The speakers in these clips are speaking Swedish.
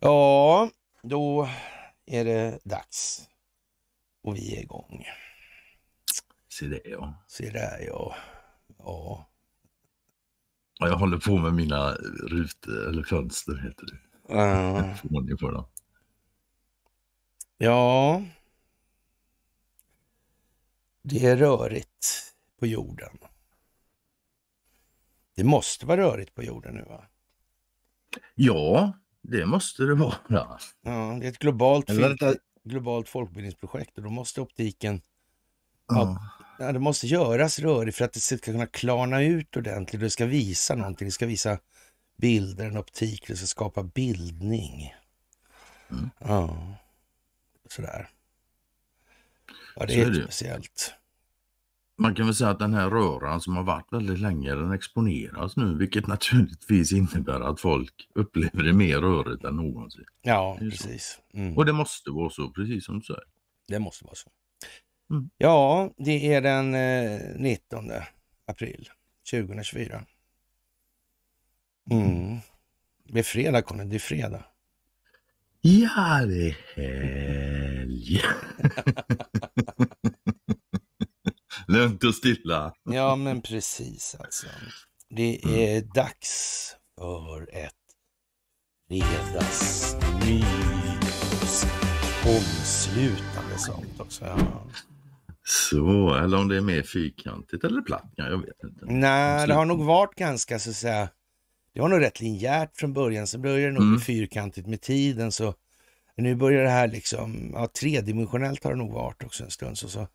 Ja, då är det dags. Och vi är igång. Se det ja. Se där ja. Ja. jag håller på med mina rutor, eller fönster heter det. Ja. Får för dem. Ja. Det är rörigt på jorden. Det måste vara rörigt på jorden nu va? Ja, det måste det vara. Ja, det är ett globalt, Eller... globalt folkbildningsprojekt och då måste optiken ja. ja. det måste göras rörigt för att det ska kunna klarna ut ordentligt. Det ska visa någonting, det ska visa bilder, en optik, det ska skapa bildning. Mm. Ja, sådär. Ja, det Så är, är det. speciellt man kan väl säga att den här röran som har varit väldigt länge, den exponeras nu, vilket naturligtvis innebär att folk upplever det mer rörigt än någonsin. Ja, precis. Mm. Och det måste vara så, precis som du säger. Det måste vara så. Mm. Ja, det är den 19 eh, april 2024. Mm. mm. Det är fredag, Conny. Det är fredag. Ja, det är helg. lugnt och stilla. Ja, men precis alltså. Det mm. är mm. dags för ett fredagsmys. Omslutande sånt också. Ja. Så, eller om det är mer fyrkantigt eller platt, ja, jag vet inte. Nej, det har nog varit ganska så att säga, det var nog rätt linjärt från början, Sen började det nog mm. bli fyrkantigt med tiden. Så nu börjar det här liksom, ja tredimensionellt har det nog varit också en stund. Så, så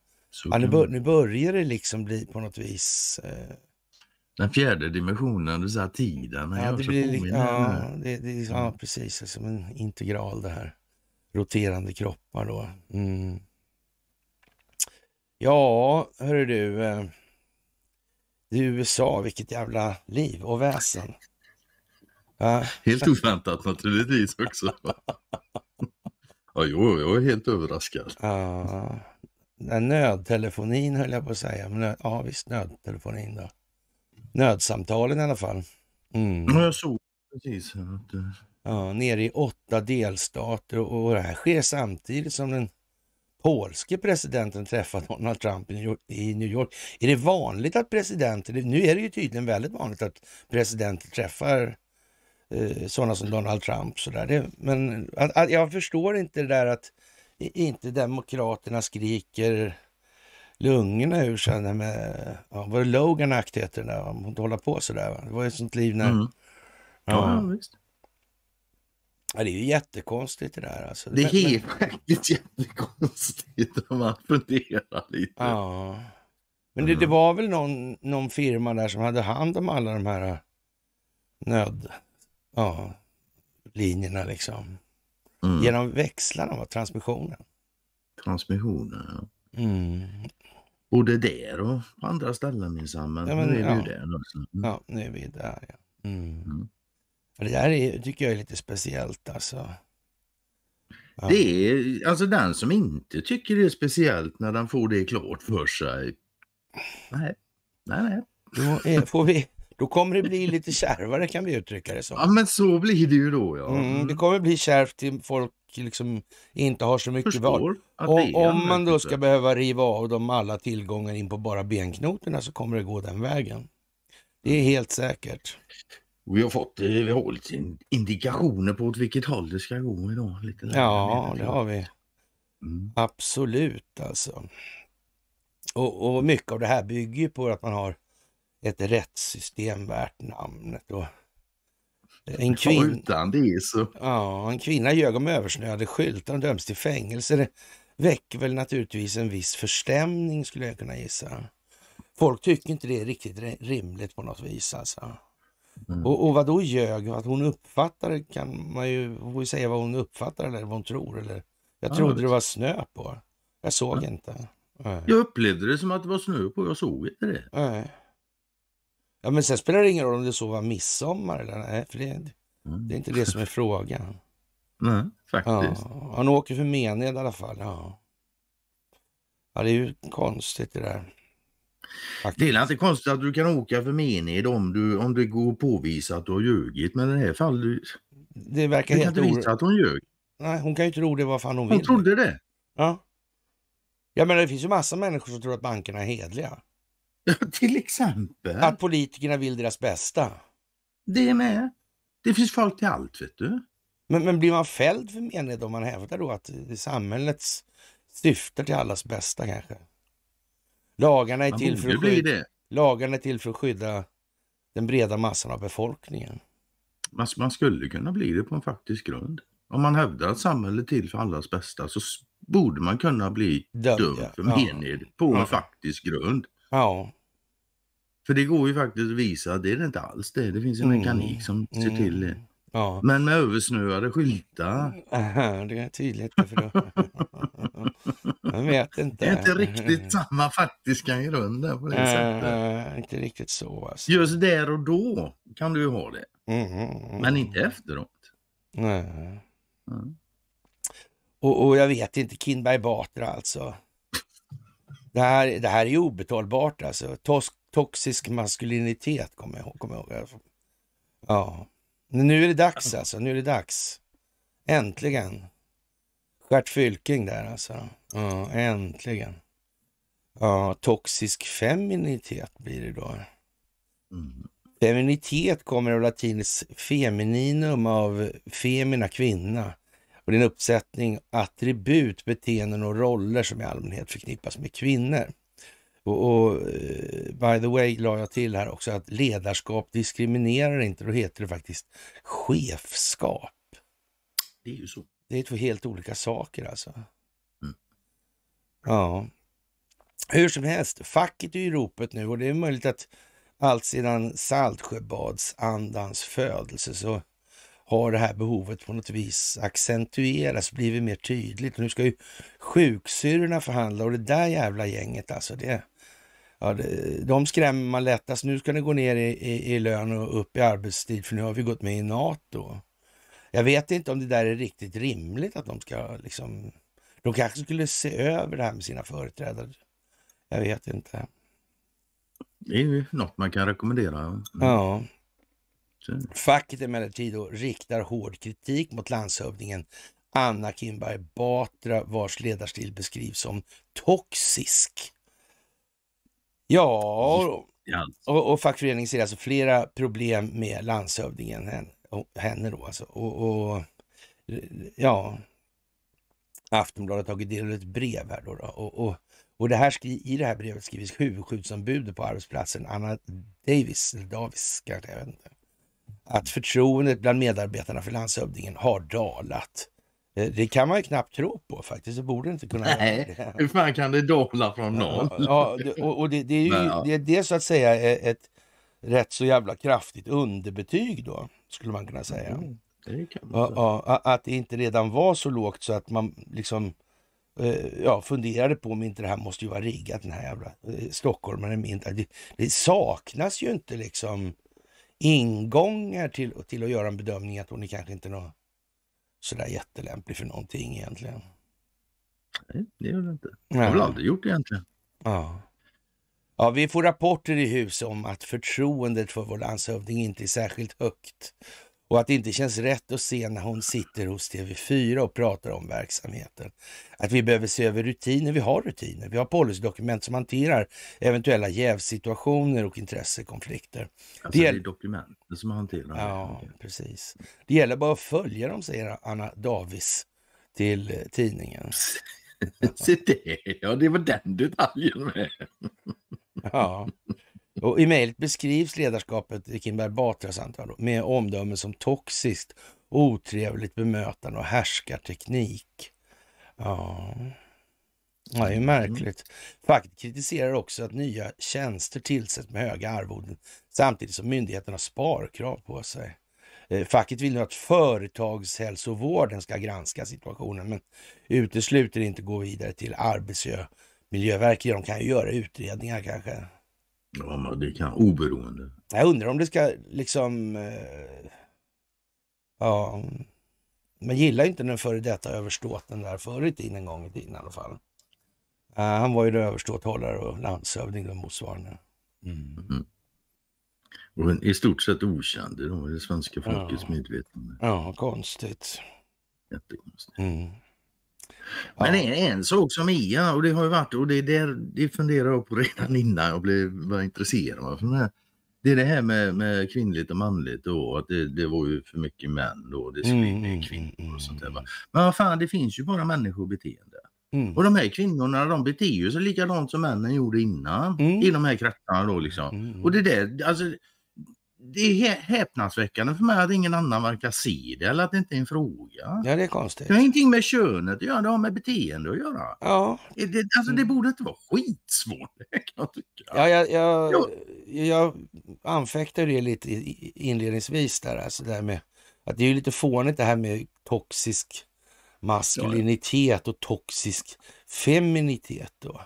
Ja, nu, bör, nu, börjar det liksom bli på något vis... Eh... Den fjärde dimensionen, du sa tiden. Ja, det blir, li- ja, det, det, liksom- mm. ja, precis. Som en integral det här. Roterande kroppar då. Mm. Ja, hörru du. Eh, det är USA, vilket jävla liv och väsen. Ja. Helt oväntat naturligtvis också. ja, jo, jag är helt överraskad. Ja nödtelefonin höll jag på att säga. Men nöd, ja visst, nödtelefonin då. Nödsamtalen i alla fall. Mm. jag såg precis. Ja, nere i åtta delstater och, och det här sker samtidigt som den polske presidenten träffar Donald Trump i New York. Är det vanligt att presidenter, nu är det ju tydligen väldigt vanligt att presidenter träffar eh, sådana som Donald Trump. Sådär. Det, men att, att jag förstår inte det där att inte demokraterna skriker lungorna ur sig. Med, ja, var det Logan Act heter den där? Om håller på sådär. Va? Det var ju ett sånt liv när... Mm. Ja. ja, visst. Ja, det är ju jättekonstigt det där. Alltså. Det är men, faktiskt jättekonstigt om man funderar lite. Ja. Men det, det, var väl någon, någon firma där som hade hand om alla de här eh, nödlinjerna Ja, linjerna liksom. Mm. Genom växlarna, va? transmissionen. Transmissionen, ja. Mm. Både där och på andra ställen minsann. Men, ja, men nu är ja. ju där. Också. Mm. Ja, nu är vi där. Ja. Mm. Mm. Det där är, tycker jag är lite speciellt alltså. Ja. Det är alltså den som inte tycker det är speciellt när den får det klart för sig. Nej, nej, nej. Då är, får vi då kommer det bli lite kärvare kan vi uttrycka det som. Ja men så blir det ju då ja. Mm, mm, det kommer bli kärvt till folk liksom inte har så mycket Förstår val. Och, om man då inte. ska behöva riva av dem alla tillgångar in på bara benknotorna så kommer det gå den vägen. Det är mm. helt säkert. vi har fått eh, vi har lite indikationer på åt vilket håll det ska gå idag. Lite ja, det har vi. Mm. Absolut alltså. Och, och mycket av det här bygger ju på att man har ett rättssystem värt namnet. Och en kvinna, utan det så. Ja, en kvinna ljög om översnöade skyltar och döms till fängelse. Det väcker väl naturligtvis en viss förstämning skulle jag kunna gissa. Folk tycker inte det är riktigt rimligt på något vis alltså. Mm. Och, och vad då ljög? Att hon uppfattar kan man ju, hon får säga vad hon uppfattar eller vad hon tror. Eller, jag trodde det var snö på. Jag såg ja. inte. Nej. Jag upplevde det som att det var snö på, jag såg inte det. Nej. Ja, men sen spelar det ingen roll om det så var midsommar eller nej, för det, mm. det är inte det som är frågan. Nej, faktiskt. Ja, han åker för mened i alla fall. Ja. ja, det är ju konstigt det där. Faktiskt. Det är inte konstigt att du kan åka för mened om, du, om det går att påvisa att du har ljugit. Men i det här fallet... Du... Det verkar du helt kan inte visa att hon ljög. Nej, hon kan ju tro det vad fan hon, hon vill. Hon trodde det? Ja. Jag menar det finns ju massa människor som tror att bankerna är hedliga. Till exempel. Att politikerna vill deras bästa. Det är med. Det finns folk till allt, vet du. Men, men blir man fälld för mened om man hävdar då att samhällets syftar till allas bästa kanske? Lagarna är, till för, att skydda, lagarna är till för att skydda den breda massan av befolkningen. Man, skulle kunna bli det på en faktisk grund. Om man hävdar att samhället är till för allas bästa så borde man kunna bli dömd, dömd för mened ja. på en ja. faktisk grund. Ja. För det går ju faktiskt att visa att det är det inte alls det. Det finns en mm. mekanik som ser mm. till det. Ja. Men med översnöade skyltar. det är tydligt. För då. Man vet inte. Det är inte riktigt samma faktiska grund där på det äh, sättet. Inte riktigt så. Alltså. Just där och då kan du ju ha det. Mm, Men inte efteråt. Nej. Mm. Och, och jag vet inte, Kinberg Batra alltså. Det här, det här är obetalbart alltså. Tos, toxisk maskulinitet kommer jag, kommer jag ihåg. Alltså. Ja, Men nu är det dags alltså. Nu är det dags. Äntligen. Stjärt Fylking där alltså. Ja, äntligen. Ja, toxisk feminitet blir det då. Mm. Feminitet kommer av latinets femininum av femina, kvinna och det är en uppsättning attribut, beteenden och roller som i allmänhet förknippas med kvinnor. Och, och, eh, by the way la jag till här också att ledarskap diskriminerar inte, då heter det faktiskt chefskap. Det är ju så. Det är två helt olika saker alltså. Mm. Ja. Hur som helst, facket är i ropet nu och det är möjligt att allt sedan Saltsjöbadsandans födelse så har det här behovet på något vis accentuerats, blivit mer tydligt. Nu ska ju sjuksyrorna förhandla och det där jävla gänget alltså. Det, ja, det, de skrämmer man lättast. Nu ska ni gå ner i, i, i lön och upp i arbetstid för nu har vi gått med i NATO. Jag vet inte om det där är riktigt rimligt att de ska liksom... De kanske skulle se över det här med sina företrädare. Jag vet inte. Det är ju något man kan rekommendera. Ja. Mm. Facket emellertid då riktar hård kritik mot landshövdingen Anna Kinberg Batra vars ledarstil beskrivs som toxisk. Ja, alltså. och, och fackföreningen ser alltså flera problem med landshövdingen, henne då alltså. Och, och ja, Aftonbladet har tagit del av ett brev här då. då. Och, och, och det här, I det här brevet skrivs huvudskyddsombudet på arbetsplatsen, Anna Davis, eller Davis kanske, jag vet inte att förtroendet bland medarbetarna för landshövdingen har dalat. Eh, det kan man ju knappt tro på faktiskt. Det borde inte kunna Nej, hur fan kan det dala från noll? Ja, och, och det, det, är ju, ja. det, det, så att säga ett rätt så jävla kraftigt underbetyg då, skulle man kunna säga. Mm, det kan man ja, att det inte redan var så lågt så att man liksom eh, ja, funderade på om inte det här måste ju vara riggat, den här jävla eh, stockholmaren. Det, det saknas ju inte liksom ingångar till, till att göra en bedömning att hon är kanske inte något sådär jättelämplig för någonting egentligen. Nej, det gör det inte. Det har väl aldrig gjort egentligen. Ja. Ja, vi får rapporter i hus om att förtroendet för vår landshövding inte är särskilt högt och att det inte känns rätt att se när hon sitter hos TV4 och pratar om verksamheten. Att vi behöver se över rutiner. Vi har rutiner. Vi har policydokument som hanterar eventuella jävsituationer och intressekonflikter. Alltså det, gäller... det är dokumenten som hanterar det. Ja, precis. Det gäller bara att följa dem, säger Anna Davis till eh, tidningen. Se det, ja det var den detaljen med. ja, och I mejlet beskrivs ledarskapet i Kinberg Batras med omdömen som toxiskt, otrevligt bemötande och härskarteknik. Ja. ja, det är mm. märkligt. Facket kritiserar också att nya tjänster tillsätts med höga arvoden samtidigt som myndigheten har sparkrav på sig. Eh, facket vill nu att företagshälsovården ska granska situationen men utesluter inte att gå vidare till Arbetsmiljöverket. De kan ju göra utredningar kanske. Ja, det kan oberoende. Jag undrar om det ska liksom... Eh, ja... Man gillar inte den före detta överståten där förr i tiden, en gång i tiden i alla fall. Uh, han var ju överståthållare och landshövding och motsvarande. Mm. Mm. Och i stort sett okänd i det svenska folkets ja. medvetande. Ja, konstigt. Jättekonstigt. Mm. Men ja. en sak som är, och det har ju varit, och det, där, det funderar jag på redan innan jag blev, var intresserad av det Det är det här med, med kvinnligt och manligt då, att det, det var ju för mycket män då, det mm, skulle mm, kvinnor och mm, sånt där. Mm. Men vad fan, det finns ju bara människobeteende. Mm. Och de här kvinnorna de beter ju sig likadant som männen gjorde innan mm. i de här kretsarna då liksom. Mm. Och det där, alltså det är häpnadsväckande för mig att ingen annan verkar se det eller att det inte är en fråga. Ja, det är konstigt. Det har ingenting med könet att göra, det har med beteende att göra. Ja. Det, alltså, det mm. borde inte vara skitsvårt, kan jag tycka. Ja, jag, jag, ja. jag anfäktar det lite inledningsvis där, alltså det med att det är lite fånigt det här med toxisk maskulinitet och toxisk feminitet då.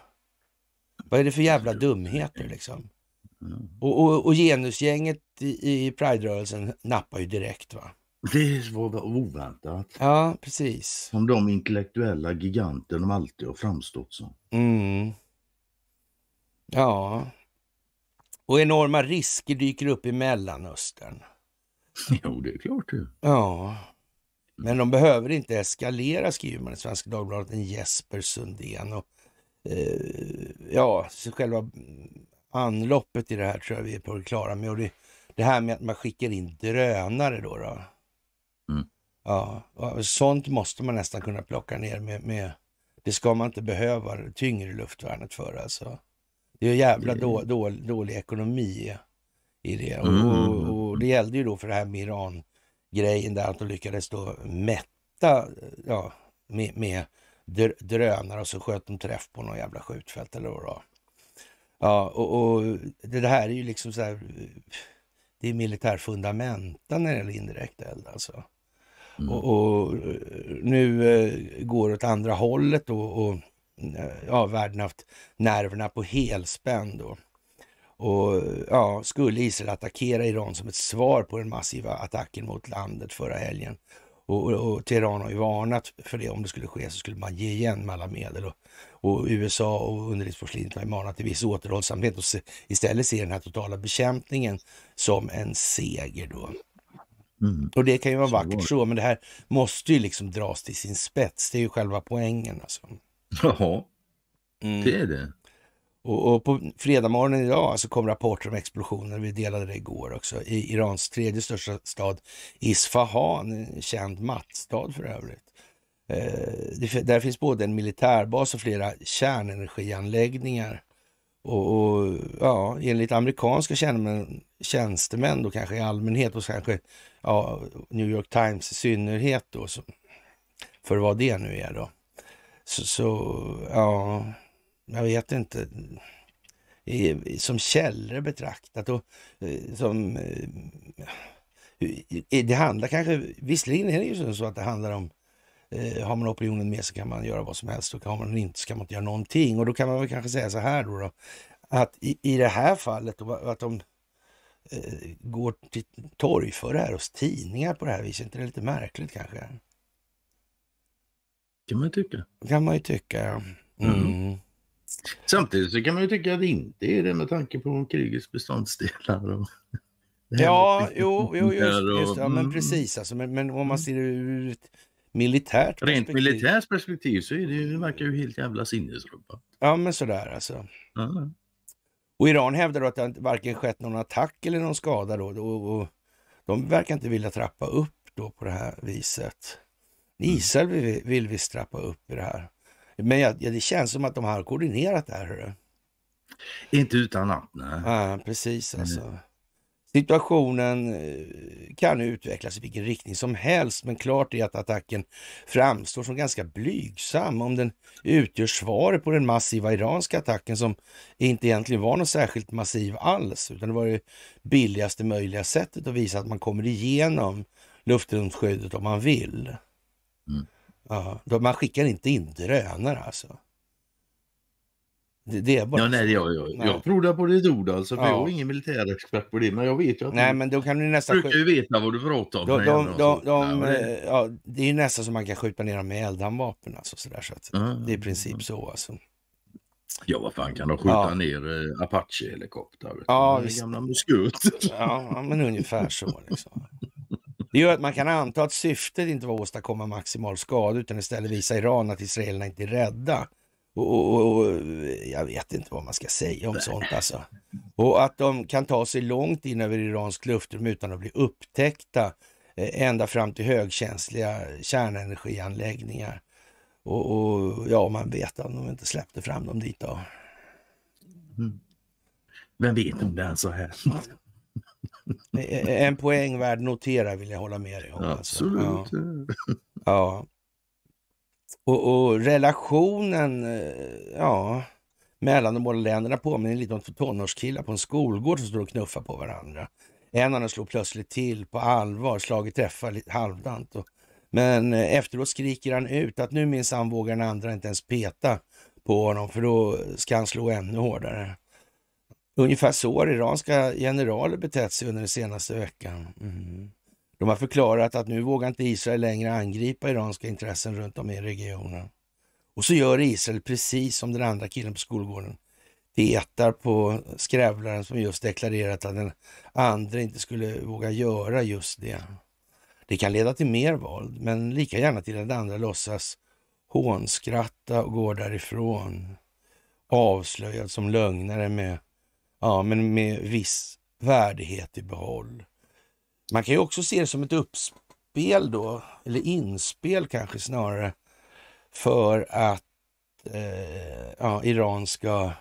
Vad är det för jävla dumheter liksom? Mm. Och, och, och, genusgänget i, i Pride-rörelsen nappar ju direkt. va? Det var oväntat. Ja, precis. Som de intellektuella giganter de alltid har framstått som. Mm. Ja. Och enorma risker dyker upp i Mellanöstern. Jo, det är klart det. Ja. Men de behöver inte eskalera, skriver man i Svenska Dagbladet, en Jesper Sundén. Och, eh, ja, själva anloppet i det här tror jag vi är på det klara med. Och det, det här med att man skickar in drönare då. då. Mm. Ja, sånt måste man nästan kunna plocka ner med, med. Det ska man inte behöva tyngre luftvärnet för alltså. Det är jävla mm. då, då, dålig ekonomi i det. Och, mm, mm, och, och, det gällde ju då för det här med Iran-grejen där att de lyckades då mätta ja, med, med drönare och så sköt de träff på någon jävla skjutfält eller vad det var. Ja, och, och, det här är ju liksom så här, det är militärfundamenta när det gäller indirekt eld alltså. Mm. Och, och, nu eh, går åt andra hållet då, och eh, ja, världen haft nerverna på helspänn då. Och ja, skulle Israel attackera Iran som ett svar på den massiva attacken mot landet förra helgen och, och, och, Teheran har ju varnat för det. Om det skulle ske så skulle man ge igen med alla medel. Och, och USA och underlivsporslinet har ju manat till viss återhållsamhet och se, istället ser den här totala bekämpningen som en seger då. Mm. Och det kan ju vara vackert så, så, men det här måste ju liksom dras till sin spets. Det är ju själva poängen alltså. Ja, mm. det är det. Och, och på fredag idag så kom rapporter om explosioner, vi delade det igår också, i Irans tredje största stad Isfahan, en känd mattstad för övrigt. Eh, där finns både en militärbas och flera kärnenergianläggningar. Och, och ja, enligt amerikanska tjänstemän, tjänstemän då kanske i allmänhet och kanske ja, New York Times i synnerhet då, så, för vad det nu är då. Så, så ja, jag vet inte, som källor betraktat och eh, som... Eh, det handlar kanske, visserligen är det ju så att det handlar om eh, har man opinionen med sig kan man göra vad som helst och har man den inte så kan man inte göra någonting. Och då kan man väl kanske säga så här då, då att i, i det här fallet, att de eh, går till torg för det här hos tidningar på det här viset, inte det är lite märkligt kanske? kan man ju tycka. kan man ju tycka, ja. Mm. Mm. Samtidigt så kan man ju tycka att det inte är det med tanke på krigets beståndsdelar. Och... Ja, jo, jo just, just det. Ja, men mm. precis. Alltså, men, men om man mm. ser det ur ett militärt perspektiv. Rent militärt perspektiv så är det, ju, det verkar ju helt jävla sinnesrubbat. Ja, men sådär alltså. Ja. Och Iran hävdar då att det varken skett någon attack eller någon skada då. Och, och de verkar inte vilja trappa upp då på det här viset. Mm. Israel vill, vill visst trappa upp i det här. Men jag, det känns som att de har koordinerat det här. Inte utan att, nej. Ja, precis alltså. Mm. Situationen eh, kan utvecklas i vilken riktning som helst, men klart är att attacken framstår som ganska blygsam om den utgör svaret på den massiva iranska attacken som inte egentligen var något särskilt massiv alls, utan det var det billigaste möjliga sättet att visa att man kommer igenom luftrumsskyddet om man vill. Mm. Ja, man skickar inte in drönare alltså. Det, det är bara... Ja, nej, jag, jag, nej. jag trodde på ditt ord alltså, för ja. jag är ingen militärexpert på det, men jag vet ju att nej, du men då kan du nästan brukar ju veta vad du pratar om. De, de, de, de nej, ja, det är ju nästan som man kan skjuta ner dem med eldhandvapen. Alltså, sådär, så att, mm. Det är i princip så. Alltså. Ja, vad fan kan de skjuta ja. ner eh, Apache-helikoptrar? Ja, visst. Gamla muskut. ja, men ungefär så. Liksom. Det gör att man kan anta att syftet inte var att åstadkomma maximal skada utan istället visa Iran att israelerna inte är rädda. Och, och, och, jag vet inte vad man ska säga om sånt alltså. Och att de kan ta sig långt in över Irans luftrum utan att bli upptäckta eh, ända fram till högkänsliga kärnenergianläggningar. Och, och ja, man vet om de inte släppte fram dem dit då. Mm. Vem vet om det ens så här. en poäng värd notera vill jag hålla med dig om. Alltså. Absolut. Alltså. Ja. ja. Och, och, relationen eh, ja, mellan de båda länderna påminner lite om två tonårskillar på en skolgård som står och knuffar på varandra. En av dem slår plötsligt till på allvar, slaget träffar lite halvdant. Och, men eh, efteråt skriker han ut att nu minsann vågar den andra inte ens peta på honom för då ska han slå ännu hårdare. Ungefär så har iranska generaler betett sig under den senaste veckan. Mm. De har förklarat att nu vågar inte Israel längre angripa iranska intressen runt om i regionen. Och så gör Israel precis som den andra killen på skolgården. Petar på skrävlaren som just deklarerat att den andra inte skulle våga göra just det. Det kan leda till mer våld, men lika gärna till att andra låtsas hånskratta och går därifrån. Avslöjad som lögnare med Ja, men med viss värdighet i behåll. Man kan ju också se det som ett uppspel då, eller inspel kanske snarare, för att eh, ja, Iran ska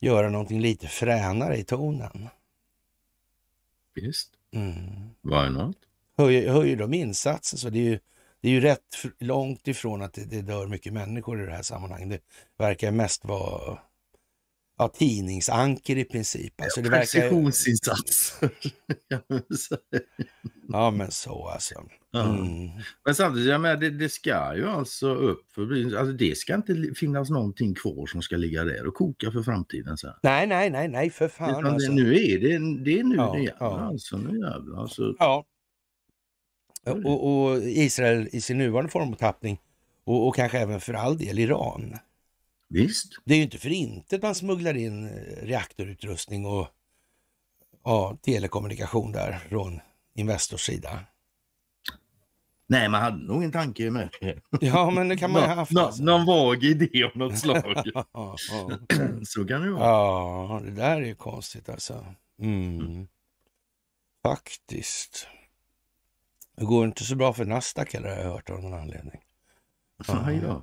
göra någonting lite fränare i tonen. Visst. Mm. Why not? Höjer, höjer de insatsen så det är ju, det är ju rätt långt ifrån att det, det dör mycket människor i det här sammanhanget. Det verkar mest vara ja, tidningsanker i princip. Alltså, det Precisionsinsatser. ja, men så alltså. Mm. Ja. Men samtidigt, jag menar, det, det, ska ju alltså upp för alltså, Det ska inte finnas någonting kvar som ska ligga där och koka för framtiden. Så här. Nej, nej, nej, nej, för fan. Utan alltså. det, nu är det, det är nu ja, det jävlar, ja. alltså. Nu jävlar, alltså. Ja. Och, och, Israel i sin nuvarande form och tappning och, och kanske även för all del Iran. Visst. Det är ju inte för intet man smugglar in eh, reaktorutrustning och ja, telekommunikation där från Investors sida. Nej, man hade nog en tanke med det. Ja, men det kan man ju ha haft. Alltså. Någon vag idé av något slag. Så kan det vara. Ja, det där är ju konstigt alltså. Mm. Mm. Faktiskt. Det går inte så bra för Nasdaq heller har jag hört av någon anledning. Ja.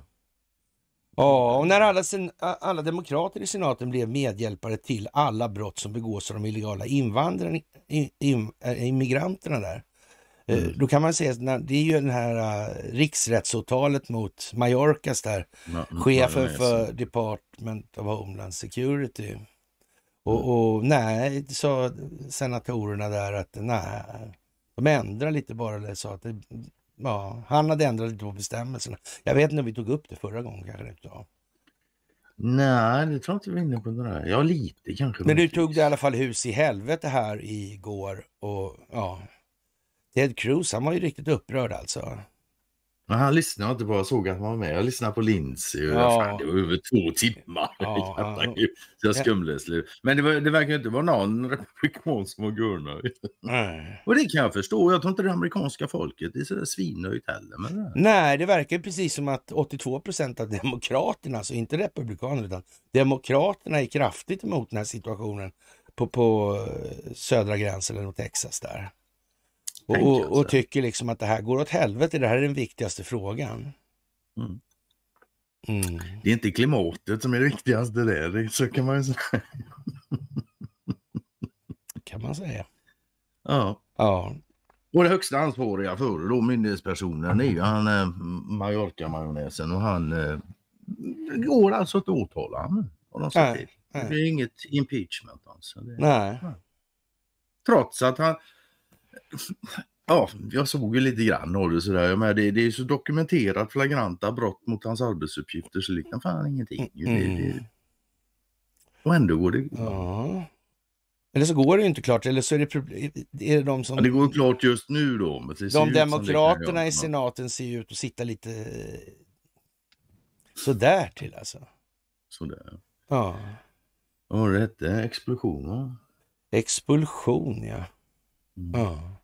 Ja, och när alla, sen, alla demokrater i senaten blev medhjälpare till alla brott som begås av de illegala invandrarna, eh, immigranterna där. Eh, mm. Då kan man säga att det är ju den här uh, riksrättsåtalet mot Mallorcas där, no, chefen för Department of Homeland Security. Och, mm. och nej, sa senatorerna där att nej, de ändrade lite bara, eller sa att det Ja, han hade ändrat lite på bestämmelserna. Jag vet inte om vi tog upp det förra gången kanske inte. Ja. Nej, det tror jag inte vi var inne på. Det Ja, lite kanske. Men du tog det i alla fall hus i helvete här igår och ja. Ted Cruz, han var ju riktigt upprörd alltså. Men han lyssnade inte bara, jag såg att han var med. Jag lyssnade på Lindsay. Ja. Fan, det var över två timmar. Ja, Så jag skumläste. Men det, var, det verkar inte vara någon republikan som var gurnöjd. Och det kan jag förstå. Jag tror inte det amerikanska folket är sådär svinnöjt heller. Men... Nej, det verkar precis som att 82 procent av demokraterna, alltså inte republikanerna, utan demokraterna är kraftigt emot den här situationen på, på eh, södra gränsen mot Texas där. Och, och, och, tycker liksom att det här går åt helvete, det här är den viktigaste frågan. Mm. Mm. Det är inte klimatet som är det viktigaste där, så kan man ju säga. kan man säga. Ja. ja. Och det högsta ansvariga för då myndighetspersonen är ju han eh, mallorca majonnäsen och han eh, går alltså att åtala han. Det är inget impeachment alltså. Det nej. nej. Trots att han, Ja, jag såg ju lite grann av det sådär. Jag det, det är så dokumenterat flagranta brott mot hans arbetsuppgifter så det liknar fan ingenting. Mm. Det, det... Och ändå går det... Ja. Eller så går det inte klart, eller så är det, är det de som... Ja, det går klart just nu då. de demokraterna i senaten ser ju ut att sitta lite sådär till alltså. Sådär. Ja. Vad var det hette? Explosion va? Expulsion ja. Mm. Ja.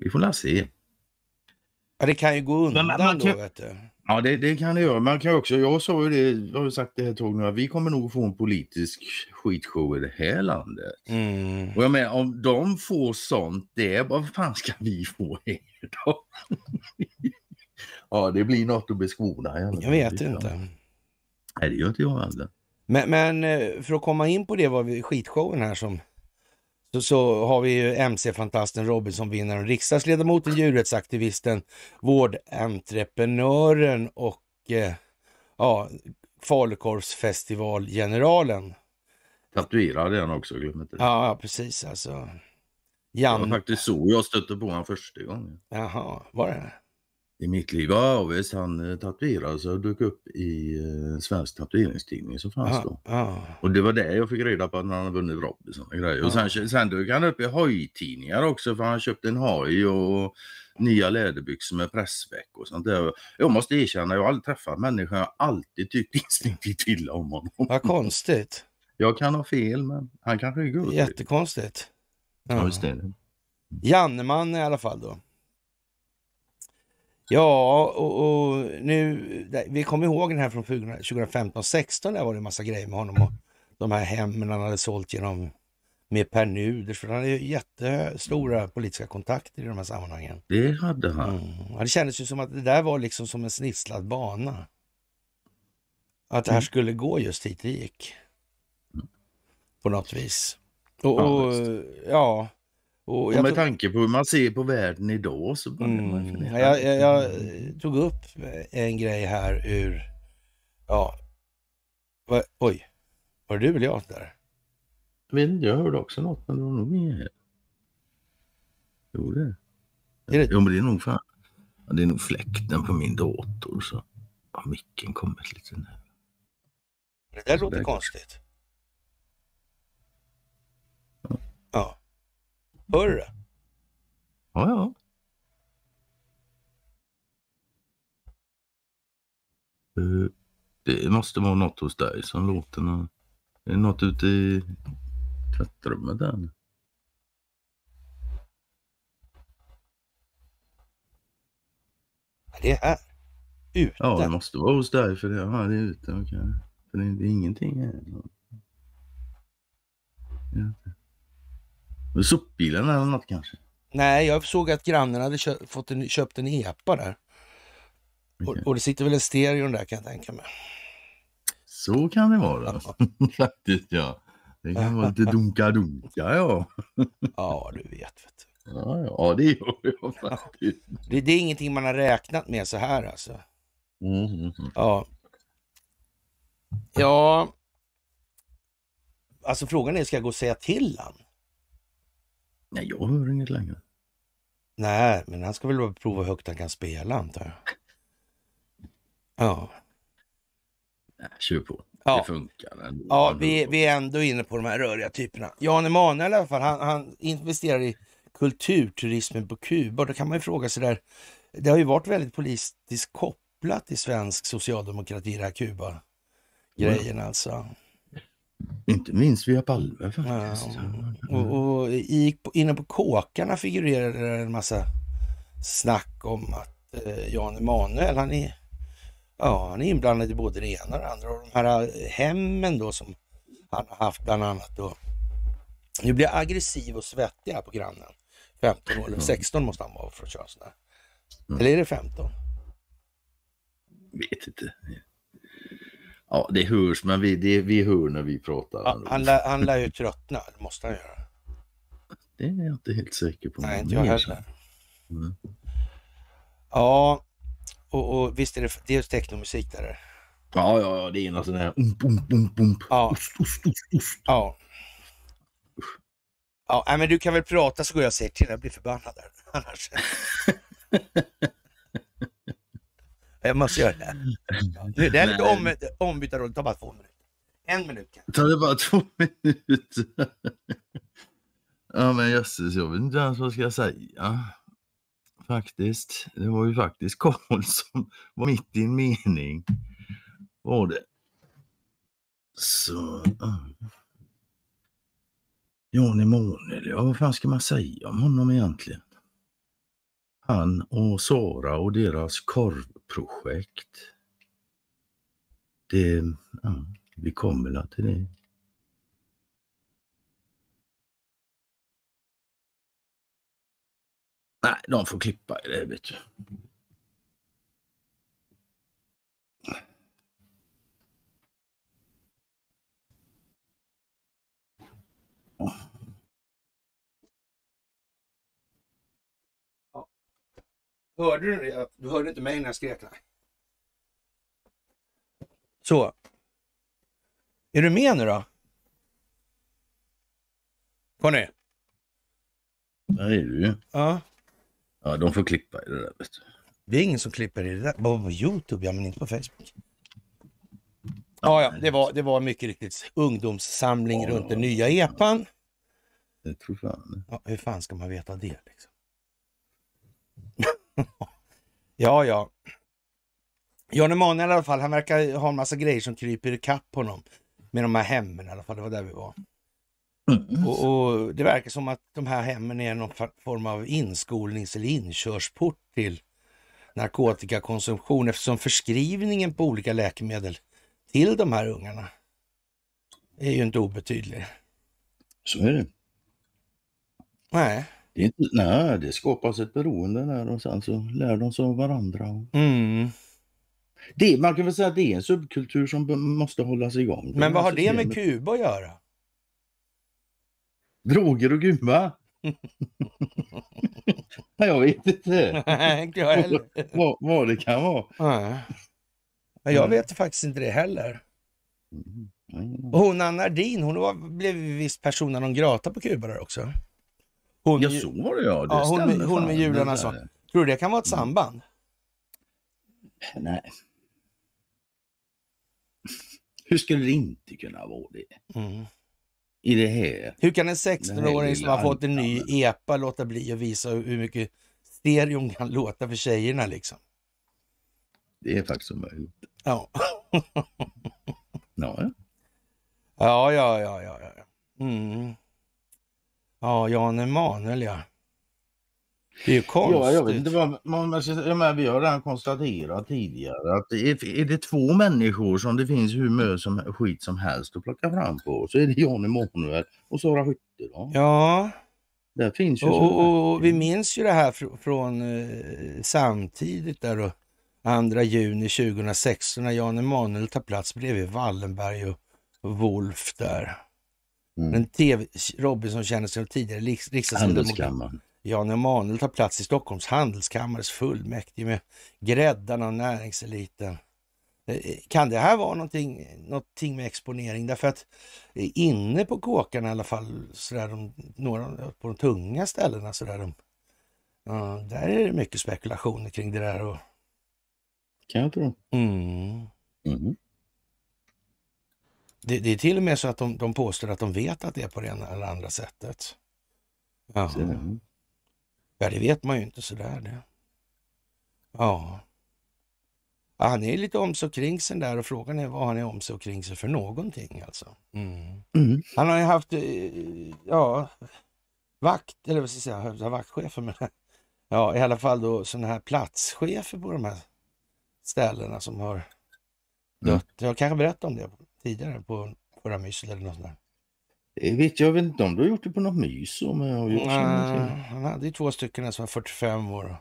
Vi får la se. Ja, det kan ju gå undan man, man kan... då. Vet du. Ja, det, det, kan det göra. Man kan också, jag sa ju det, jag har ju sagt det här ett tag nu, att vi kommer nog få en politisk skitshow i det här landet. Mm. Och jag menar, om de får sånt, det, vad fan ska vi få här då? ja, det blir något att beskåda. Jag, vet inte. Nej, det gör inte jag heller. Men, men, eh, för att komma in på det var vi skitshowen här som så, har vi ju MC-fantasten Robinson, vinnaren, riksdagsledamoten, djurrättsaktivisten, vårdentreprenören och eh, ja, falukorvsfestivalgeneralen. Tatuerad är han också, glöm inte det. Ja, ja, precis alltså. Jan... Det var faktiskt så jag stötte på honom första gången. Jaha, var det? i mitt liv. Ja visst, han eh, tatuerade sig och dök upp i en eh, svensk tatueringstidning som fanns ah, då. Ah. Och det var där jag fick reda på att han hade vunnit Robinson och grejer. Ah. Och sen, sen dök han upp i hojtidningar också för han köpte en hoj och nya läderbyxor med pressveck och sånt där. Jag måste erkänna, jag har aldrig träffat människan, jag har alltid tyckt instinktivt illa om honom. Vad konstigt. Jag kan ha fel men han kanske är god. Jättekonstigt. Ja. Ja, visst det. Janneman i alla fall då. Ja, och, och, nu, vi kommer ihåg den här från 2015-16, där var det en massa grejer med honom och de här hemmen han hade sålt genom med Pär Nuder. för han hade ju jättestora politiska kontakter i de här sammanhangen. Det hade han. Mm. Det kändes ju som att det där var liksom som en snisslad bana. Att det här mm. skulle gå just hit det gick. På något vis. Och, och ja, och, och med tanke på hur man ser på världen idag så mm, man jag, jag, jag, tog upp en grej här ur... Ja. Va, oj, var det du eller jag där? Jag vet inte, jag hörde också något men det var nog inget. Jo det. Är det... Jo men det är nog fan. Ja, det är nog fläkten på min dator så. Ja, micken kommer lite nära. Det där låter konstigt. Ja. ja. Hör du det? Ja, ja. Eh, det måste vara något hos dig som låter. Är det något ute i tvättrummet där? Det är här. Ute. Ja, det måste vara hos dig för det, ja, det är ute. Okay. För det, det är ingenting här. Ja. Sopbilen eller något kanske? Nej, jag såg att grannen hade köpt, fått en, köpt en EPA där. Okay. Och, och, det sitter väl en stereo där kan jag tänka mig. Så kan det vara. Faktiskt ja. Det kan vara lite dunka-dunka ja. ja, du vet. vet du. Ja, ja, det gör jag faktiskt. Det, det, är ingenting man har räknat med så här alltså. Mm. mm, mm. Ja. Ja. Alltså frågan är, ska jag gå och säga till han? Nej, jag hör inget längre. Nej, men han ska väl bara prova hur högt han kan spela antar jag. Ja. Nej, kör på. Ja. Det funkar ändå. Ja, vi, vi är ändå inne på de här röriga typerna. Jan Emanuel i alla fall, han, han investerar i kulturturismen på Kuba. Då kan man ju fråga sig där, det har ju varit väldigt politiskt kopplat i svensk socialdemokrati, det här Kuba-grejen mm. alltså. Inte minst via Palme faktiskt. Ja, och, och i, inne på kåkarna figurerade det en massa snack om att eh, Jan Emanuel, han är, ja, han är inblandad i både det ena och det andra. Och de här eh, hemmen då som han har haft bland annat då. Nu blir jag aggressiv och svettig här på grannen. 15 år, eller 16 måste han vara för att köra sådär. Mm. Eller är det 15? Vet inte. Ja, det hörs, men vi, det, vi hör när vi pratar. Ja, han, lär, han lär ju tröttna, det måste han göra. Det är jag inte helt säker på. Nej, inte jag heller. Mm. Ja, och, och, visst är det, det är technomusik där? Ja, ja, ja, det är ena sån här ump, ump, ump, ump. Ja. Ost, ost, ost, ost. Ja. Ja, men du kan väl prata så går jag och säger till, jag blir förbannad där. Annars. Jag eh, måste göra det. Nu, det här är lite om, ombytta roller, ta bara två minuter. En minut kanske. Tar det bara två minuter? ja men jösses, jag vet inte ens vad ska jag säga. Faktiskt. Det var ju faktiskt Karl som var mitt i en mening. Var det. Så... Jan Emanuel, ja vad fan ska man säga om honom egentligen? han och Sara och deras korvprojekt. Det, ja, vi kommer väl till det. Nej, de får klippa i det, vet du. Hörde du det? Du hörde inte mig när jag skrek? Nej. Så. Är du med nu då? Conny? Där är du ju. Ja. Ja, de får klippa i det där vet du. Det är ingen som klipper i det där. Bara på Youtube, ja men inte på Facebook. Ja, ja, det var, det var mycket riktigt ungdomssamling ja. runt den nya epan. Det tror fan. Ja, hur fan ska man veta det liksom? ja, ja. Jan Emanuel i alla fall, han verkar ha en massa grejer som kryper i kapp honom. Med de här hemmen i alla fall, det var där vi var. Mm. Och, och, Det verkar som att de här hemmen är någon form av inskolnings eller inkörsport till narkotikakonsumtion eftersom förskrivningen på olika läkemedel till de här ungarna är ju inte obetydlig. Så är det. Nej. Det, är inte- nej, det skapas ett beroende där och sen så lär de sig av varandra. Mm. det, man kan väl säga att det är en subkultur som måste hållas igång. Men vad har det med Kuba att göra? Droger och gumma? Nej, jag vet inte Nej, jag heller. vad, vad det kan vara. Nej. jag vet faktiskt inte det heller. Mm. Nej, Och hon Anna Ardin, hon var, blev visst persona någon grata på Kuba där också. Hon, ja, så var det ja. Det ja hon, med, hon med jularna sa. Eh, Tror du det kan vara ett samband? Nej. Hur skulle det inte kunna vara det? Mm. I det här. Hur kan en 16-åring som har fått en ny EPA låta bli att visa hur mycket stereon kan låta för tjejerna liksom? Det är faktiskt omöjligt. Ja. ja. Ja, ja, ja, ja. ja. Mm. Ja, Jan Emanuel ja. Det är ju konstigt. Ja, jag vet inte vad man, vi har redan konstaterat tidigare att är, det två människor som det finns hur mycket som, skit som helst att plocka fram på så är det Jan Emanuel och Sara Skytte. Då. Ja. Där finns ju och, och, och vi minns ju det här fr från eh, samtidigt där då. 2 juni 2016 när Jan Emanuel tar plats bredvid Wallenberg och Wolf där. Mm. Men TV, Robinson känner sig tidigare riks riksdagsledamot. Jan Emanuel tar plats i Stockholms handelskammares fullmäktige med gräddarna och näringseliten. Eh, eh, kan det här vara någonting, någonting med exponering? Därför att eh, inne på kåkarna i alla fall, så där, de, några, på de tunga ställena, så där, de, ja, där är det mycket spekulationer kring det där. Och... Kan jag tro. Mm. Mm. Det, det, är till och med så att de, de påstår att de vet att det är på det ena eller andra sättet. Ja. ja, det vet man ju inte sådär det. Ja. ja han är lite om sig kring sig där och frågan är vad han är om sig kring sig för någonting alltså. Mm. Mm. Han har ju haft, eh, ja, vakt, eller vad ska jag säga, vaktchefer men ja, i alla fall då sådana här platschefer på de här ställena som har dött. Mm. Jag kanske berättar om det tidigare på förra myset eller något sånt där. Vet jag vet inte om du har gjort det på något mys? Om jag har gjort Nej, han hade ju två stycken som var 45 år.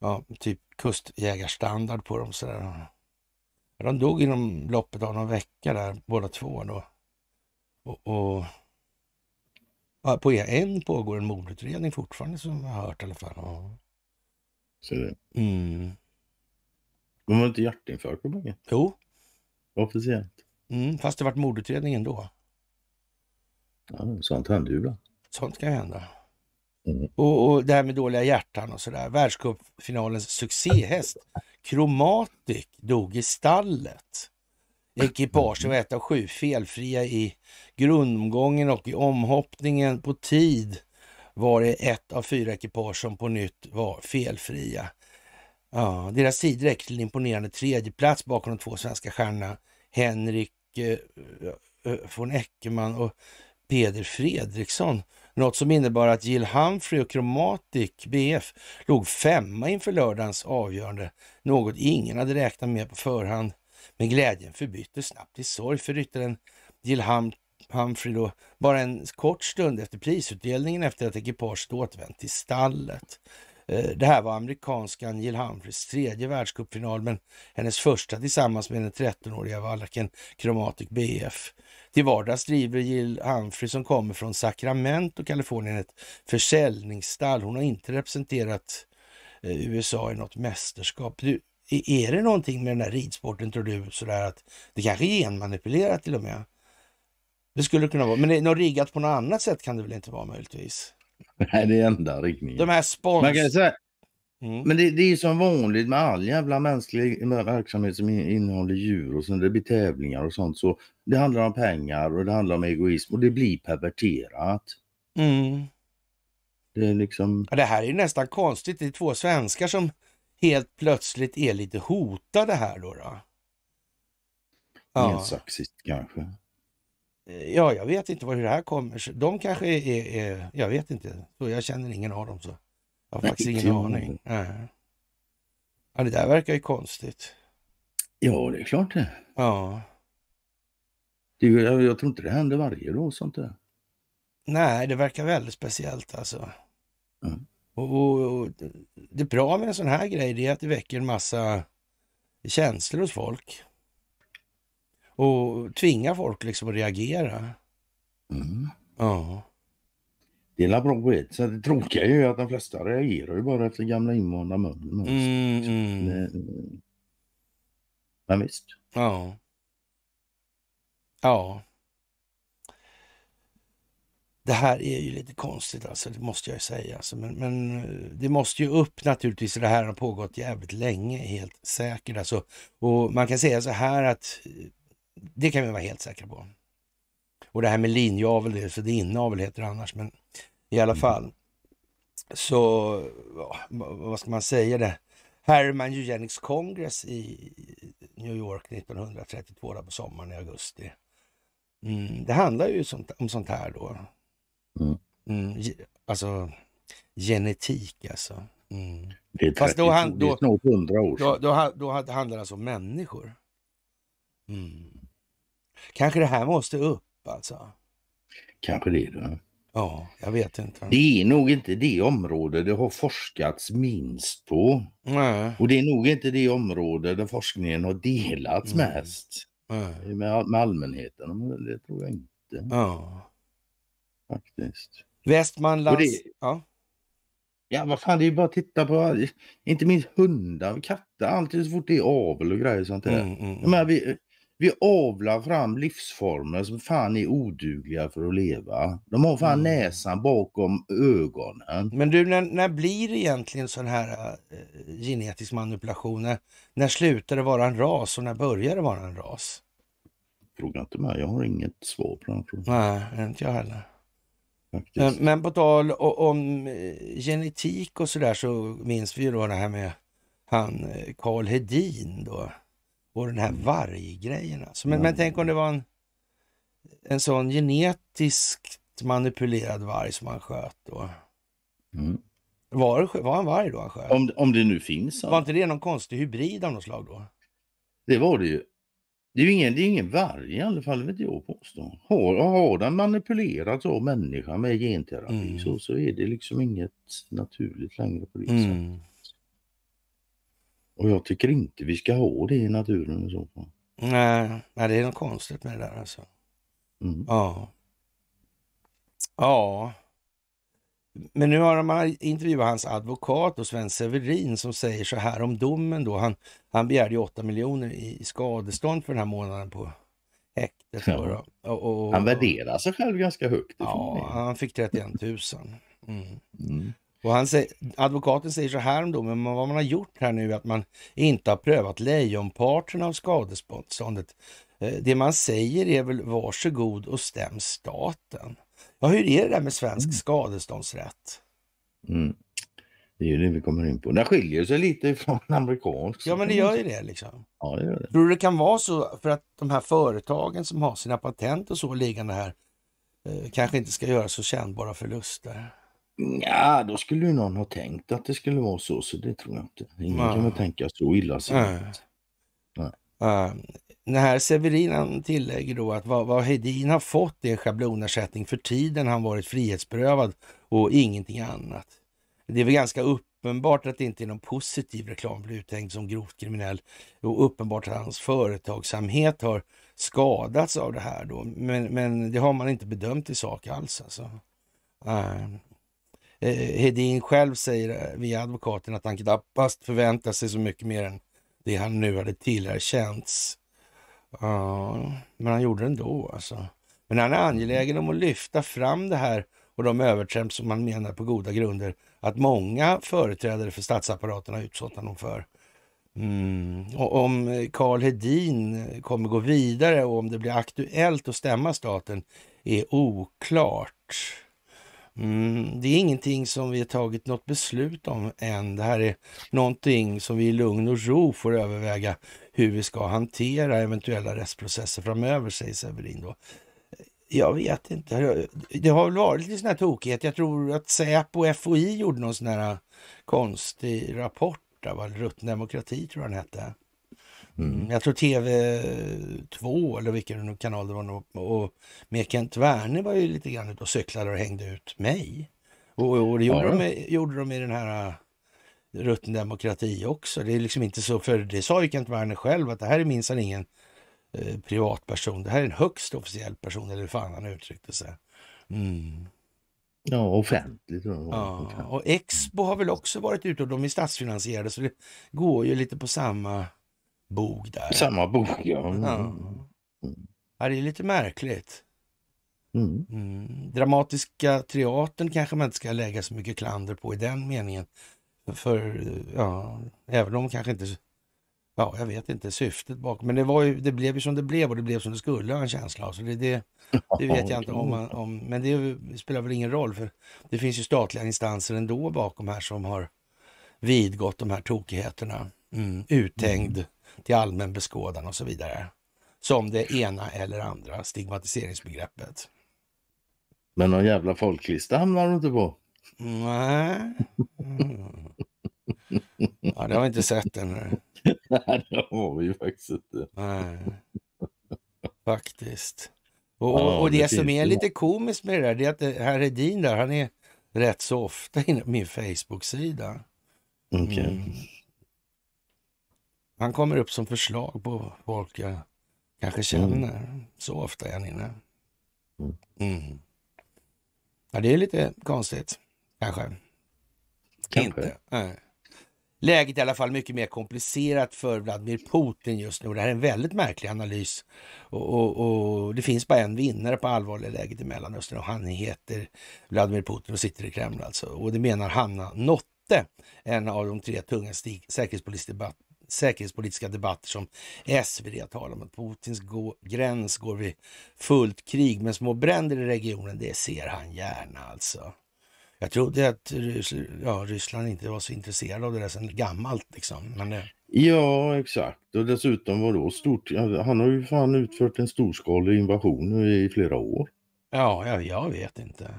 Ja, typ kustjägarstandard på dem sådär. De dog inom loppet av någon vecka där båda två då. Och, och ja, på en pågår en mordutredning fortfarande som jag har hört i alla fall. Ja. Ser du? Mm. De har inte hjärtinfarkt på bägge? Jo. Officiellt? Mm, fast det vart mordutredning ändå. Ja, sånt händer ju ibland. Sånt kan hända. Mm. Och, och det här med dåliga hjärtan och sådär. Världscupfinalens succéhäst Chromatic dog i stallet. Ekipaget var ett av sju felfria i grundomgången och i omhoppningen på tid var det ett av fyra ekipage som på nytt var felfria. Ja, deras tid räckte till en imponerande tredjeplats bakom de två svenska stjärnorna Henrik Eh, eh, von Eckermann och Peder Fredriksson. Något som innebar att Jill Humphrey och Chromatic BF låg femma inför lördagens avgörande. Något ingen hade räknat med på förhand. Men glädjen förbyttes snabbt i sorg för ryttaren Jill hum Humphrey då, bara en kort stund efter prisutdelningen efter att ekipaget återvänt till stallet. Eh, det här var amerikanskan Jill Humphreys tredje världscupfinal, men hennes första tillsammans med den 13-åriga valacken Chromatic BF. Till vardags driver Jill Humphrey som kommer från Sacramento, Kalifornien, ett försäljningsstall. Hon har inte representerat eh, USA i något mästerskap. Du, är det någonting med den här ridsporten tror du, sådär att det kanske är genmanipulerat till och med? Det skulle kunna vara, men något riggat på något annat sätt kan det väl inte vara möjligtvis? Nej, det är enda riktningen. De här spons... Man kan säga, mm. Men det, det, är som vanligt med all jävla mänsklig verksamhet som innehåller djur och sen det blir tävlingar och sånt. Så det handlar om pengar och det handlar om egoism och det blir perverterat. Mm. Det är liksom... Ja, det här är ju nästan konstigt. Det är två svenskar som helt plötsligt är lite hotade här då. då. Ja. Nedsaxigt kanske. Ja, jag vet inte hur det här kommer. De kanske är, är jag vet inte. jag känner ingen av dem. så Jag har faktiskt ingen aning. Ja, det där verkar ju konstigt. Ja, det är klart det. Ja. det jag, jag tror inte det händer varje dag sånt där. Nej, det verkar väldigt speciellt alltså. Mm. Och, och, och, det bra med en sån här grej det är att det väcker en massa känslor hos folk och tvinga folk liksom att reagera. Mm. Ja. Det är bra vet. Så det tråkiga är ju att de flesta reagerar ju bara efter gamla invanda möbler. Mm, mm. Men, men visst. Ja. Ja. Det här är ju lite konstigt, alltså, det måste jag ju säga. Alltså, men, men, det måste ju upp naturligtvis. Det här har pågått jävligt länge, helt säkert. Alltså. Och man kan säga så här att det kan vi vara helt säkra på. Och det här med linjavel, så det är inavel heter det annars, men i alla mm. fall. Så vad ska man säga det? Herman Eugenics Congress i New York 1932 där på sommaren i augusti. Mm, det handlar ju sånt, om sånt här då. Mm, mm alltså genetik alltså. Mm. Det är 30, Fast då, då, det är snart hundra år sedan. Då, då, då, då handlar det alltså om människor. Mm. Kanske det här måste upp alltså? Kanske det. Då. Ja, jag vet inte. Det är nog inte det område det har forskats minst på. Nej. Och det är nog inte det område där forskningen har delats mm. mest. Nej. Med, med allmänheten. Det tror jag inte. Ja. Faktiskt. Västmanlands... Det... Ja. ja, vad fan, det är bara att titta på inte minst hundar och katter. Alltid så fort det är avel och grejer och sånt där. Mm, mm, mm. Men vi avlar fram livsformer som fan är odugliga för att leva. De har fan mm. näsan bakom ögonen. Men du, när, när blir det egentligen sån här äh, genetisk manipulation? När, när slutar det vara en ras och när börjar det vara en ras? Fråga inte mig, jag har inget svar på den frågan. Nej, inte jag heller. Men, men, på tal om eh, genetik och sådär så minns vi ju då det här med han Karl eh, Hedin då. Och den här varggrejen alltså. Men, mm. men tänk om det var en, en sån genetiskt manipulerad varg som han sköt då. Mm. Var, var han varg då han sköt? Om, om det nu finns. Var inte det någon konstig hybrid av något slag då? Det var det ju. Det är ju ingen, det är ingen varg i alla fall, vill jag påstå. Har, har den manipulerats av människan med genterapi mm. så, så är det liksom inget naturligt längre på det mm. sättet. Och jag tycker inte vi ska ha det i naturen i så fall. Nej, nej det är något konstigt med det där alltså. Mm. Ja. Ja. Men nu har man intervjuat hans advokat och Sven Severin som säger så här om domen då. Han, han begärde ju 8 miljoner i skadestånd för den här månaden på häktet. Ja. Och, och, och, han värderar sig själv ganska högt. Ja, han fick 31 000. Mm. Mm. Och han säger, advokaten säger så här om domen, men vad man har gjort här nu är att man inte har prövat lejonparten av skadeståndet. Eh, det man säger är väl varsågod och stäm staten. Ja, hur är det där med svensk mm. skadeståndsrätt? Mm. Det är ju det vi kommer in på. Den skiljer sig lite från amerikansk. Ja, men det gör ju det. liksom. Ja, det gör det. Tror du det kan vara så för att de här företagen som har sina patent och så liggande här eh, kanske inte ska göra så kännbara förluster? Ja, då skulle ju någon ha tänkt att det skulle vara så, så det tror jag inte. Ingen ja. kan väl tänka så illa sig. Nej. Nej. Uh, ehm, den här Severin tillägger då att vad, vad Hedin har fått är schablonersättning för tiden han varit frihetsberövad och ingenting annat. Det är väl ganska uppenbart att det inte är någon positiv reklam blir uttänkt som grovt kriminell och uppenbart att hans företagsamhet har skadats av det här då. Men, men det har man inte bedömt i sak alls alltså. Ehm. Eh, Hedin själv säger eh, via advokaten att han knappast förväntar sig så mycket mer än det han nu hade tillerkänts. Ja, men han gjorde det ändå alltså. Men han är angelägen om att lyfta fram det här och de övertramp som man menar på goda grunder att många företrädare för statsapparaten har utsatt honom för. Mm. Och om Karl eh, Hedin kommer gå vidare och om det blir aktuellt att stämma staten är oklart. Mm, det är ingenting som vi har tagit något beslut om än. Det här är någonting som vi i lugn och ro får överväga hur vi ska hantera eventuella rättsprocesser framöver, säger Severin. Då. Jag vet inte. Det har väl varit lite sån här tokighet. Jag tror att Säpo och FOI gjorde någon sån här konstig rapport. Där, Rutten demokrati tror jag den hette. Mm. Jag tror TV2 eller vilken kanal det var nog, och med Kent Werner var ju lite grann ute och cyklade och hängde ut mig. Och, och det gjorde, ja. de, gjorde de i den här eh, rutten demokrati också. Det är liksom inte så, för det sa ju Kent Werner själv att det här är minsann ingen eh, privatperson. Det här är en högst officiell person, eller hur fan han uttryckte sig. Mm. Ja, offentligt. Ja, och Expo har väl också varit ute och de är statsfinansierade så det går ju lite på samma bog där. Samma bog, ja. Mm. ja. Det är lite märkligt. Mm. Mm. Dramatiska teatern kanske man inte ska lägga så mycket klander på i den meningen. För, ja, även om kanske inte, ja, jag vet inte syftet bakom. Men det, var ju, det blev ju som det blev och det blev som det skulle ha en känsla av. Så det, det, det vet jag inte om, man, om, men det spelar väl ingen roll för det finns ju statliga instanser ändå bakom här som har vidgått de här tokigheterna. Mm. Uthängd till allmän beskådan och så vidare. Som det ena eller andra stigmatiseringsbegreppet. Men någon jävla folklista hamnar du inte på. Nej. Mm. Ja, det har vi inte sett ännu. Nej, det har vi ju faktiskt inte. Nej. Faktiskt. Och, ja, och det, som är lite komiskt med det där, det är att herr Hedin där, han är rätt så ofta inne på min Facebook-sida. Okay. Han kommer upp som förslag på folk jag kanske mm. känner. Mm. Så ofta är han inne. Mm. mm. Ja, det är lite konstigt, kanske. kanske. Inte. Nej. Läget är i alla fall mycket mer komplicerat för Vladimir Putin just nu. det här är en väldigt märklig analys och, och, och, det finns bara en vinnare på allvarliga läget i Mellanöstern och han heter Vladimir Putin och sitter i Kreml alltså. Och det menar Hanna Notte, en av de tre tunga säkerhetspolitiska säkerhetspolitiska debatter som SVD talar om. Att Putins gå, gräns går vid fullt krig, men små bränder i regionen, det ser han gärna alltså. Jag trodde att Ryssland, ja, Ryssland inte var så intresserad av det där sedan gammalt. Liksom. Men eh. Ja, exakt. Och dessutom var då stort. Han har ju fan utfört en storskalig invasion i flera år. Ja, jag, jag vet inte.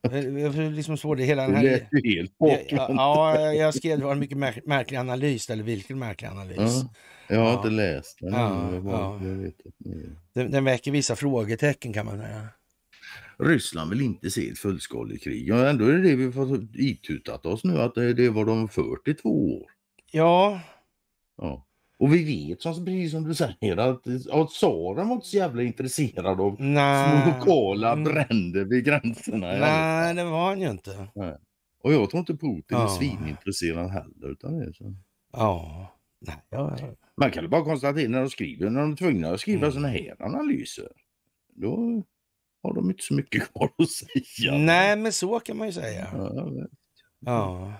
Jag eh, eh, får liksom svår det hela den här... Det är helt bakvänt. Ja, jag skrev det var en mycket märklig analys, eller vilken märklig analys. Ja, jag har ja. inte läst den. Ja, ja. den. Den väcker vissa frågetecken kan man säga. Ryssland vill inte se ett fullskaligt krig. Ja, ändå är det det vi har itutat oss nu, att det är vad de har fört i två år. Ja. ja. Och vi vet, som, precis som du säger, att, att tsaren var inte så jävla intresserad av små lokala mm. bränder vid gränserna. Nej, det var han ju inte. Nej. Och jag tror inte Putin är ja. svinintresserad heller. Utan det så. Ja. Nej, ja, Man kan ju bara konstatera när de skriver, när de är tvungna att skriva mm. sådana här analyser, då har de inte så mycket kvar att säga. Nej, men så kan man ju säga. Ja, ja.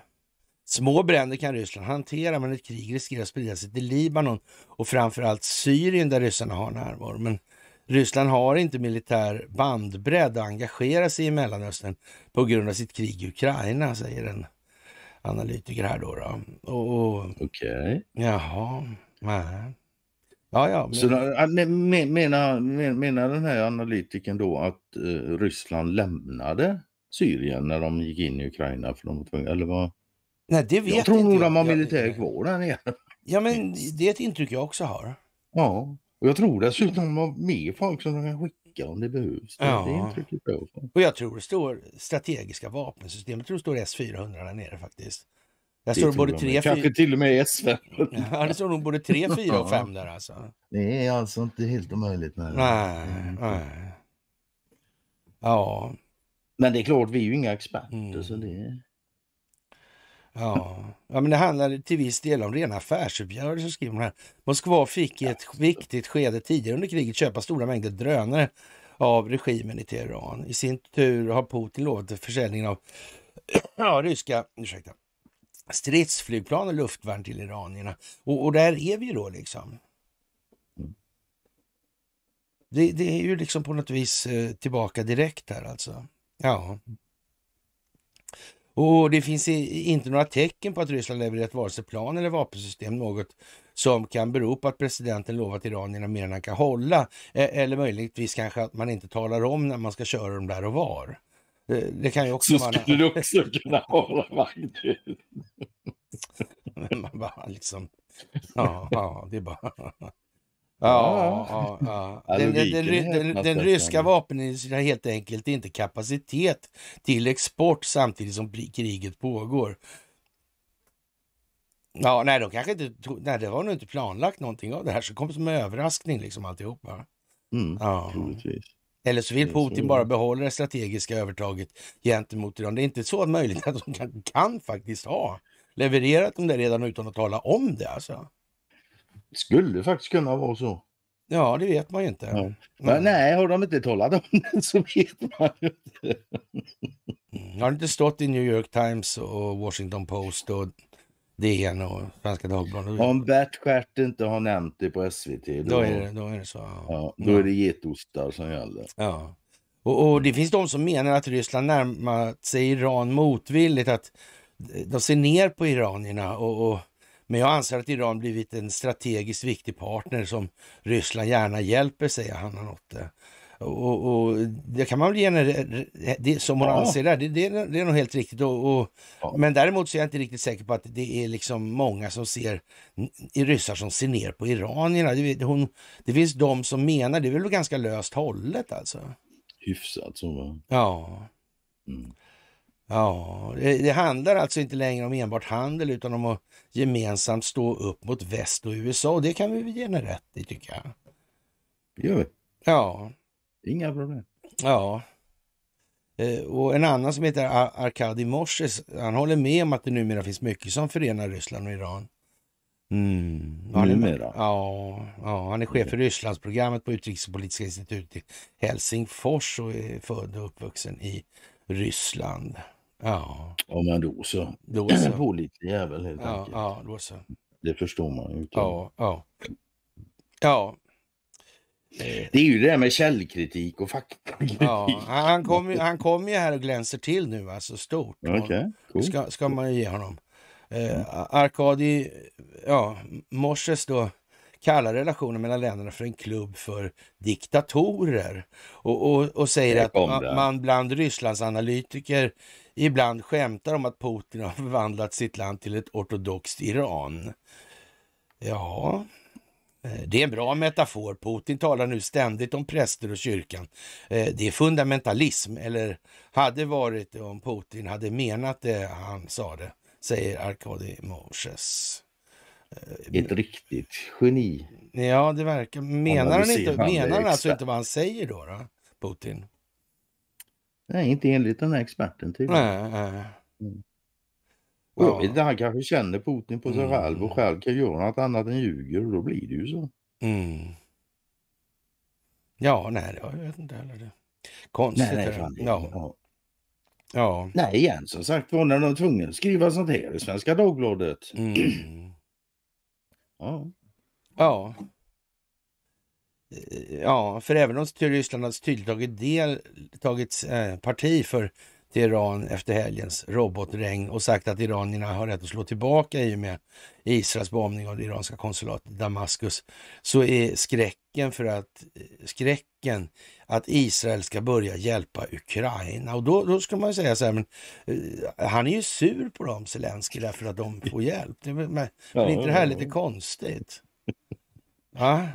Små bränder kan Ryssland hantera, men ett krig riskerar att sprida sig till Libanon och framförallt Syrien där ryssarna har närvaro. Men Ryssland har inte militär bandbredd att engagera sig i Mellanöstern på grund av sitt krig i Ukraina, säger en analytiker här då. då. Och, och, Okej. Okay. Jaha. Nej. Ja, ja, men... Så, äh, menar, menar den här analytiken då att eh, Ryssland lämnade Syrien när de gick in i Ukraina? För de var tvungna, eller vad? Nej, det vet jag tror nog de har militär kvar där nere. Ja, men det är ett intryck jag också har. Ja, och jag tror dessutom de har mer folk som de kan skicka om det behövs. Ja. Det är intrycket Och jag tror det står strategiska vapensystemet, jag tror det står S400 där nere faktiskt. Där det står det både 3, 4... Kanske till och med s 500 ja, det står nog både 3, 4 och 5 där alltså. Det är alltså inte helt omöjligt. Nej, nej. Mm. nej. Ja. Men det är klart, vi är ju inga experter mm. så det... Ja. ja, men det handlar till viss del om rena affärsuppgörelser skriver man här. Moskva fick i ett viktigt skede tidigare under kriget köpa stora mängder drönare av regimen i Teheran. I sin tur har Putin lovat försäljningen av ja, ryska ursäkta, stridsflygplan och luftvärn till iranierna. Och, och där är vi ju då liksom. Det, det, är ju liksom på något vis eh, tillbaka direkt här alltså. Ja. Och det finns inte några tecken på att Ryssland levererat vare sig plan eller vapensystem, något som kan bero på att presidenten lovat iranierna mer än han kan hålla. E, eller möjligtvis kanske att man inte talar om när man ska köra dem där och var. Det kan ju också Så vara... skulle du också kunna hålla vagnen. till. man bara liksom... Ja, ja, det är bara... Ja, ja, ja. ja. Den, den, den, den, ryska vapenindustrin har helt enkelt inte kapacitet till export samtidigt som kriget pågår. Ja, nej, de kanske inte, nej, det var nog inte planlagt någonting av det här, så det kom som en överraskning liksom alltihopa. Mm, ja. Eller så vill Putin så. bara behålla det strategiska övertaget gentemot Iran. Det är inte så möjligt att de kan, kan faktiskt ha levererat dem där redan utan att tala om det alltså skulle faktiskt kunna vara så. Ja, det vet man ju inte. Ja. Men, nej, har de inte talat om det så vet man ju inte. Mm. Har det inte stått i New York Times och Washington Post och DN och Svenska Dagbladet? Om Bert Skärt inte har nämnt det på SVT. Då, då är, det, då är det så. Ja. ja då ja. är det getostar som gäller. Ja. Och, och, det finns de som menar att Ryssland närmat sig Iran motvilligt. Att de ser ner på iranierna och, och men jag anser att Iran blivit en strategiskt viktig partner som Ryssland gärna hjälper, säger Hananotte. Och, och, det kan man väl ge generera, som hon ja. anser där, det, det, det är nog helt riktigt. Och, och ja. Men däremot så är jag inte riktigt säker på att det är liksom många som ser, ryssar som ser ner på iranierna. Det, hon, det finns de som menar, det är väl ganska löst hållet alltså? Hyfsat så Ja. Mm. Ja, det, det, handlar alltså inte längre om enbart handel utan om att gemensamt stå upp mot väst och USA. Och det kan vi väl ge henne rätt i tycker jag. Det gör vi. Ja. Inga problem. Ja. Eh, och en annan som heter Arkadi Morses, han håller med om att det numera finns mycket som förenar Ryssland och Iran. Mm. Han numera? Är, ja, ja, han är chef för Rysslandsprogrammet på Utrikespolitiska institutet i Helsingfors och är född och uppvuxen i Ryssland. Ja. Om man då så. Då så. Pålitlig jävel helt ja, enkelt. Ja, då så. Det förstår man ju. Ja, ja. Ja. Det är ju det där med källkritik och faktakritik. Ja, han kommer ju, kom ju här och glänser till nu, alltså stort. Okay, cool. ska, ska man ju ge honom. Eh, Arkadi ja, Morses då kallar relationen mellan länderna för en klubb för diktatorer och, och, och säger att man, man bland Rysslands analytiker ibland skämtar om att Putin har förvandlat sitt land till ett ortodoxt Iran. Ja, eh, det är en bra metafor. Putin talar nu ständigt om präster och kyrkan. Eh, det är fundamentalism, eller hade varit det om Putin hade menat det han sa det, säger Arkadij Moses. Ett eh, riktigt geni. Ja, det verkar. Menar han, inte, menar han alltså inte vad han säger då, då Putin? Nej, inte enligt den här experten tydligen. Nej, nej. Mm. Ja. han kanske känner Putin på sig mm. själv och själv kan göra något annat än ljuger och då blir det ju så. Mm. Ja, nej, jag vet inte heller. Det. Konstigt. Nej, nej, fan, ja. Ja. ja. Nej, igen som sagt var när de var tvungna att skriva sånt här i Svenska Dagbladet. Mm. ja. Ja ja, för även om Ryssland hade tydligt tagit, del, tagit eh, parti för Teheran efter helgens robotregn och sagt att iranierna har rätt att slå tillbaka i och med Israels bombning av det iranska konsulatet i Damaskus, så är skräcken för att eh, skräcken att Israel ska börja hjälpa Ukraina. Och då, då ska man säga så här, men eh, han är ju sur på dem, Zelenskyj, därför att de får hjälp. Det, men, ja, inte det här ja. lite konstigt? Va?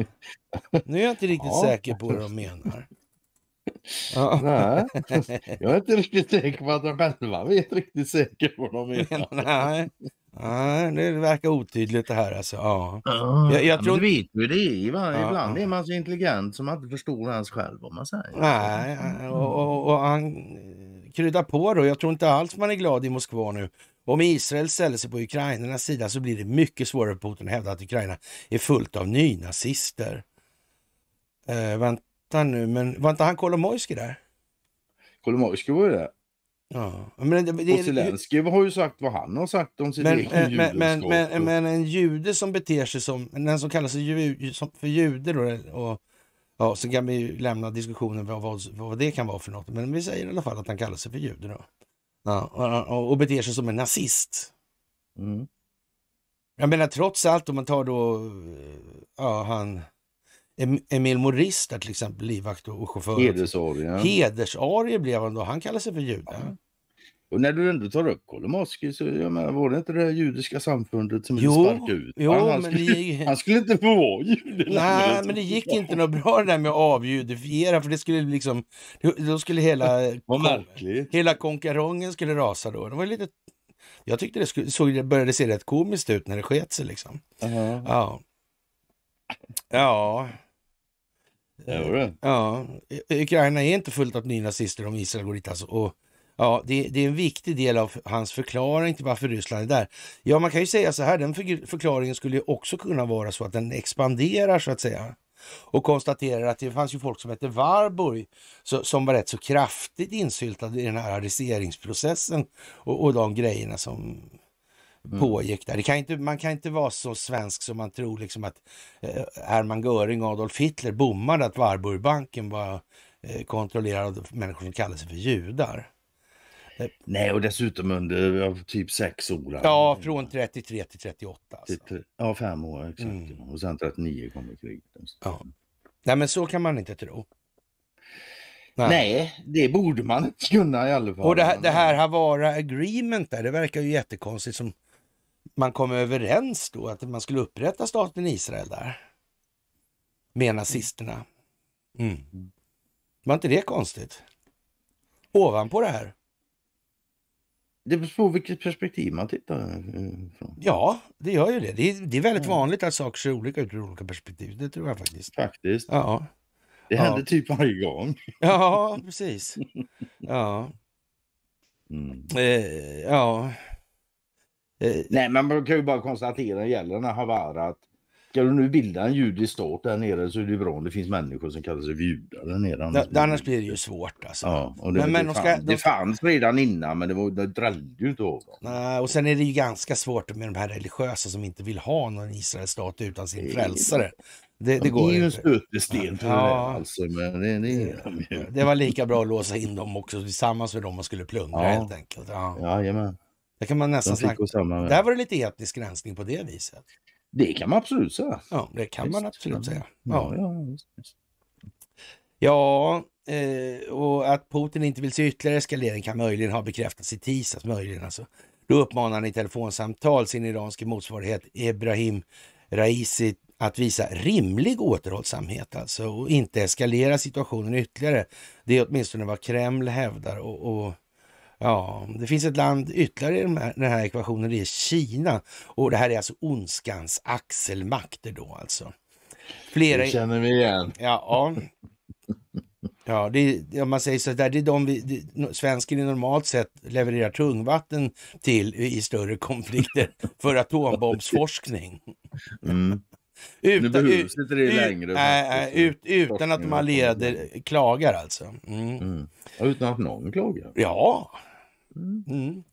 Nu är jag inte riktigt ja. säker på vad de menar. Ja. Nej, jag är inte riktigt säker på att de själva vet riktigt säkert vad de menar. Nej. det verkar otydligt det här alltså. Ja. ja jag, tror... Du vet hur det är. Va? Ibland är man så intelligent som man inte förstår ens själv vad man säger. Nej, och, och, och han krydda på då. Jag tror inte alls man är glad i Moskva nu. Om Israel ställer sig på ukrainarnas sida så blir det mycket svårare för Putin att hävda att Ukraina är fullt av nynazister. Eh, vänta nu, men var inte han Kolomojskij där? Kolomojskij var ju där. Ja, men det, det, Zelenskyj har ju sagt vad han har sagt om sitt men, egen eh, men, men, men, men, en jude som beter sig som, den som kallar sig ju, som, för jude då, och Ja, så kan vi lämna diskussionen vad, vad, vad det kan vara för något. Men vi säger i alla fall att han kallar sig för jude då. Ja, och, och, beter sig som en nazist. Mm. Jag menar trots allt om man tar då, ja han Emil Morista till exempel, livvakt och chaufför. Hedersarie. Hedersarie blev han då, han kallar sig för jude. Ja. Och när du ändå tar upp Kolomoski så jag menar, var det inte det judiska samfundet som ville sparka ut jo, han, han, skulle, gick... han skulle inte få vara jude. Nej, men det gick inte något bra det där med att avjudifiera för det skulle liksom, då skulle hela, hela konkarongen skulle rasa då. Det var lite, jag tyckte det skulle, såg, det började se rätt komiskt ut när det sket sig liksom. Uh -huh. Ja. Ja. Ja. ja. Ukraina är inte fullt av nynazister om Israel går dit alltså. Och, Ja, det, det, är en viktig del av hans förklaring till varför Ryssland är där. Ja, man kan ju säga så här, den förklaringen skulle ju också kunna vara så att den expanderar så att säga och konstaterar att det fanns ju folk som hette Warburg så, som var rätt så kraftigt insyltade i den här ariseringsprocessen och, och de grejerna som mm. pågick där. Det kan inte, man kan inte vara så svensk som man tror liksom att eh, Hermann Göring och Adolf Hitler bommade att Warburgbanken var eh, kontrollerad av människor som kallade sig för judar. Nej, och dessutom under typ sex år. Ja, från 33 till 38. Alltså. Typ, ja, fem år exakt. Mm. Och sen 39 kommer kriget. Ja. Nej, men så kan man inte tro. Nej. Nej. det borde man inte kunna i alla fall. Och det här, det här Havara Agreement där, det verkar ju jättekonstigt som man kom överens då att man skulle upprätta staten Israel där. Med nazisterna. Mm. Var inte det konstigt? Ovanpå det här. Det beror på vilket perspektiv man tittar eh, från. Ja, det gör ju det. Det är, det är väldigt ja. vanligt att saker ser olika ut ur olika perspektiv. Det tror jag faktiskt. Faktiskt. Ja. Det händer typ varje gång. Ja, precis. Ja. Mm. Eh, ja. Eh. Nej, men man kan ju bara konstatera när det gäller den här Havara att Ska du nu bilda en judisk stat där nere så är det bra om det finns människor som kallar sig för judar där nere. Annars, det, annars blir det ju svårt alltså. Ja, det, men, men det, fann, ska, de... det fanns redan innan men det, var, det drällde ju inte av dem. Nej, och sen är det ju ganska svårt med de här religiösa som inte vill ha någon Israelstat utan sin det frälsare. Det, det, går är ju en stötesten för ja. det alltså. Men det, det, det var lika bra att låsa in dem också tillsammans med dem man skulle plundra ja. helt enkelt. Ja. Jajamän. Det kan man nästan snacka. Där var det lite etnisk rensning på det viset. Det kan man absolut säga. Ja, det kan just. man absolut säga. Ja, mm. ja, just, just. ja eh, och att Putin inte vill se ytterligare eskalering kan möjligen ha bekräftats i tisdags. Möjligen alltså. Då uppmanar han i telefonsamtal sin iranske motsvarighet Ebrahim Raisi att visa rimlig återhållsamhet alltså och inte eskalera situationen ytterligare. Det är åtminstone vad Kreml hävdar och, och Ja, det finns ett land ytterligare i den här, ekvationen, det är Kina. Och det här är alltså ondskans axelmakter då alltså. Flera... Det känner vi igen. Ja. Ja, det, ja, man säger så där, det är de vi, det, svensken normalt sett levererar tungvatten till i större konflikter för atombombsforskning. Mm. Utan, nu behövs inte det längre. Äh, äh, ut, utan att de allierade klagar alltså. Mm. Mm. utan att någon klagar? Ja, Mm. mm.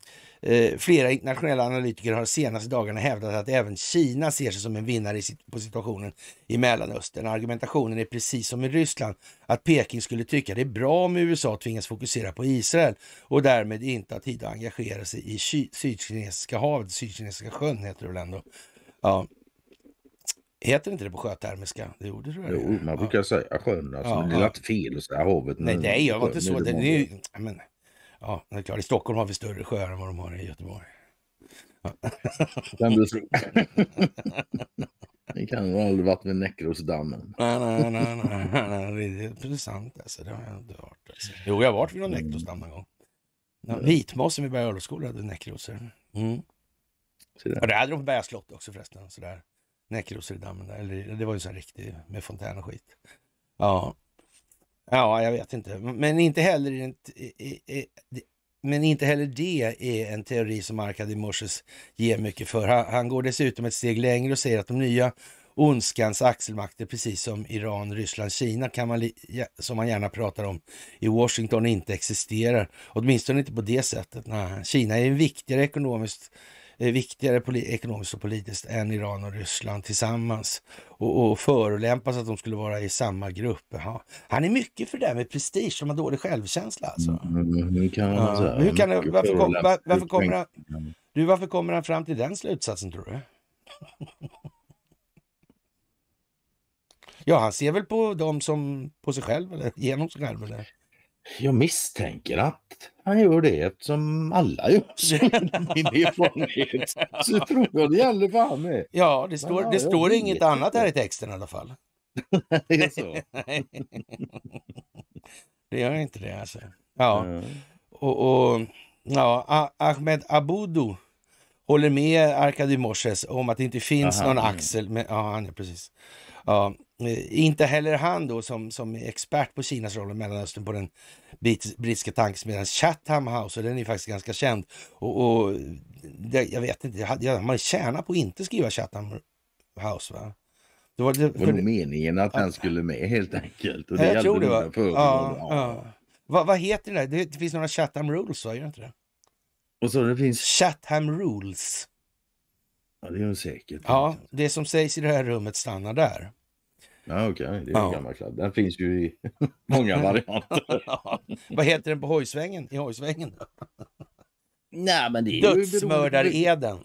Eh, flera internationella analytiker har de senaste dagarna hävdat att även Kina ser sig som en vinnare sit på situationen i Mellanöstern. Argumentationen är precis som i Ryssland, att Peking skulle tycka det är bra om USA tvingas fokusera på Israel och därmed inte ha tid att engagera sig i Sydkinesiska havet, Sydkinesiska sjön heter det väl ändå. Ja. Heter inte det på sjötermiska? Jo, det tror jag. Jo, man brukar ja. säga sjön, alltså, ja, men det är ja. inte fel att säga havet. Nej, nej, jag var inte så. Det, det, men, Ja, det är klart. I Stockholm har vi större sjöar än vad de har i Göteborg. kan du Ja. Det kan nog aldrig varit med Näckrosdammen. Nej, nej, nej, nej, nej, det är sant alltså. Det har jag inte varit. Alltså. Jo, jag har varit vid någon mm. Näckrosdamm någon gång. Ja, Vitmossen vid Berga örlogsskola hade näckrosor. Mm. Och det hade de på Berga slott också förresten. Näckrosor i dammen där. Eller, det var ju så här riktigt med fontän och skit. Ja, Ja, jag vet inte. Men inte heller, men inte heller det är en teori som Arkady Morses ger mycket för. Han, han, går dessutom ett steg längre och säger att de nya ondskans axelmakter, precis som Iran, Ryssland, Kina, kan man, som man gärna pratar om i Washington, inte existerar. Åtminstone inte på det sättet. Nej. Kina är en viktigare ekonomiskt Eh, viktigare ekonomiskt och politiskt än Iran och Ryssland tillsammans och, och förolämpas att de skulle vara i samma grupp. Jaha. Han är mycket för det där med prestige, de har dålig självkänsla. Alltså. Mm, kan ja. alltså, Hur kan varför, kom, var, varför, kommer han, du, varför kommer han fram till den slutsatsen tror du? ja, han ser väl på dem som på sig själv eller genom sig själv. Eller? Jag misstänker att han gör det som alla gör så min erfarenhet. Så tror jag det gäller för fan med. Ja, det står, ja, det står inget inte. annat här i texten i alla fall. det gör inte det alltså. Ja, mm. och, och ja, Ahmed Abudu håller med Arkadi Morses om att det inte finns Aha, någon mm. axel. Men, ja, han är precis. Ja, Eh, inte heller han då som, som är expert på Kinas roll i Mellanöstern på den brittiska tankesmedjan Chatham House och den är faktiskt ganska känd. Och, och det, jag vet inte, jag, man tjänar på att inte skriva Chatham House va? Det var, det, för... var det meningen att han skulle med helt enkelt? Och det jag tror det var. ja, ja. Vad va heter det där? Det finns några Chatham Rules va? Gör inte det? Och så det finns? Chatham Rules. Ja det gör det säkert. Ja, det som sägs i det här rummet stannar där okej. Okay. Det är ja. en gammal kladd. Den finns ju i många varianter. Vad heter den på hojsvängen? I hojsvängen? Nej, men det är Dödsmördareden.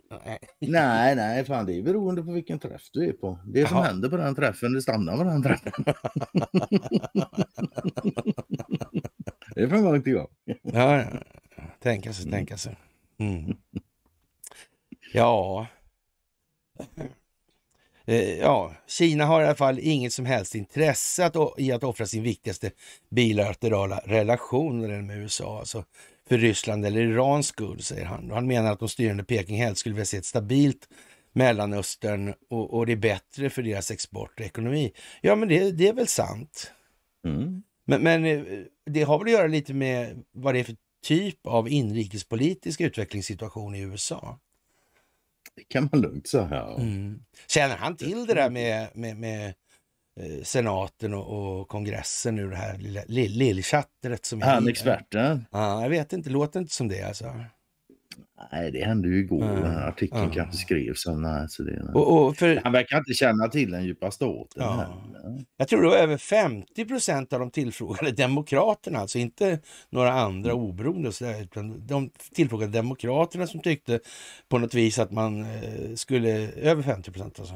Nej, nej, fan det är beroende på vilken träff du är på. Det som händer på den träffen, det stannar på den träffen. det är fan långt igång. ja, ja. tänka sig, tänka mm. sig. Mm. Ja. Eh, ja, Kina har i alla fall inget som helst intresse att, i att offra sin viktigaste bilaterala relation med USA, alltså för Ryssland eller Irans skull, säger han. Han menar att de styrande Peking helst skulle vilja se ett stabilt Mellanöstern och, och det är bättre för deras export och ekonomi. Ja, men det, det är väl sant. Mm. Men, men eh, det har väl att göra lite med vad det är för typ av inrikespolitisk utvecklingssituation i USA. Det kan man lugnt säga. Mm. Känner han till det där med, med, med eh, senaten och, och, kongressen nu, det här lilla, lilla, lilla som är Han experten? Ja, jag vet inte, låter inte som det alltså. Nej, det hände ju igår. Mm. Den här artikeln mm. kanske skrevs. och, och för... Han verkar inte känna till den djupa staten. Ja. Jag tror det var över 50 procent av de tillfrågade demokraterna, alltså inte några andra mm. oberoende, utan de tillfrågade demokraterna som tyckte på något vis att man eh, skulle, över 50 procent alltså,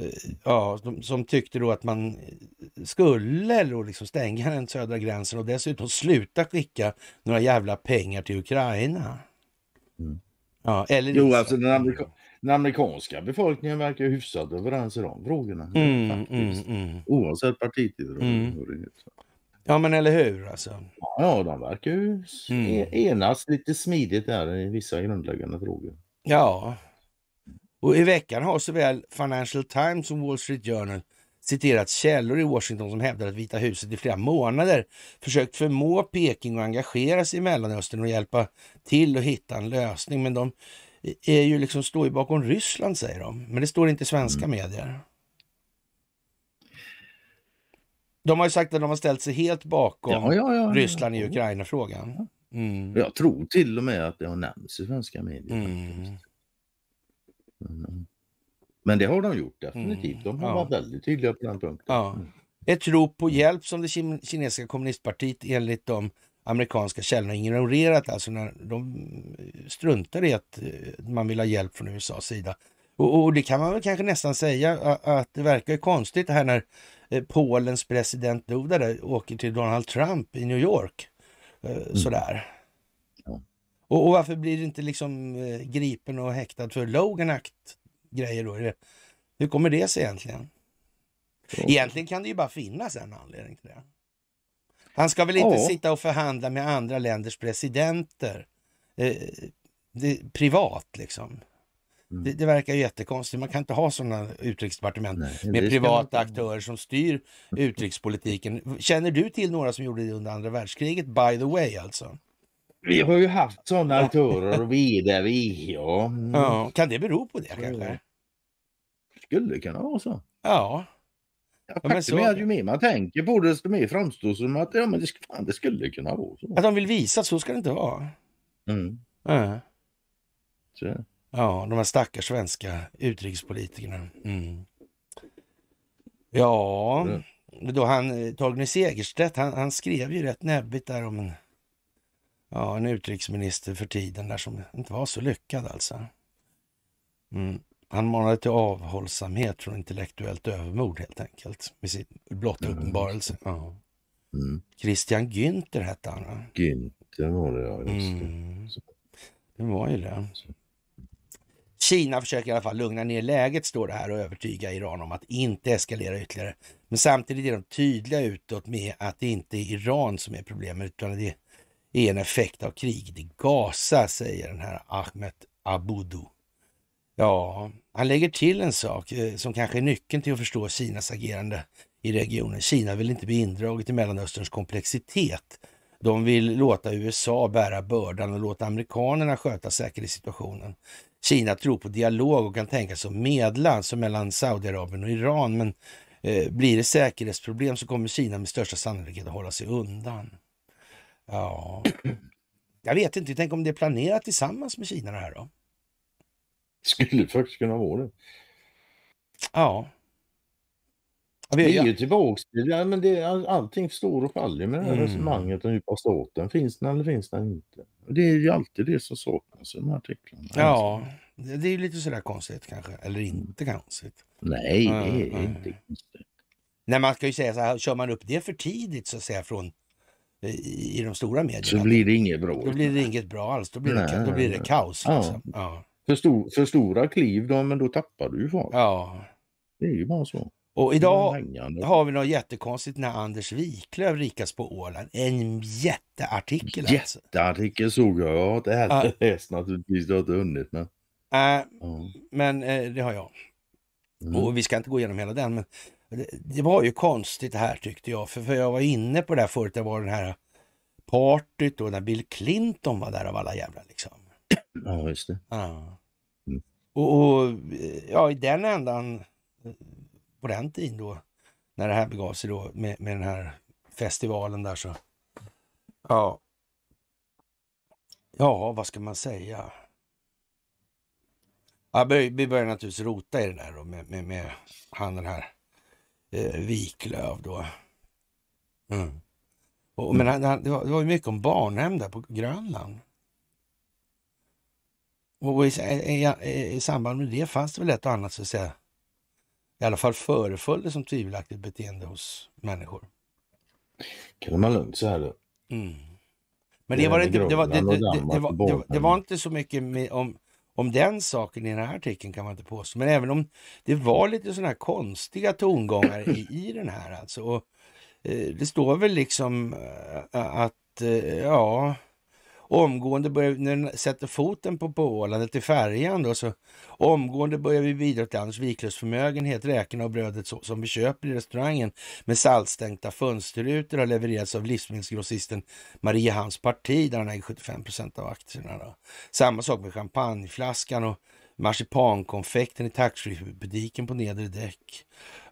eh, ja, de, som tyckte då att man eh, skulle då liksom stänga den södra gränsen och dessutom sluta skicka några jävla pengar till Ukraina. Mm. Ja, eller... Jo, alltså den, amerika den amerikanska befolkningen verkar hyfsat överens i de frågorna. Mm, mm faktiskt. Mm, mm. Oavsett partitillhörighet. Ja men eller hur alltså. Ja de verkar ju mm. e-, enas lite smidigt där i vissa grundläggande frågor. Ja. Och i veckan har såväl Financial Times som Wall Street Journal citerat källor i Washington som hävdar att Vita huset i flera månader försökt förmå Peking att engagera sig i Mellanöstern och hjälpa till att hitta en lösning. Men de är ju liksom, står ju bakom Ryssland säger de, men det står inte i svenska mm. medier. De har ju sagt att de har ställt sig helt bakom ja, ja, ja, Ryssland i Ukraina-frågan. Mm. Jag tror till och med att det har nämnts i svenska medier. Mm. Men det har de gjort definitivt. Mm. De har ja. varit väldigt tydliga på den punkten. Ja. Mm. Ett rop på hjälp som det kinesiska kommunistpartiet enligt de amerikanska källorna ignorerat. Alltså när de eh, struntar i att eh, man vill ha hjälp från USAs sida. Och, och, det kan man väl kanske nästan säga att det verkar konstigt det här när eh, Polens president Duda åker till Donald Trump i New York. Mm. Sådär. Mm. Ja. Och, och, varför blir det inte liksom gripen och häktad för Logan Act grejer då? hur kommer det sig egentligen? Egentligen kan det ju bara finnas en anledning till det. Han ska väl inte oh. sitta och förhandla med andra länders presidenter eh, det, privat liksom. Mm. Det, det, verkar ju jättekonstigt. Man kan inte ha sådana utrikesdepartement Nej, med privata man... aktörer som styr utrikespolitiken. Känner du till några som gjorde det under andra världskriget? By the way alltså. Vi har ju haft sådana aktörer och vi är där vi är. Ja. Mm. kan det bero på det kanske? skulle det kunna vara så. Ja. Ja, men så... med, ju mer man tänker på det, desto mer framstår som att ja, men det, fan, det skulle kunna vara så. Att de vill visa att så ska det inte vara. Mm. Äh. Ja, de här stackars svenska utrikespolitikerna. Mm. Ja, mm. då han, eh, Torgny Segerstedt, han, han, skrev ju rätt näbbigt där om en, ja, en utrikesminister för tiden där som inte var så lyckad alltså. Mm. Han manade till avhållsamhet från intellektuellt övermod helt enkelt med sin blotta mm. uppenbarelse. Ja. Mm. Christian Günther hette han. Va? Günther var det, ja. Mm. Det var ju det. Kina försöker i alla fall lugna ner läget står det här och övertyga Iran om att inte eskalera ytterligare. Men samtidigt är de tydliga utåt med att det inte är Iran som är problemet utan det är en effekt av kriget i Gaza, säger den här Ahmed Abudou. Ja, han lägger till en sak eh, som kanske är nyckeln till att förstå Kinas agerande i regionen. Kina vill inte bli indraget i Mellanösterns komplexitet. De vill låta USA bära bördan och låta amerikanerna sköta säkerhetssituationen. Kina tror på dialog och kan tänka sig medla, som mellan Saudiarabien och Iran. Men eh, blir det säkerhetsproblem så kommer Kina med största sannolikhet att hålla sig undan. Ja, jag vet inte. Tänk om det är planerat tillsammans med Kina det här då? skulle faktiskt kunna vara det. Ja. Vi är, ju tillbaks men det, all, allting står och faller med det här mm. resonemanget om djupa staten. Finns den eller finns den inte? Det är ju alltid det som saknas i de här artiklarna. Ja, alltså. det är ju lite sådär konstigt kanske. Eller mm. inte konstigt. Nej, mm. det är mm. inte konstigt. Nej, man ska ju säga så här, kör man upp det för tidigt så att säga från i, i de stora medierna. Så blir det inget bra. Då blir det inget bra alls. Då blir, nej, det, då blir det kaos. Liksom. Ja. ja. För, stor, för stora kliv då, men då tappar du ju folk. Ja. Det är ju bara så. Och idag har vi något jättekonstigt när Anders Wiklöf rikas på Åland. En jätteartikel alltså. Jätteartikel såg jag. Jag har inte heller ja. läst naturligtvis. Det har inte hunnit. Men, äh, ja. men äh, det har jag. Mm. Och vi ska inte gå igenom hela den. Men det, det, var ju konstigt det här tyckte jag. För, för jag var inne på det här förut. Det var den här partyt då när Bill Clinton var där av alla jävlar liksom. Ja, just det. Ja. Mm. Och, och, ja, i den ändan eh, på den tiden då, när det här begav sig då med, med den här festivalen där så, ja, ja, vad ska man säga? Ja, vi börjar naturligtvis rota i det där då med, med, med han den här eh, Wiklöf då. Mm. Och, men mm. han, han, det var ju mycket om barnhem där på Grönland. Och i, i, i, samband med det fanns det väl ett och annat, så att säga, i alla fall föreföll det som tvivelaktigt beteende hos människor. Kan man lugnt säga det. Mm. Men det, det var, inte, det, var, det, det, var, det, var, inte så mycket med, om, om den saken i den här artikeln kan man inte påstå. Men även om det var lite sådana här konstiga tongångar i, i den här alltså. Och, eh, det står väl liksom eh, att, eh, ja, Omgående börjar vi, när den sätter foten på, på i färjan då, så omgående börjar vi bidra till Anders Wiklunds förmögenhet, räkorna och brödet så, som vi köper i restaurangen med saltstänkta fönsterrutor har levererats av livsmedelsgrossisten Mariehamns parti där han äger 75 procent av aktierna. Då. Samma sak med champagneflaskan och marsipankonfekten i taxfreebutiken på nedre däck.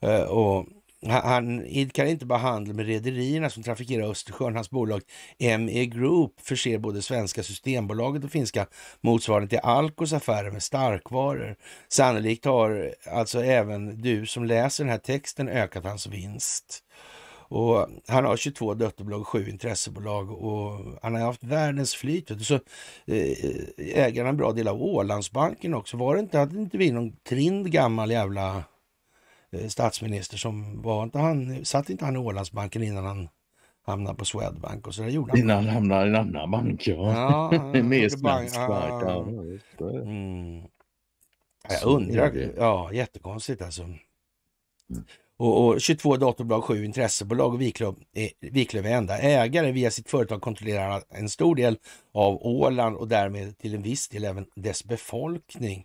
Uh, och han idkar inte bara handel med rederierna som trafikerar Östersjön. Hans bolag ME Group förser både svenska Systembolaget och finska motsvarande till Alkos affärer med starkvaror. Sannolikt har alltså även du som läser den här texten ökat hans vinst. Och han har 22 dotterbolag och 7 intressebolag och han har haft världens flyt. Vet du. Så eh, äger han en bra del av Ålandsbanken också. Var det inte, hade inte vi någon trind gammal jävla Eh, statsminister som var inte han, satt inte han i Ålandsbanken innan han hamnade på Swedbank och så där gjorde han. Innan han hamnade i en annan bank ja. ja Mer mm. Jag undrar, ja jättekonstigt alltså. Mm. Och, och 22 datorbolag, 7 intressebolag och Wiklöf, eh, Wiklöf är enda ägare. Via sitt företag kontrollerar en stor del av Åland och därmed till en viss del även dess befolkning.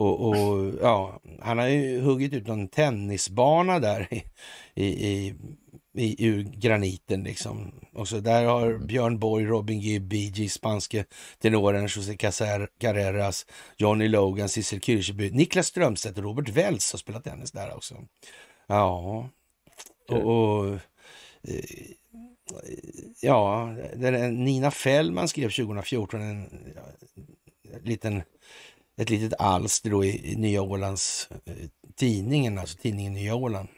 Och, och, ja, han har ju huggit ut någon tennisbana där i, i, i, ur graniten liksom. Och så där har mm. Björn Borg, Robin Gibb, Bee Gees, spanske tenoren José Carreras, Johnny Logan, Sissel Kyrkjeby, Niklas Strömstedt och Robert Wells har spelat tennis där också. Ja, och, och eh, ja, Nina Fällman skrev 2014 en liten ett litet alster då i, i Nya Ålands eh, tidningen, alltså tidningen Nya Åland.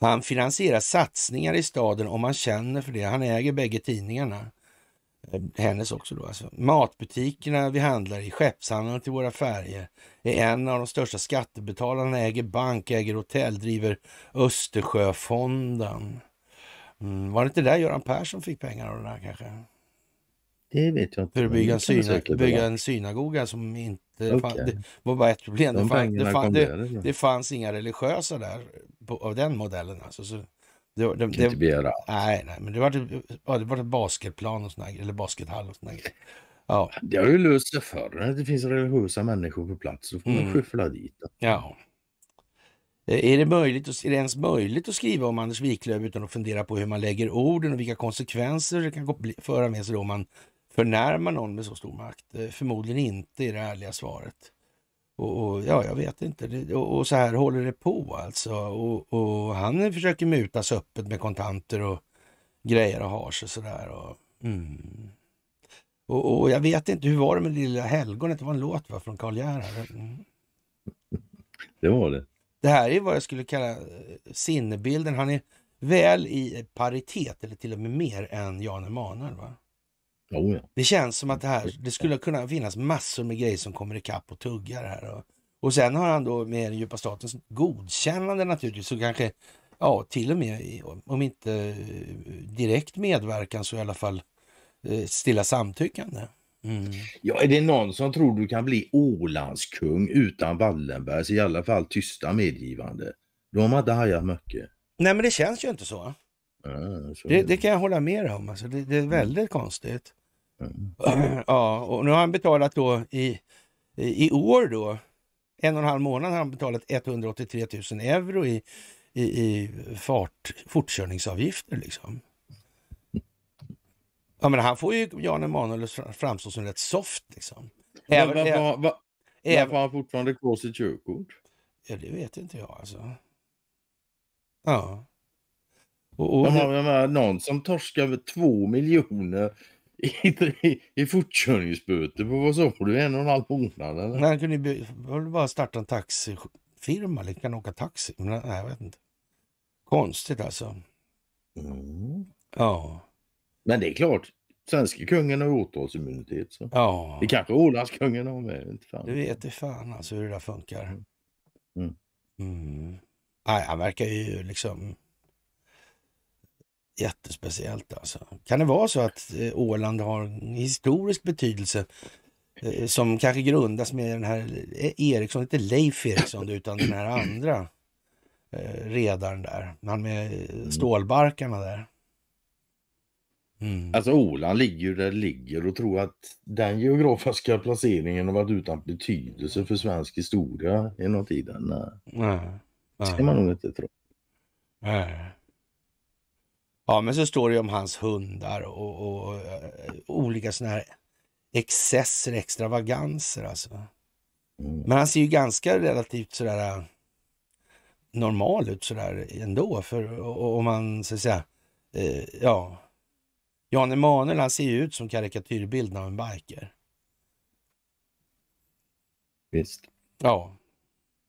Han finansierar satsningar i staden om han känner för det. Han äger bägge tidningarna. Eh, hennes också då alltså. Matbutikerna vi handlar i, Skeppshandeln till våra färger, är en av de största skattebetalarna, äger bank, äger hotell, driver Östersjöfonden. Mm, var det inte där Göran Persson fick pengar av det där kanske? Det vet jag inte. För att bygga, en, syna, bygga en synagoga som inte okay. fann, det var bara ett problem. De det, fann, det, fann, det, det, fanns inga religiösa där på, av den modellen. Alltså, så, det, det, det, inte begära Nej, nej, men det var, typ- ja, det var ett basketplan och sådär, eller baskethall och sådär. Ja. Det har ju löst sig förr, När det finns religiösa människor på plats, så får man mm. skyffla dit då. Ja. Eh, är det, möjligt, är det ens möjligt att skriva om Anders Wiklöf utan att fundera på hur man lägger orden och vilka konsekvenser det kan föra med sig om man förnärma någon med så stor makt? Eh, förmodligen inte i det ärliga svaret. Och, och, ja, jag vet inte. Och, och, så här håller det på alltså. Och, och han försöker mutas öppet med kontanter och grejer och har sig sådär. Och, mm. och, och, jag vet inte, hur var det med Lilla helgonet? Det var en låt va, från Karl Gerhard? Mm. Det var det. Det här är vad jag skulle kalla eh, sinnebilden. Han är väl i paritet, eller till och med mer än Jan Emanuel. Va? Oh ja. Det känns som att det här, det skulle kunna finnas massor med grejer som kommer ikapp och tuggar här. Och, och sen har han då med den djupa statens godkännande naturligtvis, så kanske, ja till och med om inte eh, direkt medverkan så i alla fall eh, stilla samtyckande. Mm. Ja, är det någon som tror du kan bli Ålandskung utan Wallenbergs i alla fall tysta medgivande? De inte hajat mycket. Nej, men det känns ju inte så. Mm, så det, det, kan jag hålla med om. Alltså, det, det är väldigt mm. konstigt. Mm. Ja, och nu har han betalat då i, i år då, en och en halv månad har han betalat 183 000 euro i, i, i fart, fortkörningsavgifter liksom. Ja men han får ju Jan Emanuel framstå som rätt soft liksom. Även, men, var, var, varför har han fortfarande kvar sitt körkort? Ja det vet inte jag alltså. Ja. Och, och, men, men, någon som torskar över två miljoner i, i, fortkörningsböter på vad sa du, en och en halv månad eller? Han kunde ju bara starta en taxifirma, eller kan åka taxi. Men, nej, jag vet inte. Konstigt alltså. Mm. Ja. Men det är klart, svenske kungen har åtalsimmunitet. Så. Ja. Det kanske Ålandskungen har med. Inte fan. Du vet det fan alltså hur det där funkar. Mm. Mm. Nej, han verkar ju liksom jättespeciellt alltså. Kan det vara så att eh, Åland har en historisk betydelse eh, som kanske grundas med den här eh, Eriksson, inte Leif Eriksson utan den här andra redaren där, han med stålbarkarna där. Mm. Alltså Åland ligger ju där det ligger och tror att den geografiska placeringen har varit utan betydelse för svensk historia genom tiden. Nej. Det ska man nog inte tro. Nej. Ja, men så står det ju om hans hundar och, och, och eh, olika sådana här excesser, extravaganser alltså. Men han ser ju ganska relativt sådär eh, normal ut sådär ändå, för om man så att säga, eh, ja. Jan Emanuel han ser ju ut som karikatyrbilden av en biker. Visst. Ja.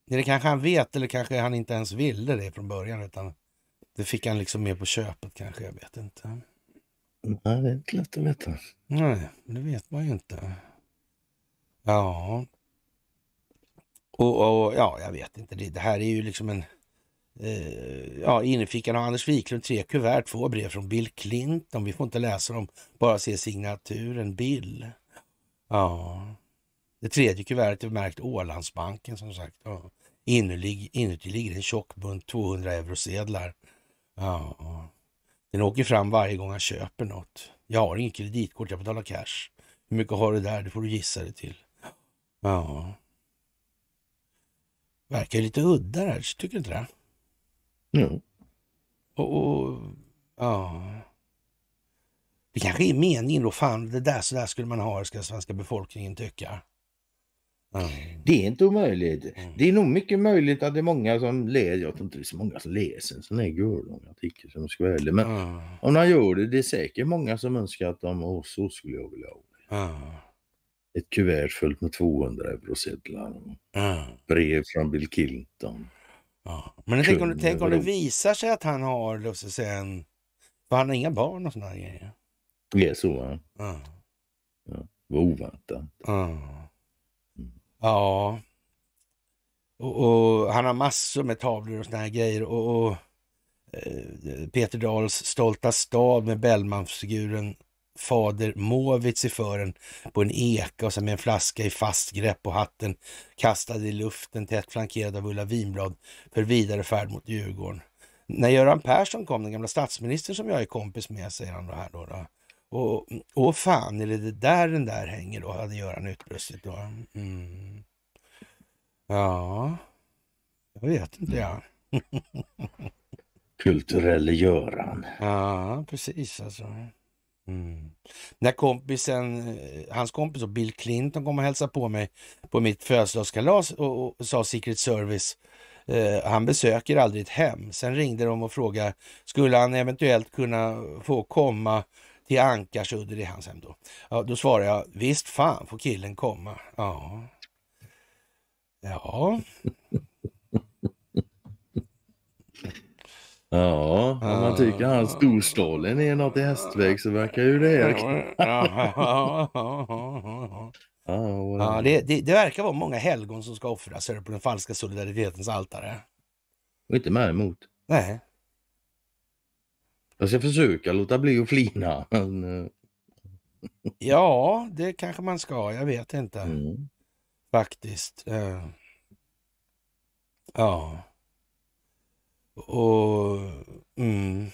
Det kanske han vet eller kanske han inte ens ville det från början utan det fick han liksom mer på köpet kanske, jag vet inte. Nej, det är inte lätt att veta. Nej, det vet man ju inte. Ja. Och, och ja, jag vet inte. Det, det, här är ju liksom en... Eh, ja, innefickan har Anders Wiklund tre kuvert, två brev från Bill Clinton. Vi får inte läsa dem, bara se signaturen Bill. Ja. Det tredje kuvertet är märkt Ålandsbanken som sagt. Ja. inuti ligger en tjock bunt 200 eurosedlar Ja. Den åker fram varje gång han köper något. Jag har inget kreditkort, jag betalar cash. Hur mycket har du där? Det får du gissa dig till. Ja. Verkar lite udda det här, tycker du inte det? Mm. Och, och, ja. Det kanske är meningen då, fan det där så där skulle man ha, ska svenska befolkningen tycka. Mm. Det är inte omöjligt. Mm. Det är nog mycket möjligt att det är många som läser. Jag tror inte det är så många som läser en sån här görlång artikel som ska välja. Men mm. om de gör det, det är säkert många som önskar att de, åh så skulle jag vilja ha det. Ett kuvert fullt med 200 euro eurosedlar. Brev från Bill Clinton. Men jag tänk om, tänk om det visar sig att han har, låt oss säga en, för han har inga barn och sådana grejer. Det är så va? Ja. Vad var oväntat. Ja. Och, och, han har massor med tavlor och såna här grejer. Och, och eh, Peter Dahls Stolta stad med Bellmanfiguren fader Movits i fören på en eka och sen med en flaska i fast grepp och hatten kastad i luften tätt flankerad av Ulla Winblad för vidare färd mot Djurgården. När Göran Persson kom, den gamla statsministern som jag är kompis med, säger han då här då, då och, åh fan, är det, där den där hänger då? hade Göran utbrustit då. Mm. Ja, jag vet inte jag. Kulturelle Göran. Ja, precis alltså. Mm. När kompisen, eh, hans kompis och Bill Clinton kom och hälsade på mig på mitt födelsedagskalas och, och sa Secret Service eh, han besöker aldrig ett hem. Sen ringde de och frågade skulle han eventuellt kunna få komma till Ankarsudde, det är hans hem då. Ja, då svarar jag, visst fan får killen komma. Ja. Ja. Ja, om man tycker han storstollen är något i hästväg så verkar ju det här. Ja, det, det, det, verkar vara många helgon som ska offras på den falska solidaritetens altare. Och inte mig emot. Nej. Jag ska försöka låta bli att flina. Men... Eh. ja, det kanske man ska. Jag vet inte. Mm. Faktiskt. Eh. Ja. Och... Mm.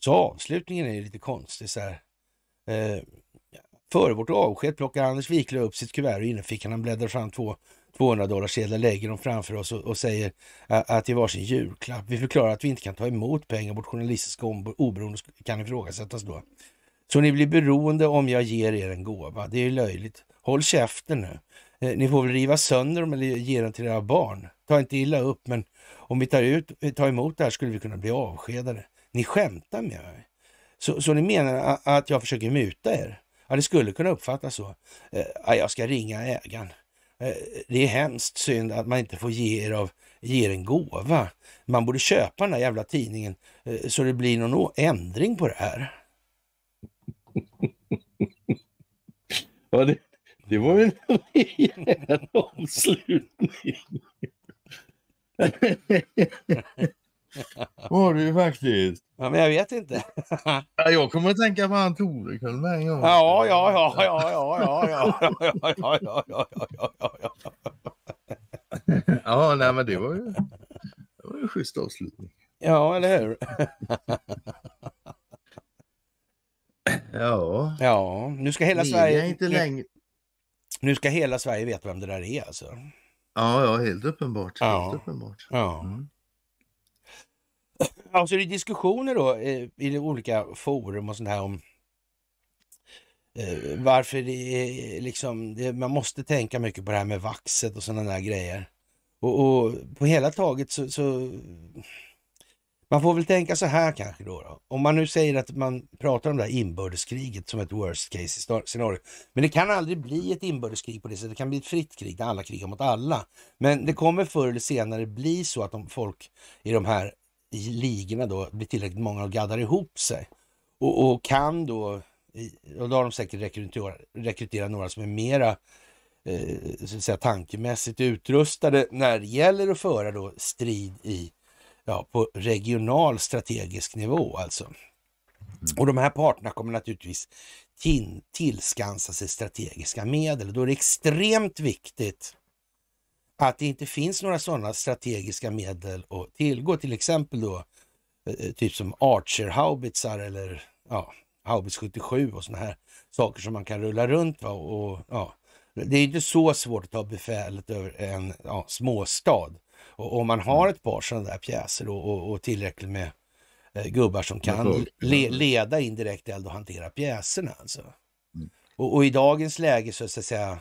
så avslutningen är lite konstig så här. Eh, före vårt avsked plockar Anders Wiklund upp sitt kuvert och inne fick han bläddrar fram två 200 dollar sedlar lägger dem framför oss och, och säger att det är varsin julklapp. Vi förklarar att vi inte kan ta emot pengar. Vårt journalistiska oberoende kan ifrågasättas då. Så ni blir beroende om jag ger er en gåva. Det är löjligt. Håll käften nu. Eh, ni får väl riva sönder dem eller ge dem till era barn. Ta inte illa upp, men om vi tar, ut, eh, tar emot det här skulle vi kunna bli avskedade. Ni skämtar med mig. Så, så ni menar att jag försöker muta er? Ja, det skulle kunna uppfattas så. Eh, jag ska ringa ägaren. Eh, det är hemskt synd att man inte får ge er, av, ge er en gåva. Man borde köpa den här jävla tidningen eh, så det blir någon ändring på det här. Ja, det, det var en rejäl avslutning. Var det ju faktiskt. Ja, men jag vet inte. jag kommer att tänka på han Torekul med en gång. Ja, ja, ja, ja, ja, ja, ja, ja, ja, ja, ja, ja, ja, ja. nej men det var ju, det var ju en schysst avslutning. Ja, eller hur? ja. Ja, nu ska hela Sverige... Inte längre... Nu ska hela Sverige veta vem det där är alltså. Ja, ja, helt uppenbart. Helt uppenbart. Ja. Mm. Ja, så är det diskussioner då eh, i olika forum och sånt här om eh, varför det är liksom, man måste tänka mycket på det här med vaxet och sådana där grejer. Och, och på hela taget så, så, man får väl tänka så här kanske då, då, Om man nu säger att man pratar om det här inbördeskriget som ett worst case scenario. Men det kan aldrig bli ett inbördeskrig på det sättet. Det kan bli ett fritt krig där alla krigar mot alla. Men det kommer förr eller senare bli så att de folk i de här i ligorna då blir tillräckligt många och gaddar ihop sig och, och kan då, och då har de säkert rekryterat rekrytera några som är mera eh, så att säga, tankemässigt utrustade när det gäller att föra då strid i, ja, på regional strategisk nivå alltså. Mm. Och de här parterna kommer naturligtvis tillskansa sig strategiska medel. Då är det extremt viktigt att det inte finns några sådana strategiska medel att tillgå, till exempel då eh, eh, typ som Archer-haubitsar eller ja, haubits 77 och sådana här saker som man kan rulla runt. Va? Och, ja. Det är inte så svårt att ta befälet över en ja, småstad. Och om man har ett par sådana där pjäser och, och, och tillräckligt med eh, gubbar som kan le, leda indirekt eld och hantera pjäserna. Alltså. Mm. Och, och, i dagens läge så att säga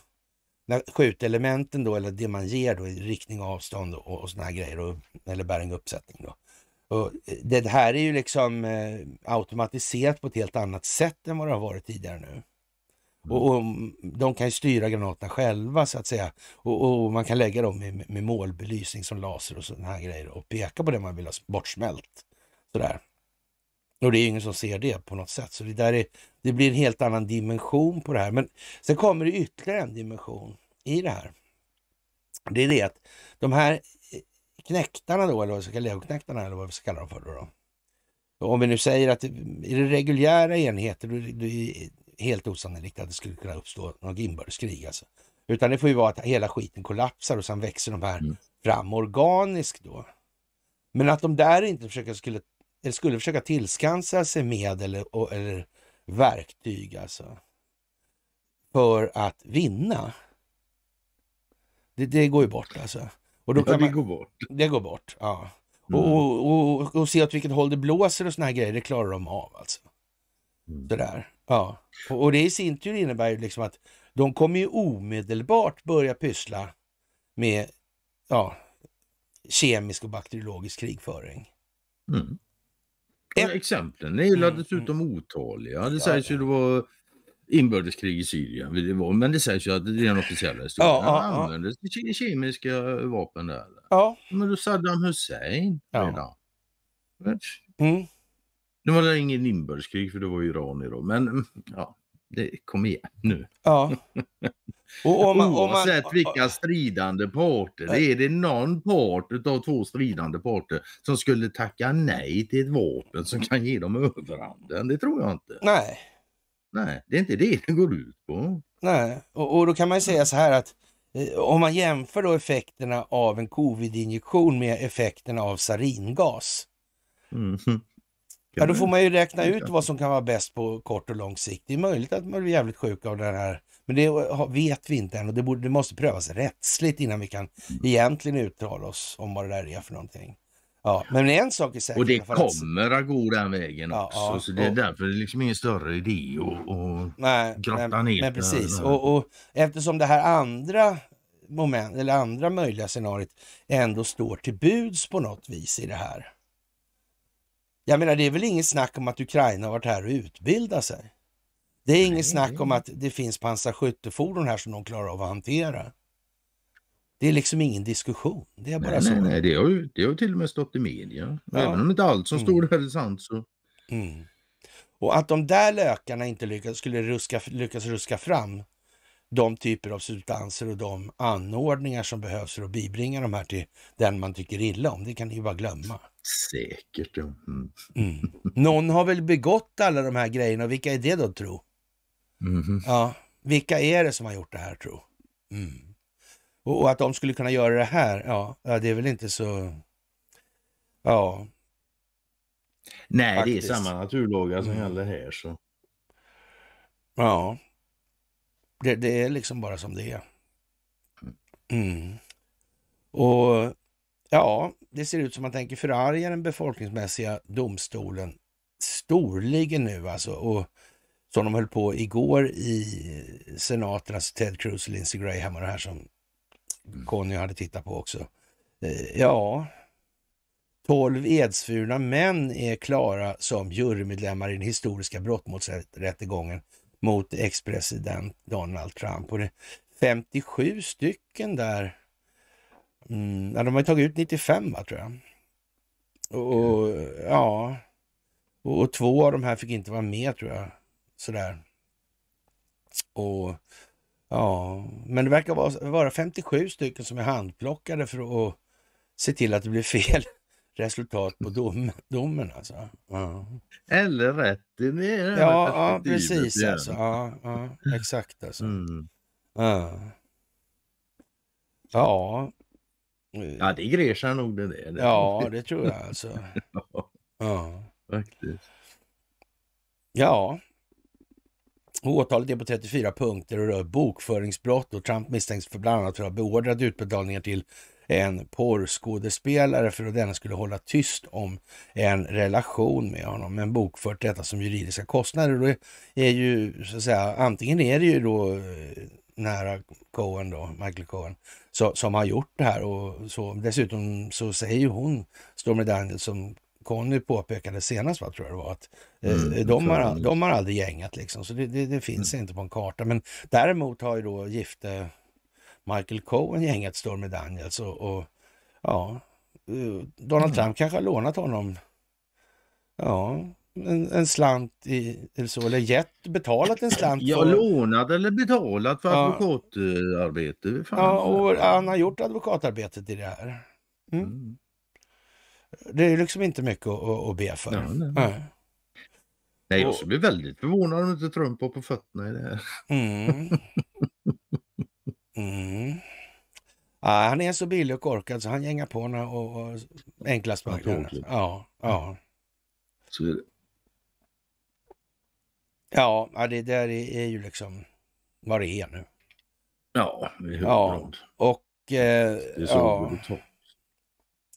när skjutelementen då, eller det man ger då i riktning, avstånd och, och såna här grejer, och, eller bäring uppsättning då. Och eh, det här är ju liksom eh, automatiserat på ett helt annat sätt än vad det har varit tidigare nu. Mm. Och, och De kan ju styra granaterna själva så att säga och, och man kan lägga dem med, med målbelysning som laser och sådana här grejer och peka på det man vill ha bortsmält. Sådär. Och det är ingen som ser det på något sätt. Så det, där är, det blir en helt annan dimension på det här. Men sen kommer det ytterligare en dimension i det här. Det är det att de här knäktarna då, eller vad ska kalla legoknäktarna eller vad vi ska kalla dem för då. då. Om vi nu säger att i det reguljära enheter, då är helt osannolikt att det skulle kunna uppstå något inbördeskrig alltså. Utan det får ju vara att hela skiten kollapsar och sen växer de här mm. fram organiskt då. Men att de där inte försöker skulle eller skulle försöka tillskansa sig medel eller, verktyg alltså för att vinna. Det, det går ju bort alltså. Och då ja, det går bort. Det går bort, ja. Mm. Och, och, och, och, se åt vilket håll det blåser och såna här grejer, det klarar de av alltså. Mm. Sådär. Ja. Och, och, det i sin tur innebär ju liksom att de kommer ju omedelbart börja pyssla med ja, kemisk och bakteriologisk krigföring. Mm. Ett... Exemplen är ju mm, mm. dessutom otaliga. Det sägs ju det var inbördeskrig i Syrien, men det sägs ju att det är den officiella historien. Ja, Han ja, använde ja. kemiska vapen där. Ja. Men då Saddam Hussein redan. Mm. Det var ingen inbördeskrig för det var Iran i då, men ja det, kom igen nu. Ja. Och om man, om man, Oavsett vilka stridande parter, ja. är det någon part utav två stridande parter som skulle tacka nej till ett vapen som kan ge dem överhanden? Det tror jag inte. Nej. Nej, det är inte det det går ut på. Nej, och, och då kan man säga så här att eh, om man jämför då effekterna av en covid-injektion med effekterna av saringas. Mm. Ja, då får man ju mm. räkna ut vad som kan vara bäst på kort och lång sikt. Det är möjligt att man blir jävligt sjuk av det här, men det vet vi inte än och det, borde, det måste prövas rättsligt innan vi kan mm. egentligen uttala oss om vad det där är för någonting. Ja, men en sak är säker. Och det kommer att gå den vägen ja, också. Ja, så det är och, därför det är liksom ingen större idé att och nej, grotta nej, ner men precis. Och, och, eftersom det här andra moment, eller andra möjliga scenariot ändå står till buds på något vis i det här. Jag menar, det är väl inget snack om att Ukraina har varit här och utbildat sig. Det är inget snack om att det finns pansarskyttefordon här som de klarar av att hantera. Det är liksom ingen diskussion. Det är bara nej, så. Nej, nej, det har ju det har till och med stått i media. Ja. Även om inte allt som mm. står där är sant så. Mm. Och att de där lökarna inte lyckas, skulle ruska, lyckas ruska fram de typer av substanser och de anordningar som behövs för att bibringa de här till den man tycker illa om. Det kan ni ju bara glömma. Säkert. Ja. Mm. Mm. Någon har väl begått alla de här grejerna. Vilka är det då tro? Mm. Ja, vilka är det som har gjort det här tro? Mm. Och, och, att de skulle kunna göra det här, ja, det är väl inte så... Ja. Nej, Faktiskt. det är samma naturlaga som mm. gäller här. Så. Ja, det, det, är liksom bara som det är. Mm. Och Ja, det ser ut som att man tänker förarga den befolkningsmässiga domstolen storligen nu alltså. Och som de höll på igår i senaten, alltså Ted Cruz och Lindsey Graham och det här som mm. Conny hade tittat på också. Eh, ja, tolv edsvurna män är klara som jurymedlemmar i den historiska brottmålsrättegången mot ex-president Donald Trump. Och det 57 stycken där Mm, ja, de har tagit ut 95 va, tror jag. Och, mm. ja, och, och, två av de här fick inte vara med tror jag. Sådär. Och ja, men det verkar vara, vara 57 stycken som är handplockade för att se till att det blir fel resultat på dom, domen. Alltså. Ja. Eller rätt. Det är det ja, ja, precis. Alltså. Ja, ja, exakt alltså. Mm. Ja. ja, Ja, det är gräsar nog det där. Ja, det tror jag alltså. ja. Faktiskt. Ja. Åtalet är på 34 punkter och rör bokföringsbrott och Trump misstänks för bland annat för att ha beordrat utbetalningar till en porrskådespelare för att denna skulle hålla tyst om en relation med honom, men bokfört detta som juridiska kostnader. Då är ju så att säga, antingen är det ju då eh, nära Cohen då, Michael Cohen, så, som har gjort det här. Och så, dessutom så säger ju hon, Stormy Daniels, som Conny påpekade senast, va, tror jag det var, att eh, mm, de, har, de har aldrig gängat liksom, så det, det, det finns mm. inte på en karta. Men däremot har ju då gifte Michael Cohen gängat Stormy Daniels och, och ja, eh, Donald mm. Trump kanske har lånat honom. Ja, en, en slant i, eller så, eller gett betalat en slant. Ja, lånat eller betalat för ja. advokatarbete. Fan. Ja, och han har gjort advokatarbetet i det här. Mm. Mm. Det är liksom inte mycket att, att, att be för. Ja, nej, nej. nej, jag skulle bli väldigt förvånad om inte Trump var på fötterna i det här. Mm. mm. Ja, han är så billig och korkad så han gängar på några och, och enklast möjligt. Ja, ja. Så Ja, det där är ju liksom vad det är nu. Ja, i ja, och, eh, det är så ja.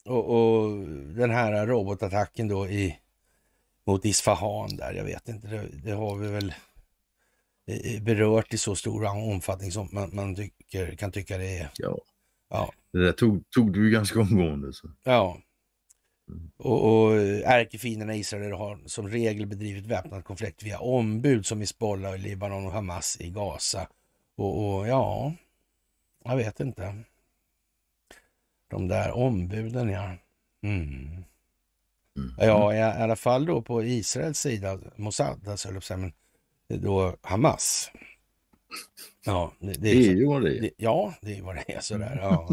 Och, och, den här robotattacken då i, mot Isfahan där, jag vet inte, det, det, har vi väl eh, eh, berört i så stor omfattning som man, man tycker, kan tycka det är. Ja, ja. det där tog, tog du ganska omgående. Så. Ja, och, och eh, ärkefienderna Israel har som regel bedrivit väpnad konflikt via ombud som Hizbollah i Libanon och Hamas i Gaza. Och, och ja, jag vet inte. De där ombuden ja. Mm. mm. Ja, i alla fall då på Israels sida, Mossad, alltså, men eh, då Hamas. Ja, det, det, är ju vad det är. ja, det är vad det är sådär. ja.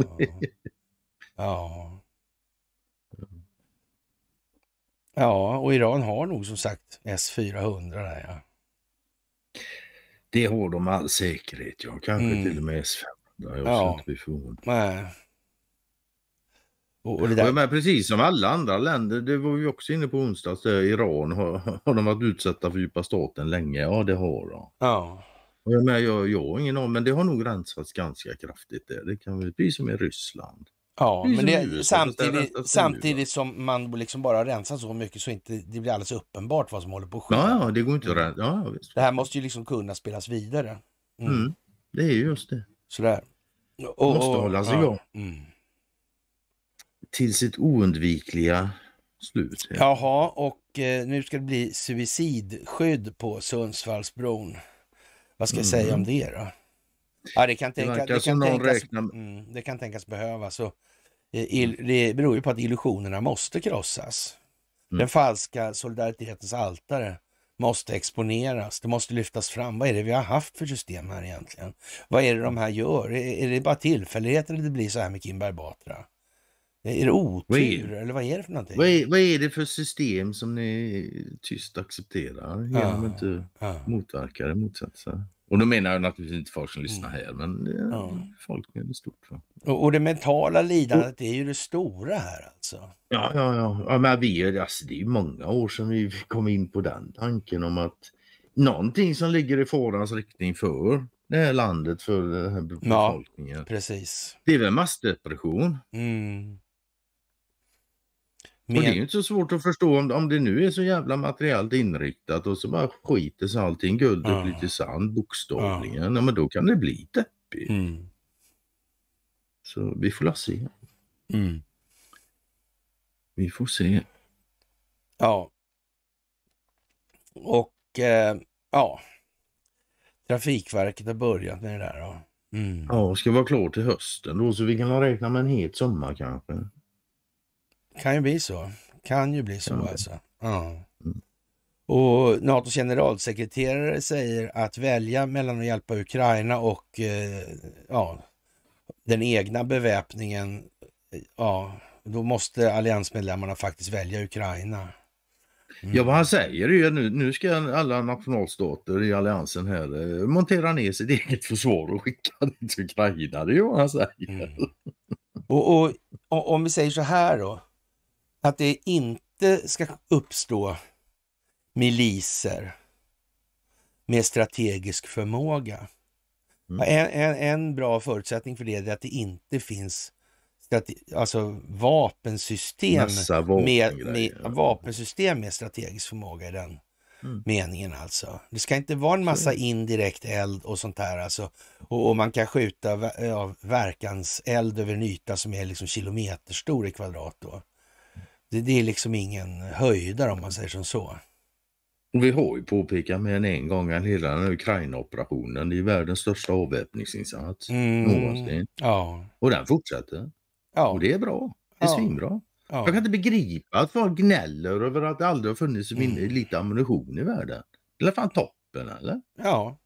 ja. Ja, och Iran har nog som sagt S400 där ja. Det har de all säkerhet ja, kanske mm. till och med S500. Jag ja. Och, och där... men precis som alla andra länder, det var vi också inne på onsdags, Iran har, har de varit utsatta för djupa staten länge? Ja det har de. Ja. Och jag, jag, jag har ingen aning, men det har nog rensats ganska kraftigt där. Det kan väl bli som i Ryssland. Ja, men det, alltså, samtidigt, samtidigt som man liksom bara rensar så mycket så inte det blir alldeles uppenbart vad som håller på att ske. Ja, ja, det går inte att rensa. Ja, visst. det här måste ju liksom kunna spelas vidare. Mm. Mm, det är just det. Sådär. Och, och, måste hållas ja. igång. Mm. Till sitt oundvikliga slut. Ja. Jaha, och eh, nu ska det bli suicidskydd på Sundsvallsbron. Vad ska jag säga mm. om det då? Ja, det kan, tänka, det, det tänkas, räknar... mm, det kan tänkas behövas. Och Eh, det beror ju på att illusionerna måste krossas. Mm. Den falska solidaritetens altare måste exponeras, det måste lyftas fram. Vad är det vi har haft för system här egentligen? Vad är det de här gör? Är det bara tillfälligheter att det blir så här med Kinberg Batra? Eh, är det otur vad är, eller vad är det för någonting? Vad är, vad är, det för system som ni tyst accepterar genom ja, ah, att inte ja. Ah. motverka det motsatsen? Och då menar jag naturligtvis inte folk som lyssnar mm. här, men det, eh, ja. folk är stort. Och, och, det mentala lidandet det är ju det stora här alltså. Ja, ja, ja. ja men vi är, alltså, det är många år sedan vi kom in på den tanken om att någonting som ligger i farans riktning för det här landet, för den här befolkningen. Ja, precis. Det är väl massdepression. Mm. Mer... Och det är ju inte så svårt att förstå om, om det nu är så jävla materiellt inriktat och så bara skiter sig allting. Guldet ja. blir till sand bokstavligen. Ja. ja. men då kan det bli deppigt. Mm. Så vi får la se. Mm. Vi får se. Ja. Och eh, ja. Trafikverket har börjat med det där. Ja, mm. ja ska vara klart till hösten då så vi kan räkna med en het sommar kanske kan ju bli så. Kan ju bli så mm. alltså. Ja. Mm. Och NATOs generalsekreterare säger att välja mellan att hjälpa Ukraina och eh, ja, den egna beväpningen, eh, ja, då måste alliansmedlemmarna faktiskt välja Ukraina. Mm. Ja, vad han säger är ju nu, nu ska alla nationalstater i alliansen här eh, montera ner sitt eget försvar och skicka det till Ukraina. Det är ju vad han säger. Mm. Och, och, och om vi säger så här då att det inte ska uppstå miliser med strategisk förmåga. Mm. En, en, en, bra förutsättning för det är att det inte finns alltså vapensystem, vapen, med, med vapensystem med strategisk förmåga i den mm. meningen alltså. Det ska inte vara en massa indirekt eld och sånt här alltså. Och, och man kan skjuta ja, verkans över en yta som är liksom kilometerstor i kvadrat då. Det, det är liksom ingen höjdare om man säger som så. Vi har ju påpekat med än en gång att hela den Ukraina-operationen, det är världens största avväpningsinsats mm. någonsin. Ja. Och den fortsätter. Ja. Och det är bra. Det är ja. svinbra. Ja. Jag kan inte begripa att folk gnäller över att det aldrig har funnits mm. lite ammunition i världen. Det är fan toppen eller? Ja.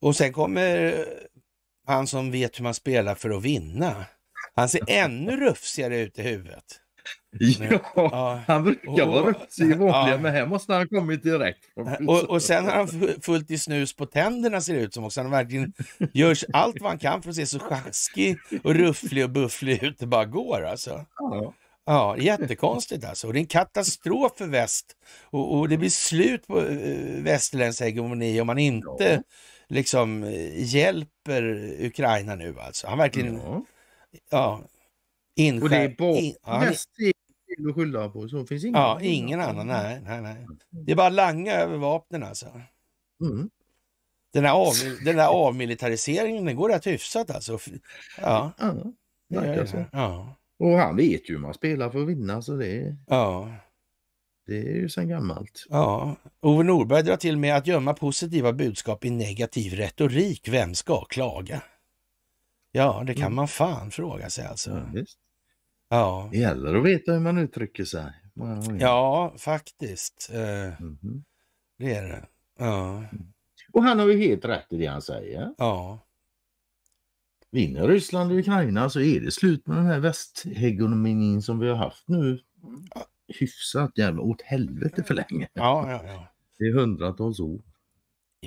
Och sen kommer han som vet hur man spelar för att vinna. Han ser ännu rufsigare ut i huvudet. Ja, han brukar vara rufsig i vanliga, ja. men här måste han ha kommit direkt. Och, och sen har han fullt i snus på tänderna ser det ut som också. Han verkligen gör allt vad han kan för att se så sjaskig och rufflig och bufflig ut det bara går alltså. Ja. Ja, jättekonstigt alltså. Och det är en katastrof för väst och, och det blir slut på eh, västerländsk hegemoni om man inte ja. liksom eh, hjälper Ukraina nu alltså. Han verkligen, ja, ja Inskär, och det är bara in, ja, att skylla på. Så finns ingen, ja, ingen annan. Nej, nej, nej. Det är bara langa över vapnen alltså. Mm. Den, här av, den här avmilitariseringen den går rätt hyfsat alltså. Ja, ja, det ja. Och han vet ju hur man spelar för att vinna så det är... Ja. Det är ju sedan gammalt. Ja, Ove Norberg drar till med att gömma positiva budskap i negativ retorik. Vem ska klaga? Ja, det kan mm. man fan fråga sig alltså. Ja, Ja. Det gäller att veta hur man uttrycker sig. ja, faktiskt. Mm -hmm. Det är det. Ja. Mm. Och han har ju helt rätt i det han säger. Ja. Vinner Ryssland och Ukraina så är det slut med den här västhegemonin som vi har haft nu hyfsat jävla åt helvete för länge. Ja, ja, ja. Det är hundratals år.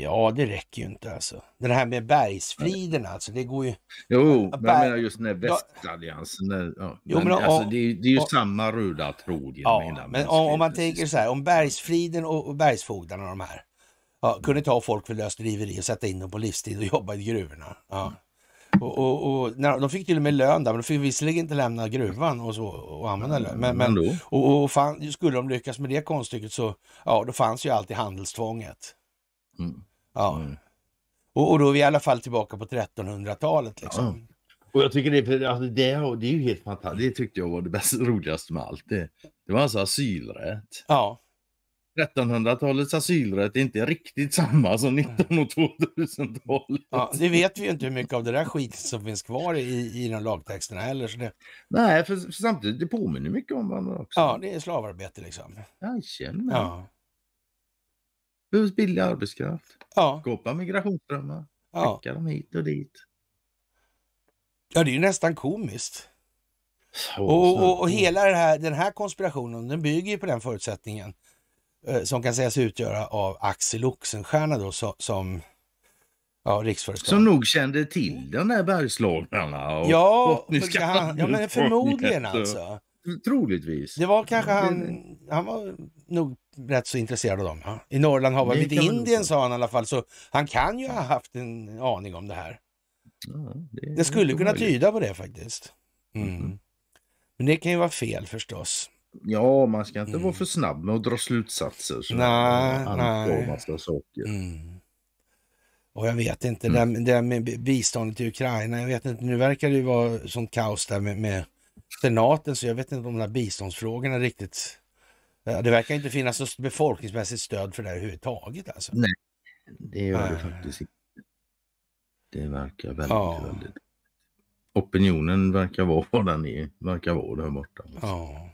Ja, det räcker ju inte alltså. Den här med bergsfriden alltså, det går ju... Jo, Berg... jag menar just den här västalliansen. Där, ja. jo, men, men alltså, det, är, det är ju om, samma röda tråd genom ja, hela men om, om, man tänker så här, om bergsfriden och, och bergsfogdarna och de här ja, kunde ta folk för löst driveri och sätta in dem på livstid och jobba i gruvorna. Ja. Mm. Och, och, och när, de fick till och med lön där, men de fick visserligen inte lämna gruvan och, så, och använda lön. Men, men, och, och fan, skulle de lyckas med det konststycket så ja, då fanns ju alltid handelstvånget. Mm. Ja. Mm. Och, och, då är vi i alla fall tillbaka på 1300-talet. Liksom. Ja. Och jag tycker det, alltså det, det är ju helt fantastiskt. Det tyckte jag var det bästa, roligaste med allt. Det, det var alltså asylrätt. Ja. 1300-talets asylrätt är inte riktigt samma som 19 och 2000-talet. Ja, det vet vi ju inte hur mycket av det där skiten som finns kvar i, i de lagtexterna heller. Så det... Nej, för, för samtidigt det påminner mycket om varandra också. Ja, det är slavarbete liksom. Jag känner. Ja behövs billig arbetskraft. Ja. Skapa migrationsströmmar. Ja. Skicka dem hit och dit. Ja, det är ju nästan komiskt. Så, och, och, och, hela den här, den här konspirationen, den bygger ju på den förutsättningen eh, som kan sägas utgöra av Axel Oxenstierna då så, som ja, Som nog kände till de där bergslagarna och ja, bottniska han, ja, men förmodligen alltså. Troligtvis. Det var kanske han, han var nog rätt så intresserad av dem. Ja. I Norrland har varit lite Indien sa han i alla fall, så han kan ju ha haft en aning om det här. Ja, det, det, skulle kunna möjligt. tyda på det faktiskt. Mm. Mm. Men det kan ju vara fel förstås. Ja, man ska inte mm. vara för snabb med att dra slutsatser. Så nej, eh, nej. Massa saker. Mm. Och jag vet inte, mm. det, där, med biståndet till Ukraina, jag vet inte, nu verkar det ju vara sånt kaos där med, med senaten så jag vet inte om de här biståndsfrågorna riktigt det verkar inte finnas något befolkningsmässigt stöd för det här överhuvudtaget. Alltså. Nej, det gör det äh. faktiskt inte. Det verkar väldigt, ja. väldigt... Opinionen verkar vara vad den är, verkar vara där borta. Alltså. Ja.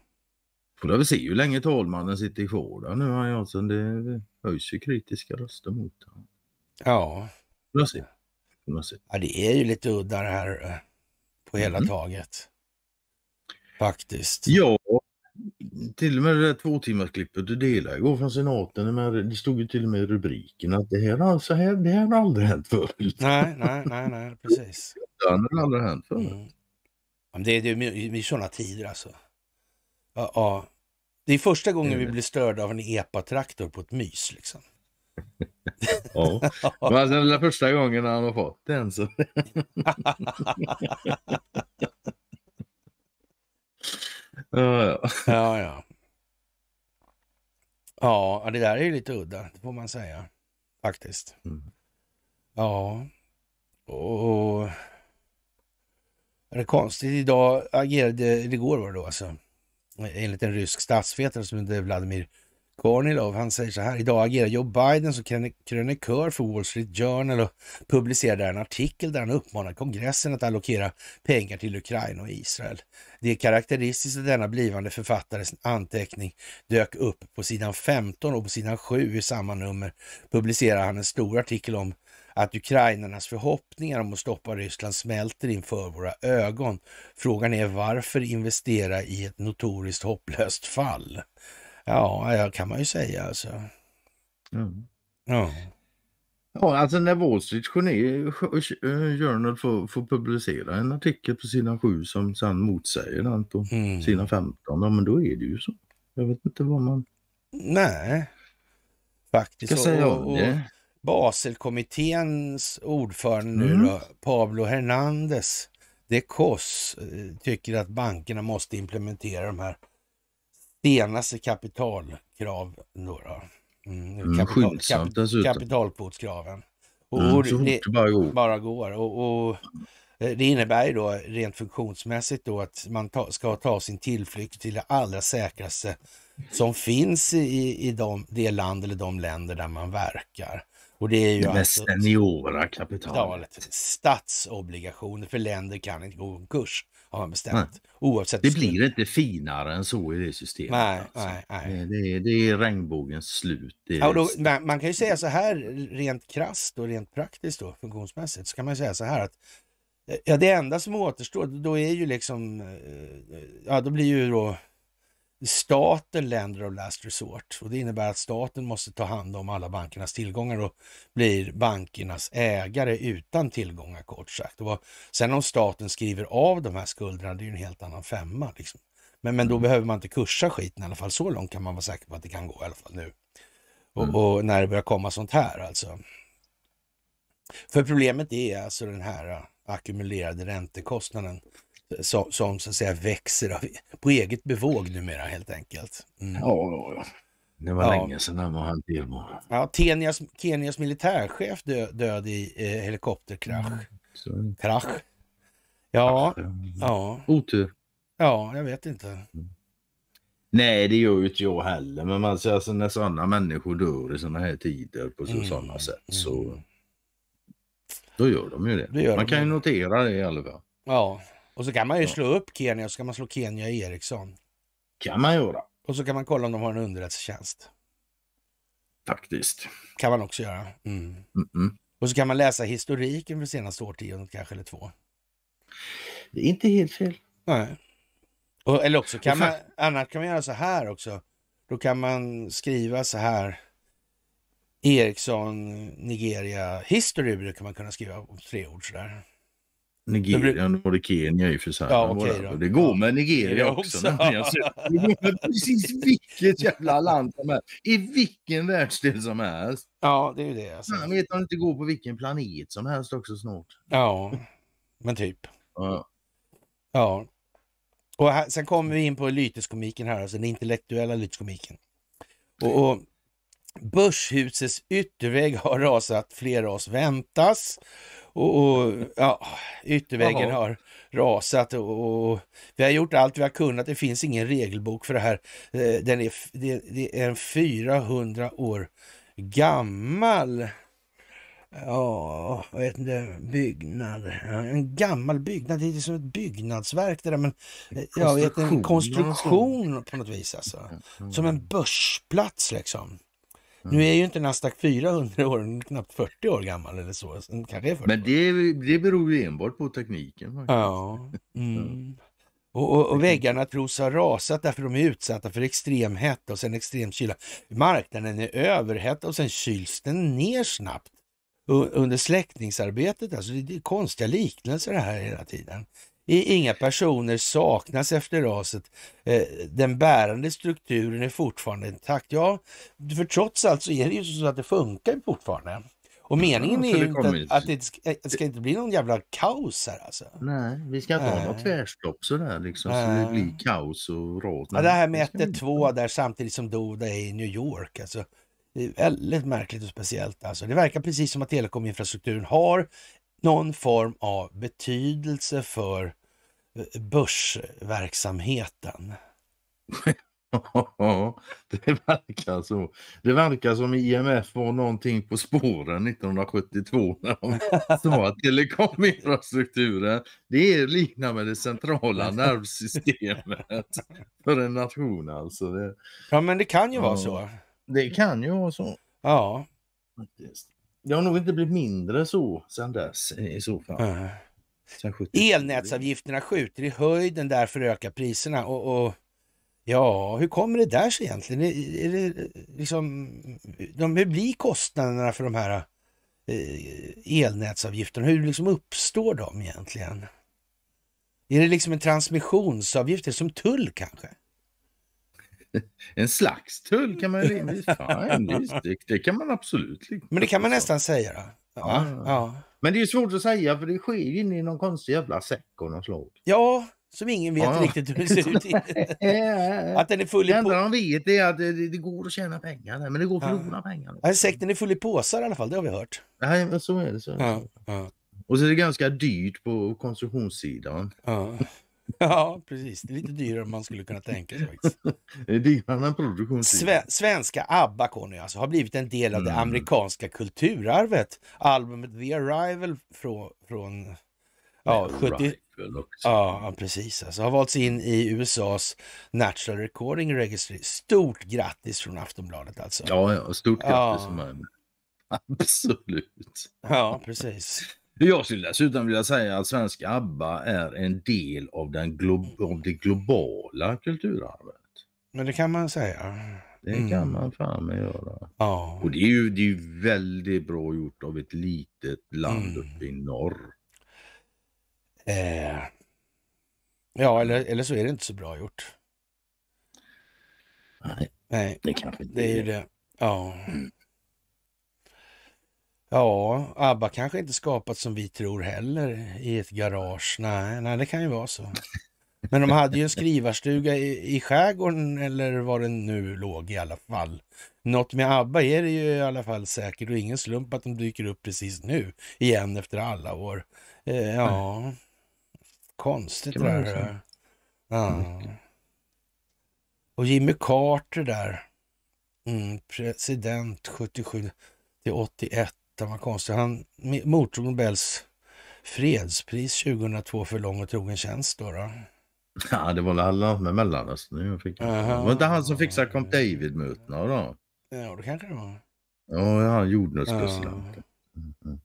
Får vi se hur länge talmannen sitter kvar där nu, alltså, Det höjs ju kritiska röster mot honom. Ja. Får jag se. Får jag se. Ja, det är ju lite udda det här eh, på hela mm. taget. Faktiskt. Ja, till och med det där två timmars klippet du delade igår från senaten, det stod ju till och med i rubriken att det här, så här, det här har aldrig hänt förut. Nej, nej, nej, nej precis. Det har aldrig hänt förut. Mm. det, det, vi är sådana tider alltså. Ja, ja. Det är första gången mm. vi blir störda av en epatraktor på ett mys liksom. ja, det alltså, var den första gången han har fått den. Så. Ja, ja. ja, ja. det där är ju lite udda, det får man säga. Faktiskt. Mm. Ja. Och, och... Det är konstigt, idag agerade, eller igår var det då alltså, enligt en rysk statsvetare som hette Vladimir Garnilov, han säger så här. Idag agerar Joe Biden som krönikör för Wall Street Journal och publicerar där en artikel där han uppmanar kongressen att allokera pengar till Ukraina och Israel. Det är karaktäristiskt att denna blivande författares anteckning dök upp på sidan 15 och på sidan 7 i samma nummer publicerar han en stor artikel om att ukrainarnas förhoppningar om att stoppa Ryssland smälter inför våra ögon. Frågan är varför investera i ett notoriskt hopplöst fall? Ja, det kan man ju säga alltså. Mm. Ja. Ja, alltså när Wall Street eh, Journal får, får, publicera en artikel på sidan 7 som sedan motsäger den på mm. sidan 15, ja men då är det ju så. Jag vet inte vad man... Nej, faktiskt. Ska säga och, och Baselkommitténs ordförande mm. nu då, Pablo Hernandez de Cos, eh, tycker att bankerna måste implementera de här senaste kapitalkrav. Då då. Mm, mm, kapital, kap, kapitalkvotskraven. Och, mm, så fort det, bara går. Bara går. Och, och, eh, det innebär ju då rent funktionsmässigt då att man ta, ska ta sin tillflykt till det allra säkraste som finns i, i de, det land eller de länder där man verkar. Och det är ju det alltså, seniora kapitalet. Statsobligationer för länder kan inte gå konkurs har han bestämt. Oavsett det blir inte finare än så i det systemet. Nej, alltså. nej, nej. Det, är, det är regnbågens slut. Är ja, då, liksom- man kan ju säga så här rent krast och rent praktiskt då, funktionsmässigt, så kan man säga så här att eh, ja, det enda som återstår då är ju liksom, eh, eh, ja då blir ju då staten länder of last resort och det innebär att staten måste ta hand om alla bankernas tillgångar och blir bankernas ägare utan tillgångar kort sagt. Och sen om staten skriver av de här skulderna, det är ju en helt annan femma. Liksom. Men, men då mm. behöver man inte kursa skiten i alla fall. Så långt kan man vara säker på att det kan gå i alla fall nu. Och, mm. och när det börjar komma sånt här alltså. För problemet är alltså den här äh, ackumulerade räntekostnaden som, som så att säga växer av, e- på eget bevåg numera helt enkelt. Mm. Ja, ja, det var ja. länge sedan han var en delmål. Ja, Tenias, Kenias militärchef dö, död i eh, helikopterkrasch. Mm. Krasch. Ja, ja. Otur. Ja, jag vet inte. Mm. Nej, det gör ju inte jag heller. Men man, alltså, alltså, när sådana människor dör i sådana här tider på så, mm, sådana mm. sätt så då gör de ju det. det man de kan ju notera det i alla fall. Ja, och så kan man ju slå upp Kenya, och så kan man slå Kenya Ericsson. Kan man göra. Och så kan man kolla om de har en underrättelsetjänst. Faktiskt. Kan man också göra. Mm. Mm och så kan man läsa historiken för senaste årtiondet kanske, eller två. Det är inte helt fel. Nej. Och, eller också kan man, annars kan man göra så här också. Då kan man skriva så här. Eriksson, Nigeria, history brukar man kunna skriva på tre ord sådär. Nigeria, och det Kenya i och för sig. Ja, okay, det går med Nigeria också. också. Det går med precis vilket jävla land som helst. I vilken världsdel som helst. Ja, det är ju det. Alltså. Man vet om det inte går på vilken planet som helst också snart. Ja, men typ. Ja. ja. Och här, sen kommer vi in på lyteskomiken här, alltså den intellektuella lyteskomiken. Och, och Börshusets yttervägg har rasat, fler ras väntas. Och, och ja, ytterväggen Aha. har rasat och, och, vi har gjort allt vi har kunnat. Det finns ingen regelbok för det här. Eh, den är, det, är en 400 år gammal Ja, jag vet inte, byggnad. En gammal byggnad, det är som ett byggnadsverk det där, men eh, jag vet en alltså. konstruktion på något vis alltså. Mm, mm. Som en börsplats liksom. Nu mm. är ju inte Nasdaq 400 år, knappt 40 år gammal eller så. Kanske Men det, det beror ju enbart på tekniken. Faktiskt. Ja. Mm. Och, och, och väggarna tros ha rasat därför de är utsatta för extrem hetta och sen extrem kyla. Marknaden är överhettad och sen kyls den ner snabbt under släckningsarbetet. Alltså det är konstiga liknelser det här hela tiden. Inga personer saknas efter raset. Eh, den bärande strukturen är fortfarande intakt. Ja, för trots allt så är det ju så att det funkar fortfarande. Och meningen ja, är ju att, att det ska, eh, ska, inte bli någon jävla kaos här alltså. Nej, vi ska inte ha något eh. tvärstopp sådär liksom äh. så det blir kaos och råd. Ja, det här med 112 där samtidigt som Doda är i New York alltså. Det är väldigt märkligt och speciellt alltså. Det verkar precis som att telekominfrastrukturen har någon form av betydelse för eh, börsverksamheten. Ja, det verkar så. Det verkar som IMF var någonting på spåren 1972 när de sa att telekominfrastrukturen, det liknar med det centrala nervsystemet för en nation alltså. Det, ja, men det kan ju ja, vara så. Det kan ju vara så. Ja. Faktiskt. Det har nog inte blivit mindre så sen dess i så fall. Mm. Elnätsavgifterna skjuter i höjden, därför ökar priserna. Och, och, ja, hur kommer det där sig egentligen? Är, är det liksom, de, hur blir kostnaderna för de här eh, elnätsavgifterna? Hur liksom uppstår de egentligen? Är det liksom en transmissionsavgift, som tull kanske? en slags tull kan man ju rimligtvis... det, kan man absolut. Men det kan man nästan säga. Då. Ja, ja. ja. Men det är svårt att säga för det sker ju inne i någon konstig jävla säck av något slag. Ja, som ingen vet ja. riktigt hur det ser ut. att den är full i Det enda de vet är att det, det, går att tjäna pengar där, men det går att förlora pengar. Ja, sekten är full i påsar i alla fall, det har vi hört. Nej, men så är det. Så är det. Och så är det ganska dyrt på konsumtionssidan. Ja, precis. Det är lite dyrare än man skulle kunna tänka sig. Faktiskt. det är dyrare än produktion. Sve svenska ABBA, Conny, alltså, har blivit en del av mm. det amerikanska kulturarvet. Albumet The Arrival från, från ja, 70... Ja, precis. Alltså, har valts in i USAs National Recording Registry. Stort grattis från Aftonbladet alltså. Ja, ja stort grattis. Ja. Man. Absolut. Ja, precis. Jag skulle dessutom vilja säga att svensk ABBA är en del av, den glo av det globala kulturarvet. Men det kan man säga. Det kan mm. man fan göra. Ja. Och det är ju det är väldigt bra gjort av ett litet land mm. uppe i norr. Eh. Ja, eller, eller så är det inte så bra gjort. Nej, Nej. det kanske inte det är. det. Ja. Mm. Ja, ABBA kanske inte skapat som vi tror heller i ett garage. Nej, nej det kan ju vara så. Men de hade ju en skrivarstuga i, i skärgården eller var den nu låg i alla fall. Något med ABBA är det ju i alla fall säkert och ingen slump att de dyker upp precis nu igen efter alla år. Eh, ja, konstigt det där. Ja. Mm. Och Jimmy Carter där, mm, president 77 till 81. Satan vad konstigt. Han mottog Nobels fredspris 2002 för lång och trogen tjänst. Då, då. Ja, det var väl alla med Mellanöstern. Fick... Det var inte han som fixade Camp David-mötena då? Ja, det kanske det var. Ja, han jordnötspresident. Ja. Mm-hmm.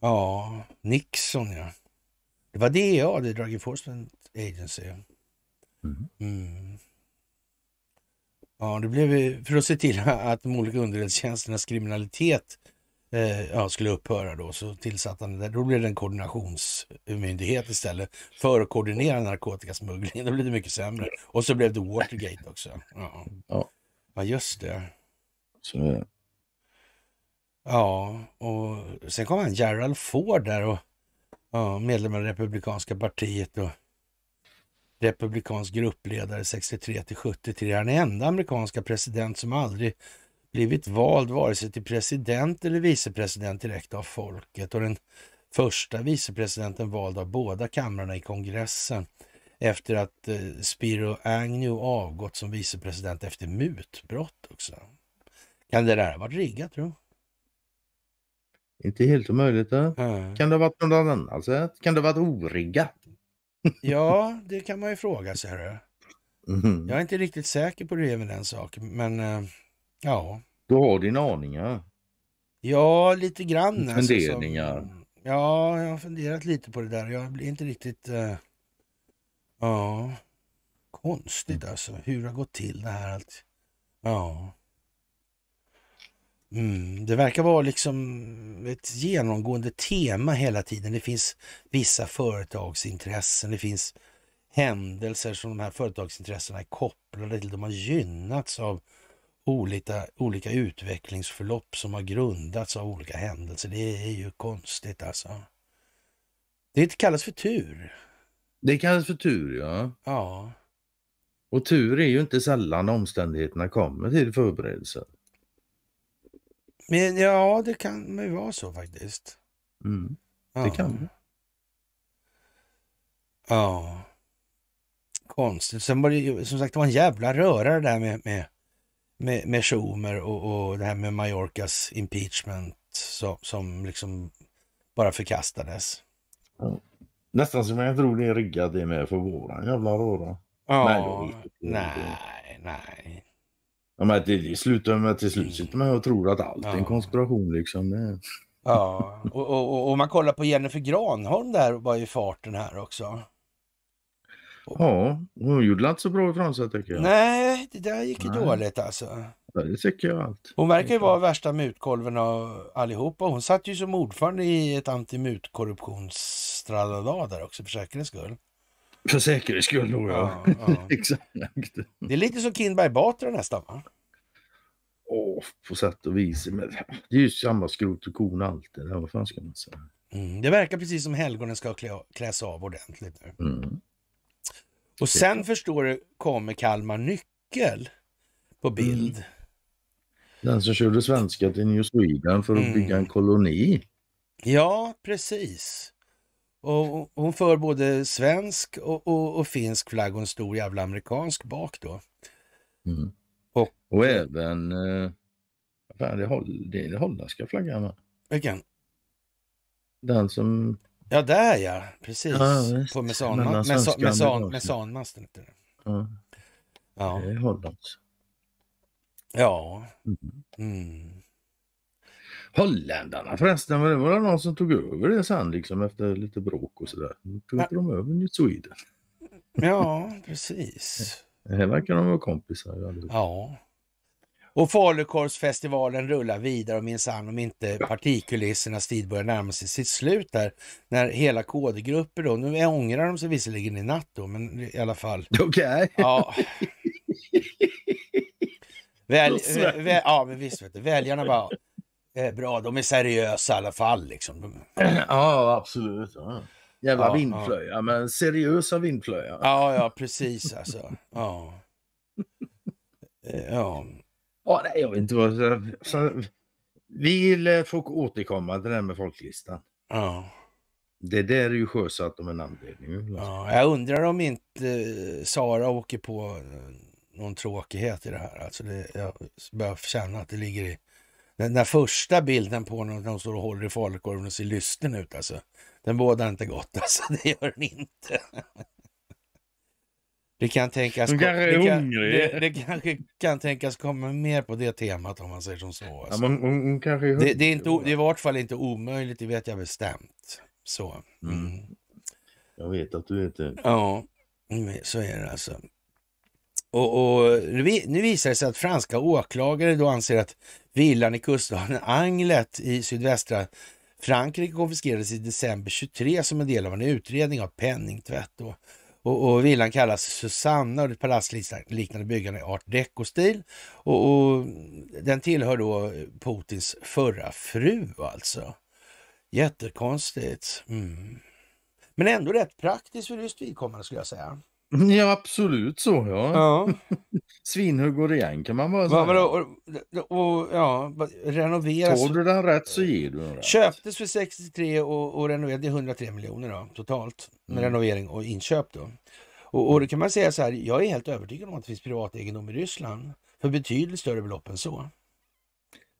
ja, Nixon ja. Det var DEA, det Drug Enforcement Agency. Mm. Mm. Ja, det blev för att se till att de olika underrättelsetjänsternas kriminalitet eh, ja, skulle upphöra då, så tillsatte han det. Då blev det en koordinationsmyndighet istället för att koordinera narkotikasmugglingen. Då blev det mycket sämre. Och så blev det Watergate också. Ja, ja. ja just det. Så. Ja, och sen kom han Gerald Ford där och ja, medlem av Republikanska partiet och republikansk gruppledare 63 till 73. Han är enda amerikanska president som aldrig blivit vald vare sig till president eller vicepresident direkt av folket och den första vicepresidenten vald av båda kamrarna i kongressen efter att eh, Spiro Agnew avgått som vicepresident efter mutbrott också. Kan det där ha varit riggat tror Inte helt omöjligt. Ja. Mm. Kan det ha varit något annat alltså, sätt? Kan det ha varit origgat? ja, det kan man ju fråga sig. Mm. Jag är inte riktigt säker på det med den saken, men eh, Ja. Du har dina aningar? Ja, lite grann. Alltså, Funderingar? som, ja, jag har funderat lite på det där. Jag blir inte riktigt... Uh, ja, konstigt mm. alltså. Hur det har gått till det här. Allt. Ja. Mm, det verkar vara liksom ett genomgående tema hela tiden. Det finns vissa företagsintressen. Det finns händelser som de här företagsintressena är kopplade till. De har gynnats av olika, olika utvecklingsförlopp som har grundats av olika händelser. Det är ju konstigt alltså. Det kallas för tur. Det kallas för tur, ja. Ja. Och tur är ju inte sällan omständigheterna kommer till förberedelser. Men ja, det kan ju vara så faktiskt. Mm, det ja. kan Ja. Konstigt. Sen var det ju som sagt det var en jävla röra det där med, med med, med Schumer och, och det här med Mallorcas impeachment som, som liksom bara förkastades. Mm. Nästan som jag tror det är riggat det med för våran jävla råra. Ja, nej, nej, Ja, men det, det slutar med till slut sitter man och tror att allt är en konspiration liksom. Ja, och, om man kollar på Jennifer Granholm där var ju farten här också. Ja, hon gjorde inte så bra ifrån sig tycker jag. Nej, det där gick ju dåligt alltså. Det tycker jag allt. Hon verkar ju vara värsta mutkolven av allihopa. Hon satt ju som ordförande i ett antimutkorruptionstralala där också för säkerhets skull. För säkerhets skull då ja. ja, Exakt. Det är lite som Kinberg Batra nästan va? Åh, på sätt och vis. Men det är ju samma skrot och korn alltid. Vad fan ska man säga? Mm, det verkar precis som helgonen ska klä, kläs av ordentligt nu. Mm. Och sen förstår du, kommer Kalmar nyckel på mm. bild. Mm. Den som körde svenska till New Sweden för att mm. bygga en mm. koloni. Ja, precis. Och hon för både svensk och, och, och finsk flagg och en stor jävla amerikansk bak då. Mm. Och, och, även eh, det, är den holländska flaggan. Vilken? Den som Ja, där ja. Precis. Ja, på mesanmasten. Mesan, mesan, mesan, mesan ja. ja. Det är Holland. Ja. Mm. mm. Holländarna förresten, men det var någon som tog över det sen liksom efter lite bråk och sådär. Nu tog ja. de över New Sweden. Ja, precis. Här verkar de vara kompisar. Ja. Och falukorvsfestivalen rullar vidare och minsann om inte partikulissernas tid börjar närma sig sitt slut där. När hela KD-grupper då, nu ångrar de sig visserligen i natt då, men i alla fall. Okej. Okay. Ja. Väl, väl, ja, men visst vet du. Väljarna bara, eh, bra, de är seriösa i alla fall liksom. Ja, absolut. Ja. Jävla ja, vindflöja, ja. men seriösa vindflöja. Ja, ja, precis alltså. Ja. Eh, ja. Ja, nej, jag vet inte vad... Så, vi lär eh, få återkomma till det där med folklistan. Ja. Det där är ju sjösatt om en anledning. Ja, jag undrar om inte eh, Sara åker på eh, någon tråkighet i det här. Alltså det, jag börjar känna att det ligger i... Den där första bilden på när hon står och håller i falukorven och ser lysten ut alltså. Den bådar inte gott alltså, det gör den inte. Det kan tänkas... De kanske är hungrig. det, det kanske kan tänkas komma mer på det temat om man säger som så. Alltså. Ja, man, man kanske är det, det, är inte, det är i vart fall inte omöjligt, det vet jag bestämt. Så. Mm. Mm. Jag vet att du vet det. Ja, mm, så är det alltså. Och, och, nu visar det sig att franska åklagare då anser att villan i kuststaden Anglet i sydvästra Frankrike konfiskerades i december 23 som en del av en utredning av penningtvätt. Då. Och, och villan kallas Susanna och det palatsliknande byggande i art deco-stil. Och, och, den tillhör då Putins förra fru alltså. Jättekonstigt. Mm. Men ändå rätt praktiskt för just vidkommande skulle jag säga. Ja, absolut så ja. ja. Svinhugg går igen kan man bara säga. Ja, och, och, och, ja, renoveras. Tar du den rätt så ger du den rätt. Köptes för 63 och, och renoverades 103 miljoner då, totalt med mm. renovering och inköp då. Och, och då kan man säga så här, jag är helt övertygad om att det finns privategendom i Ryssland för betydligt större belopp än så.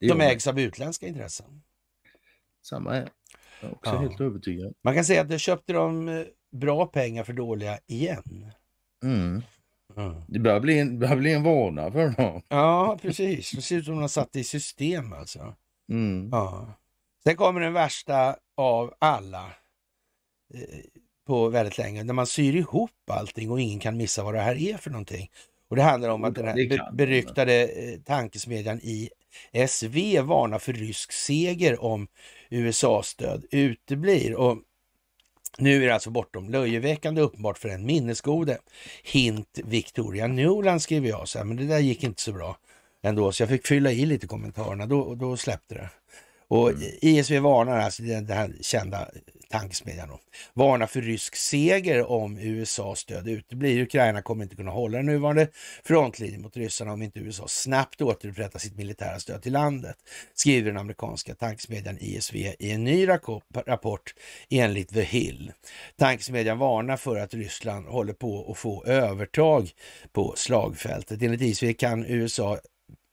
De ägs av utländska intressen. Samma här. Jag är också ja. helt övertygad. Man kan säga att de köpte dem eh, bra pengar för dåliga igen. Mm. Mm. Det börjar bli en, börjar bli en vana för dem. Ja, precis. Det ser ut som de har satt det i system alltså. Mm. Ja. Sen kommer den värsta av alla eh, på väldigt länge, när man syr ihop allting och ingen kan missa vad det här är för någonting. Och det handlar om att den här beryktade eh, tankesmedjan i SV varnar för rysk seger om USA-stöd uteblir. Och nu är det alltså bortom löjeväckande uppenbart för en minnesgode. Hint Victoria Newland skriver jag så här, men det där gick inte så bra ändå, så jag fick fylla i lite kommentarerna. Då, då släppte det. Och mm. ISV varnar, alltså den här kända tankesmedjan, då, varnar för rysk seger om USAs stöd uteblir. Ukraina kommer inte kunna hålla den nuvarande frontlinjen mot ryssarna om inte USA snabbt återupprättar sitt militära stöd till landet, skriver den amerikanska tankesmedjan ISV i en ny rapport enligt The Hill. Tankesmedjan varnar för att Ryssland håller på att få övertag på slagfältet. Enligt ISV kan USA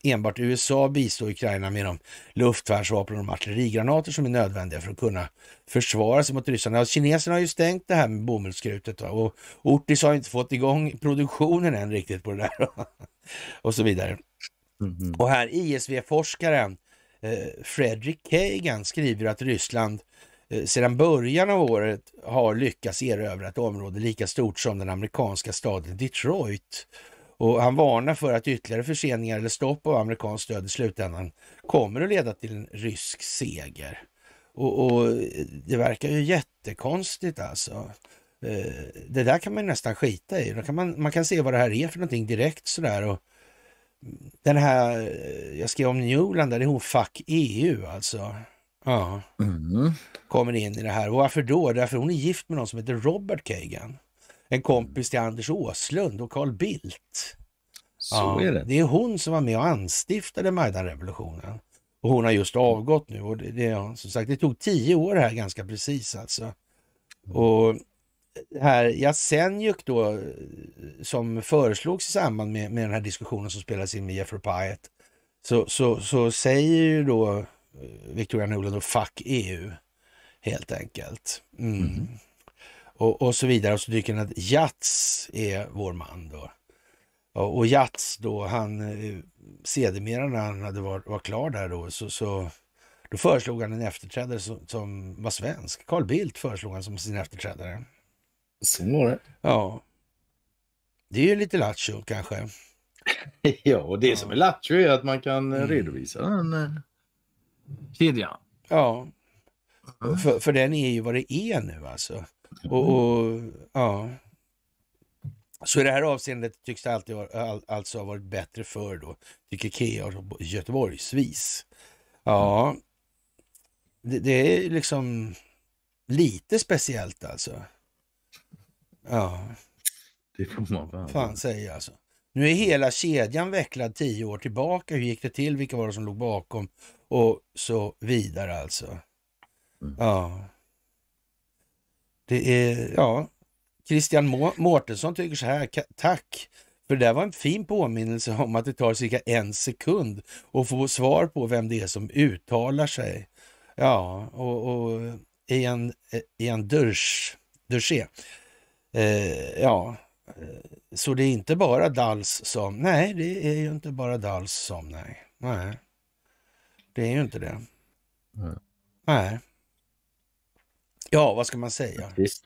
enbart USA bistå Ukraina med de luftvärnsvapen och artillerigranater som är nödvändiga för att kunna försvara sig mot ryssarna. Ja, kineserna har ju stängt det här med bomullsskrutet och Ortis har inte fått igång produktionen än riktigt på det där och så vidare. Mm -hmm. Och här ISV-forskaren eh, Fredrik Kagan skriver att Ryssland eh, sedan början av året har lyckats erövra ett område lika stort som den amerikanska staden Detroit och han varnar för att ytterligare förseningar eller stopp av amerikanskt stöd i slutändan kommer att leda till en rysk seger. Och, och eh, det verkar ju jättekonstigt alltså. Eh, det där kan man nästan skita i. kan man, man kan se vad det här är för någonting direkt sådär. Och den här, eh, jag skrev om Newland, där det är hon Fuck EU alltså. Ja. Mm. Kommer in i det här. Och varför då? Därför hon är gift med någon som heter Robert Kagan en kompis till Anders Åslund och Carl Bildt. Så ja, är det. Det är hon som var med och anstiftade Majdanrevolutionen. Och hon har just avgått nu och det, det, som sagt, det tog tio år här ganska precis alltså. Och här Jasenjuk då eh, som föreslogs i samband med, med den här diskussionen som spelades in med Jeffrey Pyatt så, så, så säger ju då eh, Victoria Nuland och fuck EU helt enkelt. Mm. Mm och, och så vidare. Och så dyker han att Jats är vår man då. Och, och Jats då, han eh, sedermera när han hade var, var klar där då, så, så då föreslog han en efterträdare som, som var svensk. Carl Bildt föreslog han som sin efterträdare. Så var det. Ja. Det är ju lite lattjo kanske. ja, och det ja. som är lattjo är att man kan eh, mm. redovisa den eh, kedjan. Ja, mm. för, för den är ju vad det är nu alltså. Och, och, ja. Så i det här avseendet tycks det alltid all, alltså ha varit bättre för då, tycker KEA Göteborgsvis. Ja, det, det är liksom lite speciellt alltså. Ja. Det får man Fan säga alltså. Nu är hela kedjan vecklad tio år tillbaka. Hur gick det till? Vilka var det som låg bakom? Och så vidare alltså. Mm. Ja. Det är, ja, Christian Mårtensson tycker så här, tack. För det där var en fin påminnelse om att det tar cirka en sekund att få svar på vem det är som uttalar sig. Ja, och, och eh, i en, eh, i en dusch, dusché. Eh, ja, eh, så det är inte bara Dals som, nej det är ju inte bara Dals som, nej. nej. Det är ju inte det. Mm. Nej. Ja, vad ska man säga? Visst.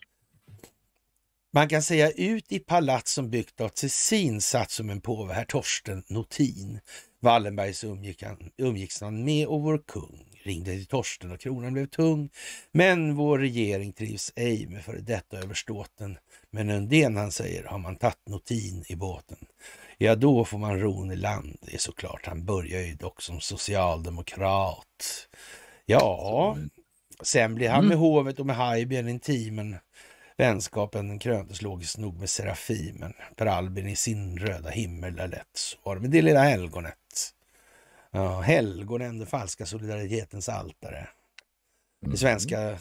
Man kan säga ut i palats som byggt av Tessin satt som en påve herr Torsten Notin. Wallenbergs umgick han, umgicks han med och vår kung ringde till Torsten och kronan blev tung. Men vår regering trivs ej med före detta överståten. Men Undén han säger, har man tagit notin i båten, ja då får man ron i land. Det är såklart, han börjar ju dock som socialdemokrat. Ja, Sen blir han mm. med hovet och med Haijby en intimen vänskapen kröntes logiskt nog med Serafimen. Per Albin i sin röda himmel är lätt svar. Men det lilla helgonet. Ja, helgonen, den falska solidaritetens altare. Det mm. svenska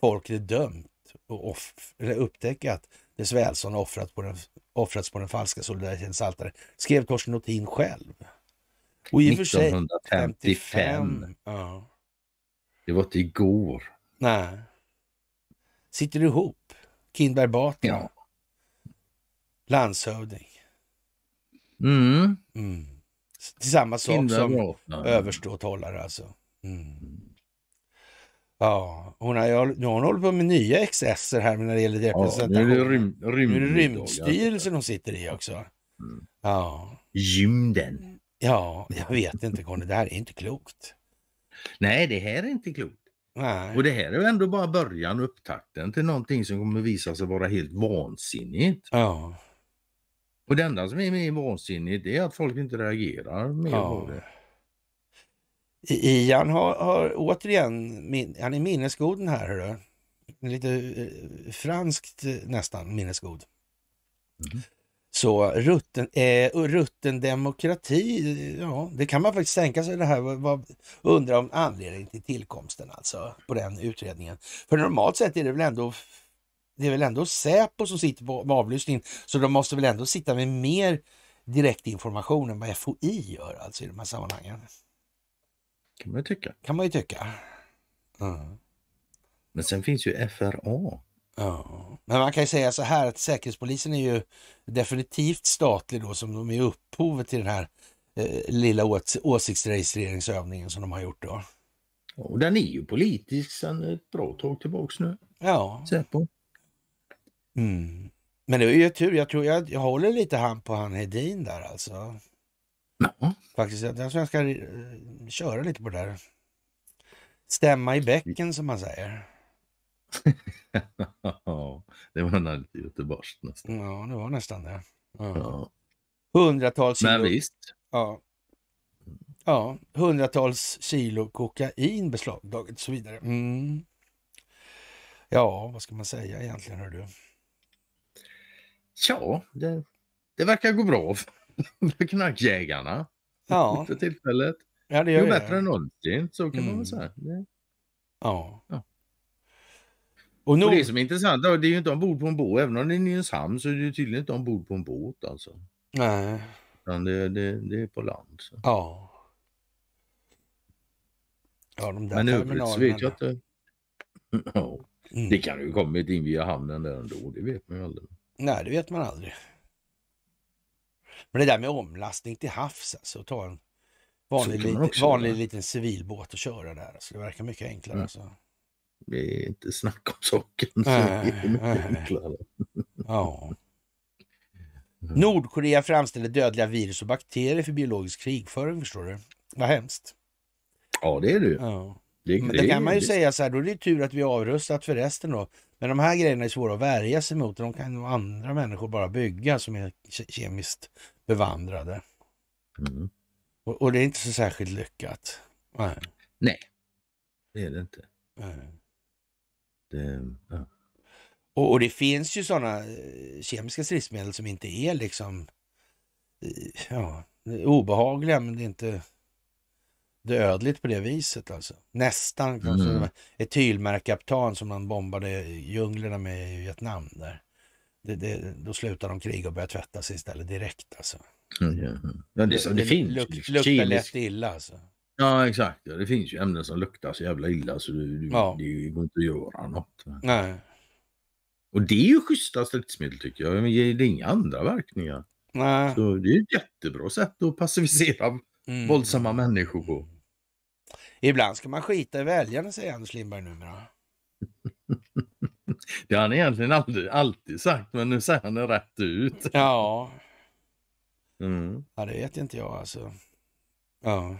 folket är dömt att upptäcka att dess välstånd offrat på den, offrats på den falska solidaritetens altare, skrev Torsten Notin själv. Och i 1955. Och för sig, 55, ja. Det var inte igår. Nej. Sitter du ihop? Kindberg Batra? Ja. Landshövding? Mm. mm. Samma sak Kindberg som överståthållare alltså. Mm. Ja, hon har, nu har hon hållit på med nya excesser här när det gäller representation. Ja, nu är det, rym, rym, nu är det alltså. rymdstyrelsen hon sitter i också. Mm. Ja. Gymden. Ja, jag vet inte Conny, det här är inte klokt. Nej, det här är inte klokt. Nej. Och det här är ju ändå bara början och upptakten till någonting som kommer visa sig vara helt vansinnigt. Ja. Och det enda som är mer vansinnigt det är att folk inte reagerar mer ja. på det. Ian har, har återigen, min, han är minnesgod den här. Hörru. Lite eh, franskt eh, nästan minnesgod. Mm. Så rutten, eh, rutten demokrati, ja, det kan man faktiskt tänka sig det här. Vad, undrar om anledningen till tillkomsten alltså på den utredningen. För normalt sett är det väl ändå det är väl ändå Säpo som sitter på avlyssningen, så de måste väl ändå sitta med mer direktinformation än vad FOI gör alltså i de här sammanhangen. kan man ju tycka. Kan man ju tycka. Mm. Men sen finns ju FRA. Ja. Men man kan ju säga så här att Säkerhetspolisen är ju definitivt statlig då som de är upphovet till den här eh, lilla ås åsiktsregistreringsövningen som de har gjort då. Och den är ju politisk sedan ett bra tag tillbaka nu. Ja. Säpo. Mm. Men det är ju tur, jag tror jag, jag håller lite hand på han Hedin där alltså. Ja. Faktiskt, jag tror jag ska eh, köra lite på det där. Stämma i bäcken som man säger. det var nära lite göteborgskt nästan. Ja, det var nästan det. Ja. Hundratals kilo. Men visst. Ja. ja, hundratals kilo kokain beslagtaget och så vidare. Mm. Ja, vad ska man säga egentligen hör du? Ja, det, det verkar gå bra för knarkjägarna ja. för tillfället. Ja, det gör jo, bättre än någonsin, så kan mm. man väl mm. säga. Det... Ja. ja. Och, nog... och det som är intressant det är ju inte ombord på en båt. Även om det är Nynäshamn så är det ju tydligen inte ombord på en båt alltså. Nej. det, det, det är på land. Så. Ja. Ja, de där Men övrigt så vet jag inte. Mm. Det kan ju kommit in via hamnen där ändå. Det vet man ju aldrig. Nej, det vet man aldrig. Men det där med omlastning till havs alltså. Att ta en vanlig, lit, vanlig liten civilbåt och köra där. Alltså, det verkar mycket enklare. Mm. Alltså. Det är inte snack om saken. Nordkorea framställer dödliga virus och bakterier för biologisk krigföring, förstår du. Vad hemskt. Ja, det är det ju. Ja. Det, Men det, kan man ju det. säga så här, då är det tur att vi är avrustat för resten då. Men de här grejerna är svåra att värja sig mot de kan andra människor bara bygga som är kemiskt bevandrade. Mm. Och, och, det är inte så särskilt lyckat. Nej. Nej, det är det inte. Nej. Eh, ja. och, och, det finns ju sådana eh, kemiska stridsmedel som inte är liksom eh, ja, obehagliga, men det är inte dödligt på det viset alltså. Nästan kanske. Mm. Alltså, Etylmerkaptan som man bombade djunglerna med i Vietnam där. Det, det, då slutar de kriga och börjar tvätta sig istället direkt alltså. Mm, ja, ja. Det, det, det, finns. Luk, liksom luktar lätt illa alltså. Ja, exakt. det finns ju ämnen som luktar så jävla illa så du, du, ja. det går inte att göra något. Nej. Och det är ju schyssta stridsmedel tycker jag. Men det är inga andra verkningar. Nej. Så det är ett jättebra sätt att passivisera mm. våldsamma människor på. Ibland ska man skita i väljarna, säger Anders Lindberg numera. det har han egentligen aldrig, alltid sagt, men nu säger han det rätt ut. Ja. Mm. Ja, det vet inte jag alltså. Ja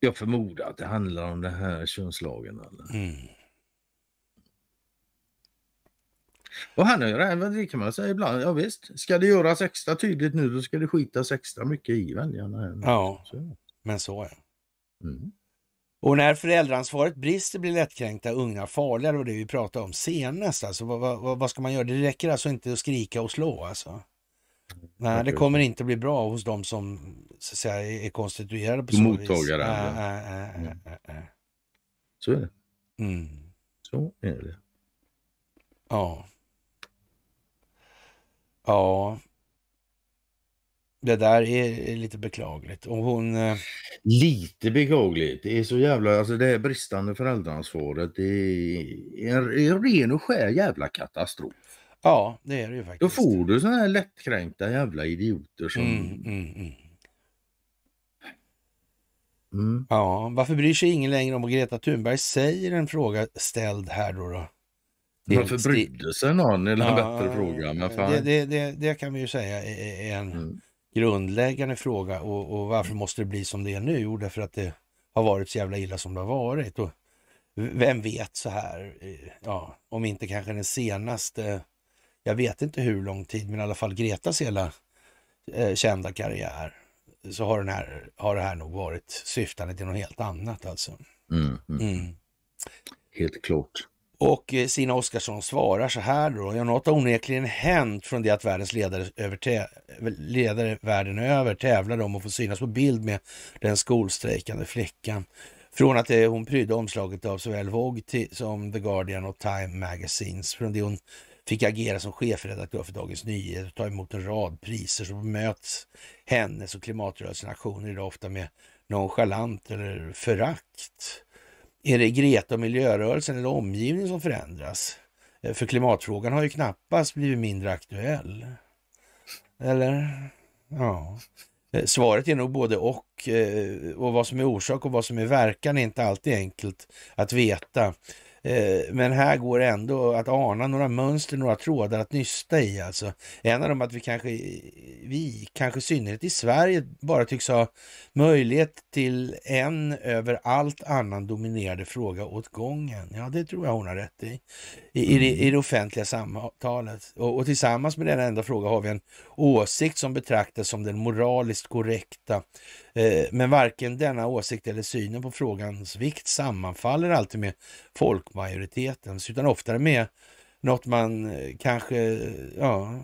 jag förmodar att det handlar om den här könslagen. Eller? Mm. Och han har ju även, det kan man säga ibland, ja visst, ska det göras extra tydligt nu då ska det skitas extra mycket i väljarna. Ja, så. men så är det. Mm. Och när föräldraansvaret brister blir lättkränkta unga farligare och det vi pratade om senast. Alltså, vad, vad, vad, ska man göra? Det räcker alltså inte att skrika och slå alltså? Nej, det kommer inte bli bra hos de som så att säga, är konstituerade på så Mottagare. Vis. Mottagare. Mm. Så är det. Mm. Så är det. Ja. Ja. Det där är lite beklagligt. Och hon... Eh, lite beklagligt. Det är så jävla... Alltså det här bristande föräldraansvaret. Det är en ren och skär jävla katastrof. Ja, det är det ju faktiskt. Då får du sådana här lättkränkta jävla idioter som... Mm, mm, mm, mm. Ja, varför bryr sig ingen längre om vad Greta Thunberg säger? En fråga ställd här då. då. Varför brydde sig någon? är Eller en bättre fråga. Men fan. Det, det, det, det, kan vi ju säga är en mm. grundläggande fråga och, och, varför måste det bli som det är nu? Jo, därför att det har varit så jävla illa som det har varit. Och vem vet så här, eh, ja, om inte kanske den senaste jag vet inte hur lång tid, men i alla fall Gretas hela eh, kända karriär, så har, den här, har det här nog varit syftande till något helt annat alltså. Mm, mm. Mm. Helt klart. Och eh, Sina Oskarsson svarar så här då. Ja, något har onekligen hänt från det att världens ledare, över ledare världen över tävlade om att få synas på bild med den skolstrejkande flickan. Från att eh, hon prydde omslaget av såväl Vogue till, som The Guardian och Time Magazines. Från det hon fick agera som chefredaktör för Dagens Nyheter och ta emot en rad priser så möts hennes och klimatrörelsens aktioner idag ofta med nonchalant eller förakt. Är det Greta och miljörörelsen eller omgivningen som förändras? Eh, för klimatfrågan har ju knappast blivit mindre aktuell. Eller? Ja. Eh, svaret är nog både och. Eh, och vad som är orsak och vad som är verkan är inte alltid enkelt att veta. Eh, men här går det ändå att ana några mönster, några trådar att nysta i. Alltså. En av dem att vi kanske, vi, kanske i synnerhet i Sverige, bara tycks ha möjlighet till en över allt annan dominerade fråga åt gången. Ja, det tror jag hon har rätt i. I, i, mm. i det offentliga samtalet. Och, och tillsammans med denna enda fråga har vi en åsikt som betraktas som den moraliskt korrekta Eh, men varken denna åsikt eller synen på frågans vikt sammanfaller alltid med folkmajoritetens, utan oftare med något man eh, kanske eh, ja,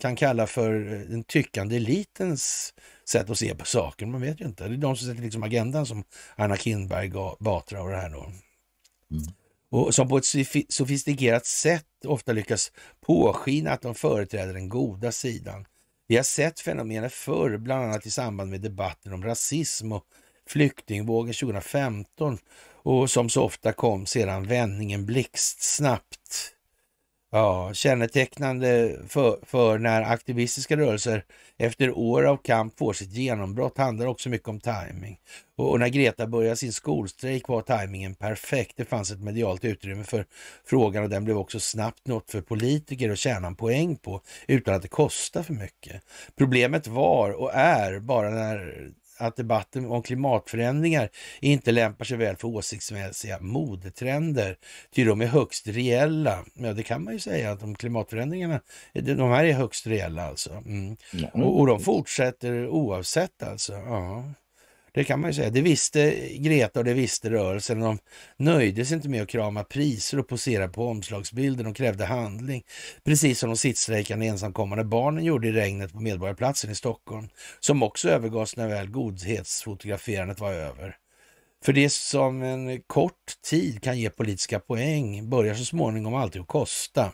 kan kalla för den tyckande elitens sätt att se på saken. Man vet ju inte. Det är de som sätter liksom agendan som Anna Kinberg, Batra och det här då. Mm. Och som på ett sofistikerat sätt ofta lyckas påskina att de företräder den goda sidan vi har sett fenomenet förr, bland annat i samband med debatten om rasism och flyktingvågen 2015 och som så ofta kom sedan vändningen blixtsnabbt. Ja, kännetecknande för, för, när aktivistiska rörelser efter år av kamp får sitt genombrott handlar också mycket om timing. Och, och, när Greta började sin skolstrejk var tajmingen perfekt. Det fanns ett medialt utrymme för frågan och den blev också snabbt något för politiker att tjäna en poäng på utan att det kostar för mycket. Problemet var och är bara när att debatten om klimatförändringar inte lämpar sig väl för åsiktsmässiga modetrender, ty de är högst reella. Ja, det kan man ju säga att de klimatförändringarna, de här är högst reella alltså. Mm. Ja. Och, och, de fortsätter oavsett alltså. Ja. Det kan man ju säga. Det visste Greta och det visste rörelsen. De nöjde sig inte med att krama priser och posera på omslagsbilder. De krävde handling, precis som de sittstrejkande ensamkommande barnen gjorde i regnet på Medborgarplatsen i Stockholm, som också övergavs när väl godhetsfotograferandet var över. För det som en kort tid kan ge politiska poäng börjar så småningom alltid att kosta.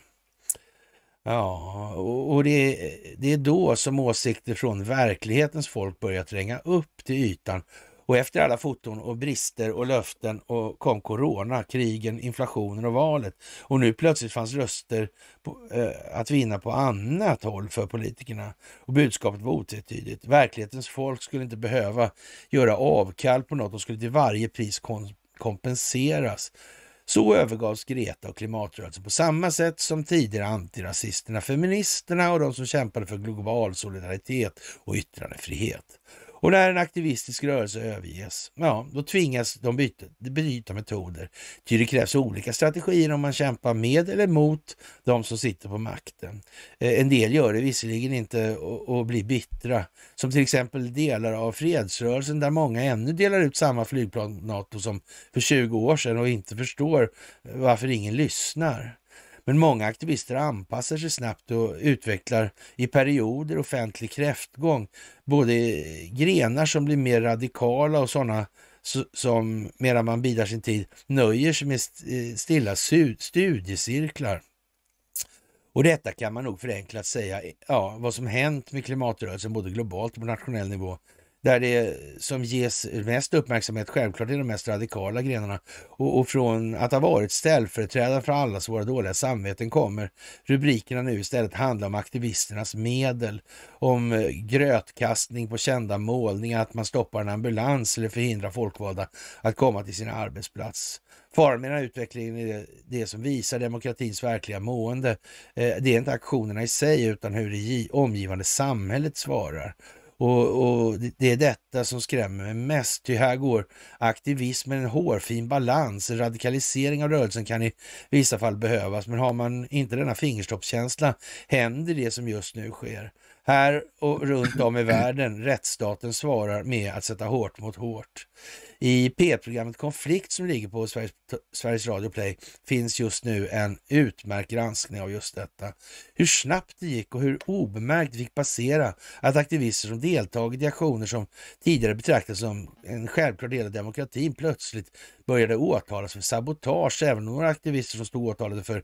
Ja, och det, det är då som åsikter från verklighetens folk börjar tränga upp till ytan. Och efter alla foton och brister och löften och kom corona, krigen, inflationen och valet. Och nu plötsligt fanns röster på, eh, att vinna på annat håll för politikerna. Och budskapet var otvetydigt. Verklighetens folk skulle inte behöva göra avkall på något. De skulle till varje pris kompenseras så övergavs Greta och klimatrörelsen på samma sätt som tidigare antirasisterna, feministerna och de som kämpade för global solidaritet och yttrandefrihet. Och när en aktivistisk rörelse överges, ja, då tvingas de byta, byta metoder. Ty det krävs olika strategier om man kämpar med eller mot de som sitter på makten. Eh, en del gör det visserligen inte och, och blir bittra, som till exempel delar av fredsrörelsen där många ännu delar ut samma flygplan NATO som för 20 år sedan och inte förstår varför ingen lyssnar. Men många aktivister anpassar sig snabbt och utvecklar i perioder offentlig kräftgång, både grenar som blir mer radikala och sådana som medan man bidar sin tid nöjer sig med eh, stilla studiecirklar. Och detta kan man nog förenklat säga, ja, vad som hänt med klimatrörelsen både globalt och på nationell nivå där det som ges mest uppmärksamhet självklart är de mest radikala grenarna. Och, och från att ha varit ställföreträdare för allas våra dåliga samveten kommer rubrikerna nu istället handla om aktivisternas medel, om eh, grötkastning på kända målningar, att man stoppar en ambulans eller förhindrar folkvalda att komma till sin arbetsplats. Faran med den här utvecklingen är det som visar demokratins verkliga mående. Eh, det är inte aktionerna i sig utan hur det omgivande samhället svarar. Och, och, Det är detta som skrämmer mig mest, ty här går aktivismen en hårfin balans. radikalisering av rörelsen kan i vissa fall behövas, men har man inte denna fingerstoppskänsla händer det som just nu sker här och runt om i världen. Rättsstaten svarar med att sätta hårt mot hårt. I P1-programmet Konflikt som ligger på Sveriges, Sveriges Radio Play finns just nu en utmärkt granskning av just detta. Hur snabbt det gick och hur obemärkt det fick passera att aktivister som deltagit i aktioner som tidigare betraktades som en självklar del av demokratin plötsligt började åtalas för sabotage. Även några aktivister som stod åtalade för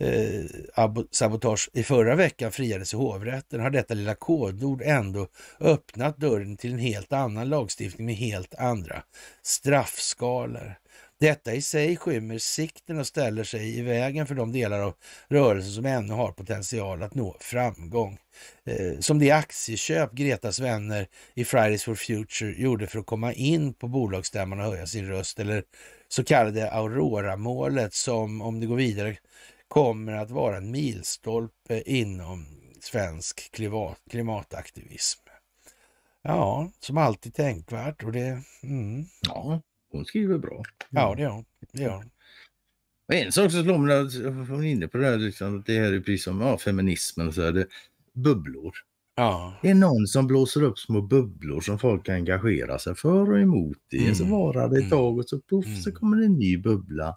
Eh, sabotage i förra veckan friades i hovrätten har detta lilla kodord ändå öppnat dörren till en helt annan lagstiftning med helt andra straffskalor. Detta i sig skymmer sikten och ställer sig i vägen för de delar av rörelsen som ännu har potential att nå framgång. Eh, som det aktieköp Gretas vänner i Fridays for Future gjorde för att komma in på bolagsstämman och höja sin röst eller så kallade Aurora-målet som om det går vidare kommer att vara en milstolpe inom svensk klimat, klimataktivism. Ja, som alltid tänkvärt och det... Mm. Ja, hon skriver bra. Ja, det gör hon. Det hon. en sak som slår mig, hon inne på det här, liksom, det här är precis som ja, feminismen, och så här, det, bubblor. Ja. Det är någon som blåser upp små bubblor som folk kan engagera sig för och emot i. Mm. Så varar det ett mm. tag och så puff, mm. så kommer det en ny bubbla.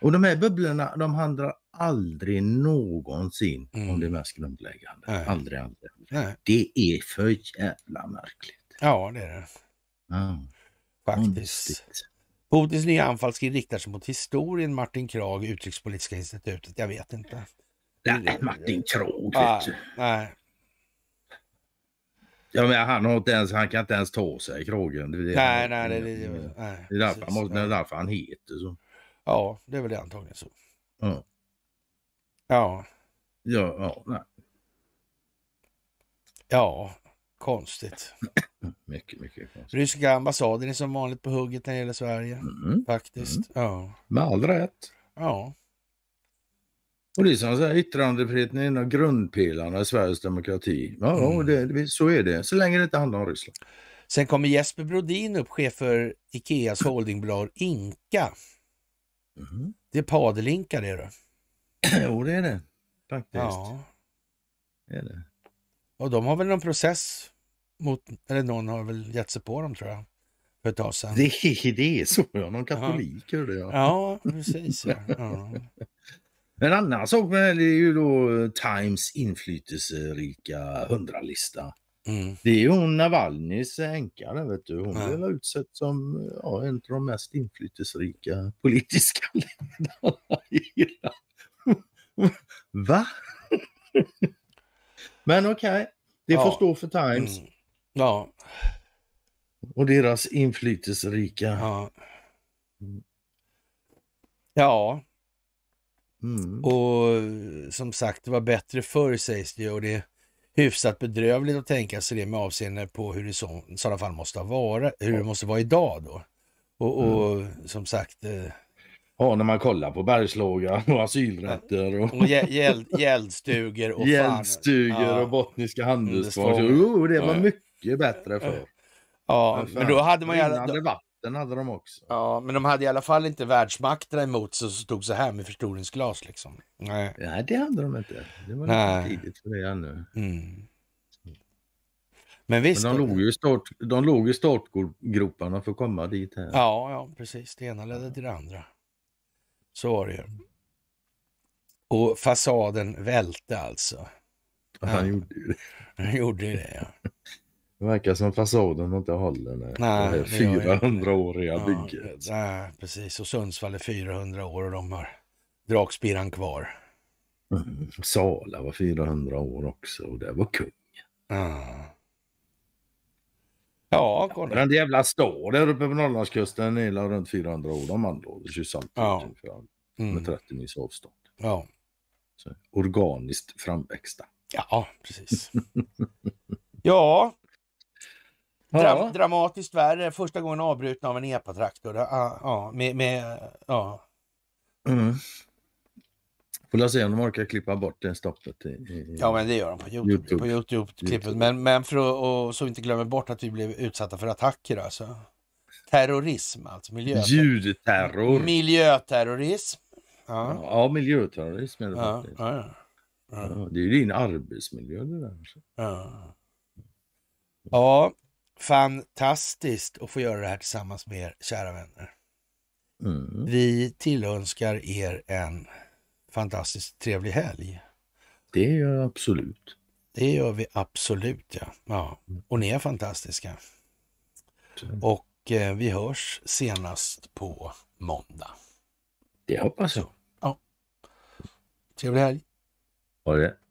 Och de här bubblorna de handlar aldrig någonsin mm. om det mest grundläggande. Nej. Aldrig, aldrig. Nej. Det är för jävla märkligt. Ja, det är det. Ja. Faktiskt. Undligt. Putins nya anfallskrig riktar sig mot historien, Martin Krag, Utrikespolitiska institutet. Jag vet inte. Nej, Martin Krag, ah, Nej. Ja, men han, har inte ens, han kan inte ens ta sig kragen. nej, nej, det är därför han heter så. Ja, det är väl det antagligen så. Ja. Ja. Ja, ja nej. Ja, konstigt. mycket, mycket konstigt. Ryska ambassaden är som vanligt på hugget när det gäller Sverige. Mm. mm. Faktiskt. Mm. Ja. Med all rätt. Ja. Och det är som här yttrandefriheten är en av grundpelarna i Sveriges demokrati. Ja, mm. det, så är det, så länge det inte handlar om Ryssland. Sen kommer Jesper Brodin upp, chef för Ikeas holdingbolag Inka. Mm. Det är padelinkar det du. jo, det är det faktiskt. Ja. är det. Och de har väl någon process mot, eller någon har väl gett sig på dem tror jag. För ett tag sedan. Det, det är så ja, någon katolik ja. hörde jag. Ja, precis. Ja. ja. En annan sak med det är ju då eh, Times inflytelserika hundralista. Mm. Det är ju hon Navalnys änka, vet du. Hon ja. blev utsett som ja, en av de mest inflytelserika politiska ledarna i Irland. Va? Men okej, okay. det ja. får stå för Times. Mm. Ja. Och deras inflytelserika... Ja. Mm. Ja. Mm. Och som sagt, det var bättre förr sägs det och det hyfsat bedrövligt att tänka sig det med avseende på hur det i sådana fall måste vara, hur det måste vara idag då. Och, och mm. som sagt... Eh, ja, när man kollar på Bergslaga och asylrätter och, och gäldstugor och gäldstugor ja. och bottniska handelsfartyg. Oh, det var mycket bättre för. Ja, men då hade man ju... Då, den hade de också. Ja, men de hade i alla fall inte världsmakterna emot sig som stod så här med förstoringsglas liksom. Nej, Nej det hade de inte. Det var Nej. lite tidigt för det ännu. Mm. Men visst. Men de, låg ju i startgroparna för att komma dit. Här. Ja, ja, precis. Det ena ledde till det andra. Så var det ju. Och fasaden välte alltså. Han ja. gjorde ju det. Han gjorde det, ja. Det verkar som fasaden inte håller. Nej. Nej, det 400-åriga ja, bygget. Nej, precis, och Sundsvall är 400 år och de har dragspiran kvar. Mm. Sala var 400 år också och där var kung. Mm. Ja, kolla. Den jävla staden uppe på Norrlandskusten är runt 400 år. De anlades ju samtidigt ja. mm. med 30 mils avstånd. Ja. Så, organiskt framväxta. Ja, precis. ja, Dra ja. dramatiskt värre, första gången avbruten av en epatraktor. Ja, ja, med, med, ja. Mm. Får se om de orkar klippa bort det stoppet. I, i, ja, men det gör de på Youtube. På youtube Men, men för att och, så inte glömma bort att vi blev utsatta för attacker alltså. Terrorism alltså. Miljöter Ljudterror. Miljöterrorism. Ja, ja miljöterrorism är det ja, faktiskt. Ja, ja. det är ju din arbetsmiljö det där. Alltså. Ja. ja, fantastiskt att få göra det här tillsammans med er, kära vänner. Mm. Vi tillönskar er en fantastiskt trevlig helg. Det gör jag absolut. Det gör vi absolut, ja. ja. Och ni är fantastiska. Och eh, vi hörs senast på måndag. Det hoppas jag. Ja. Trevlig helg. Ha det.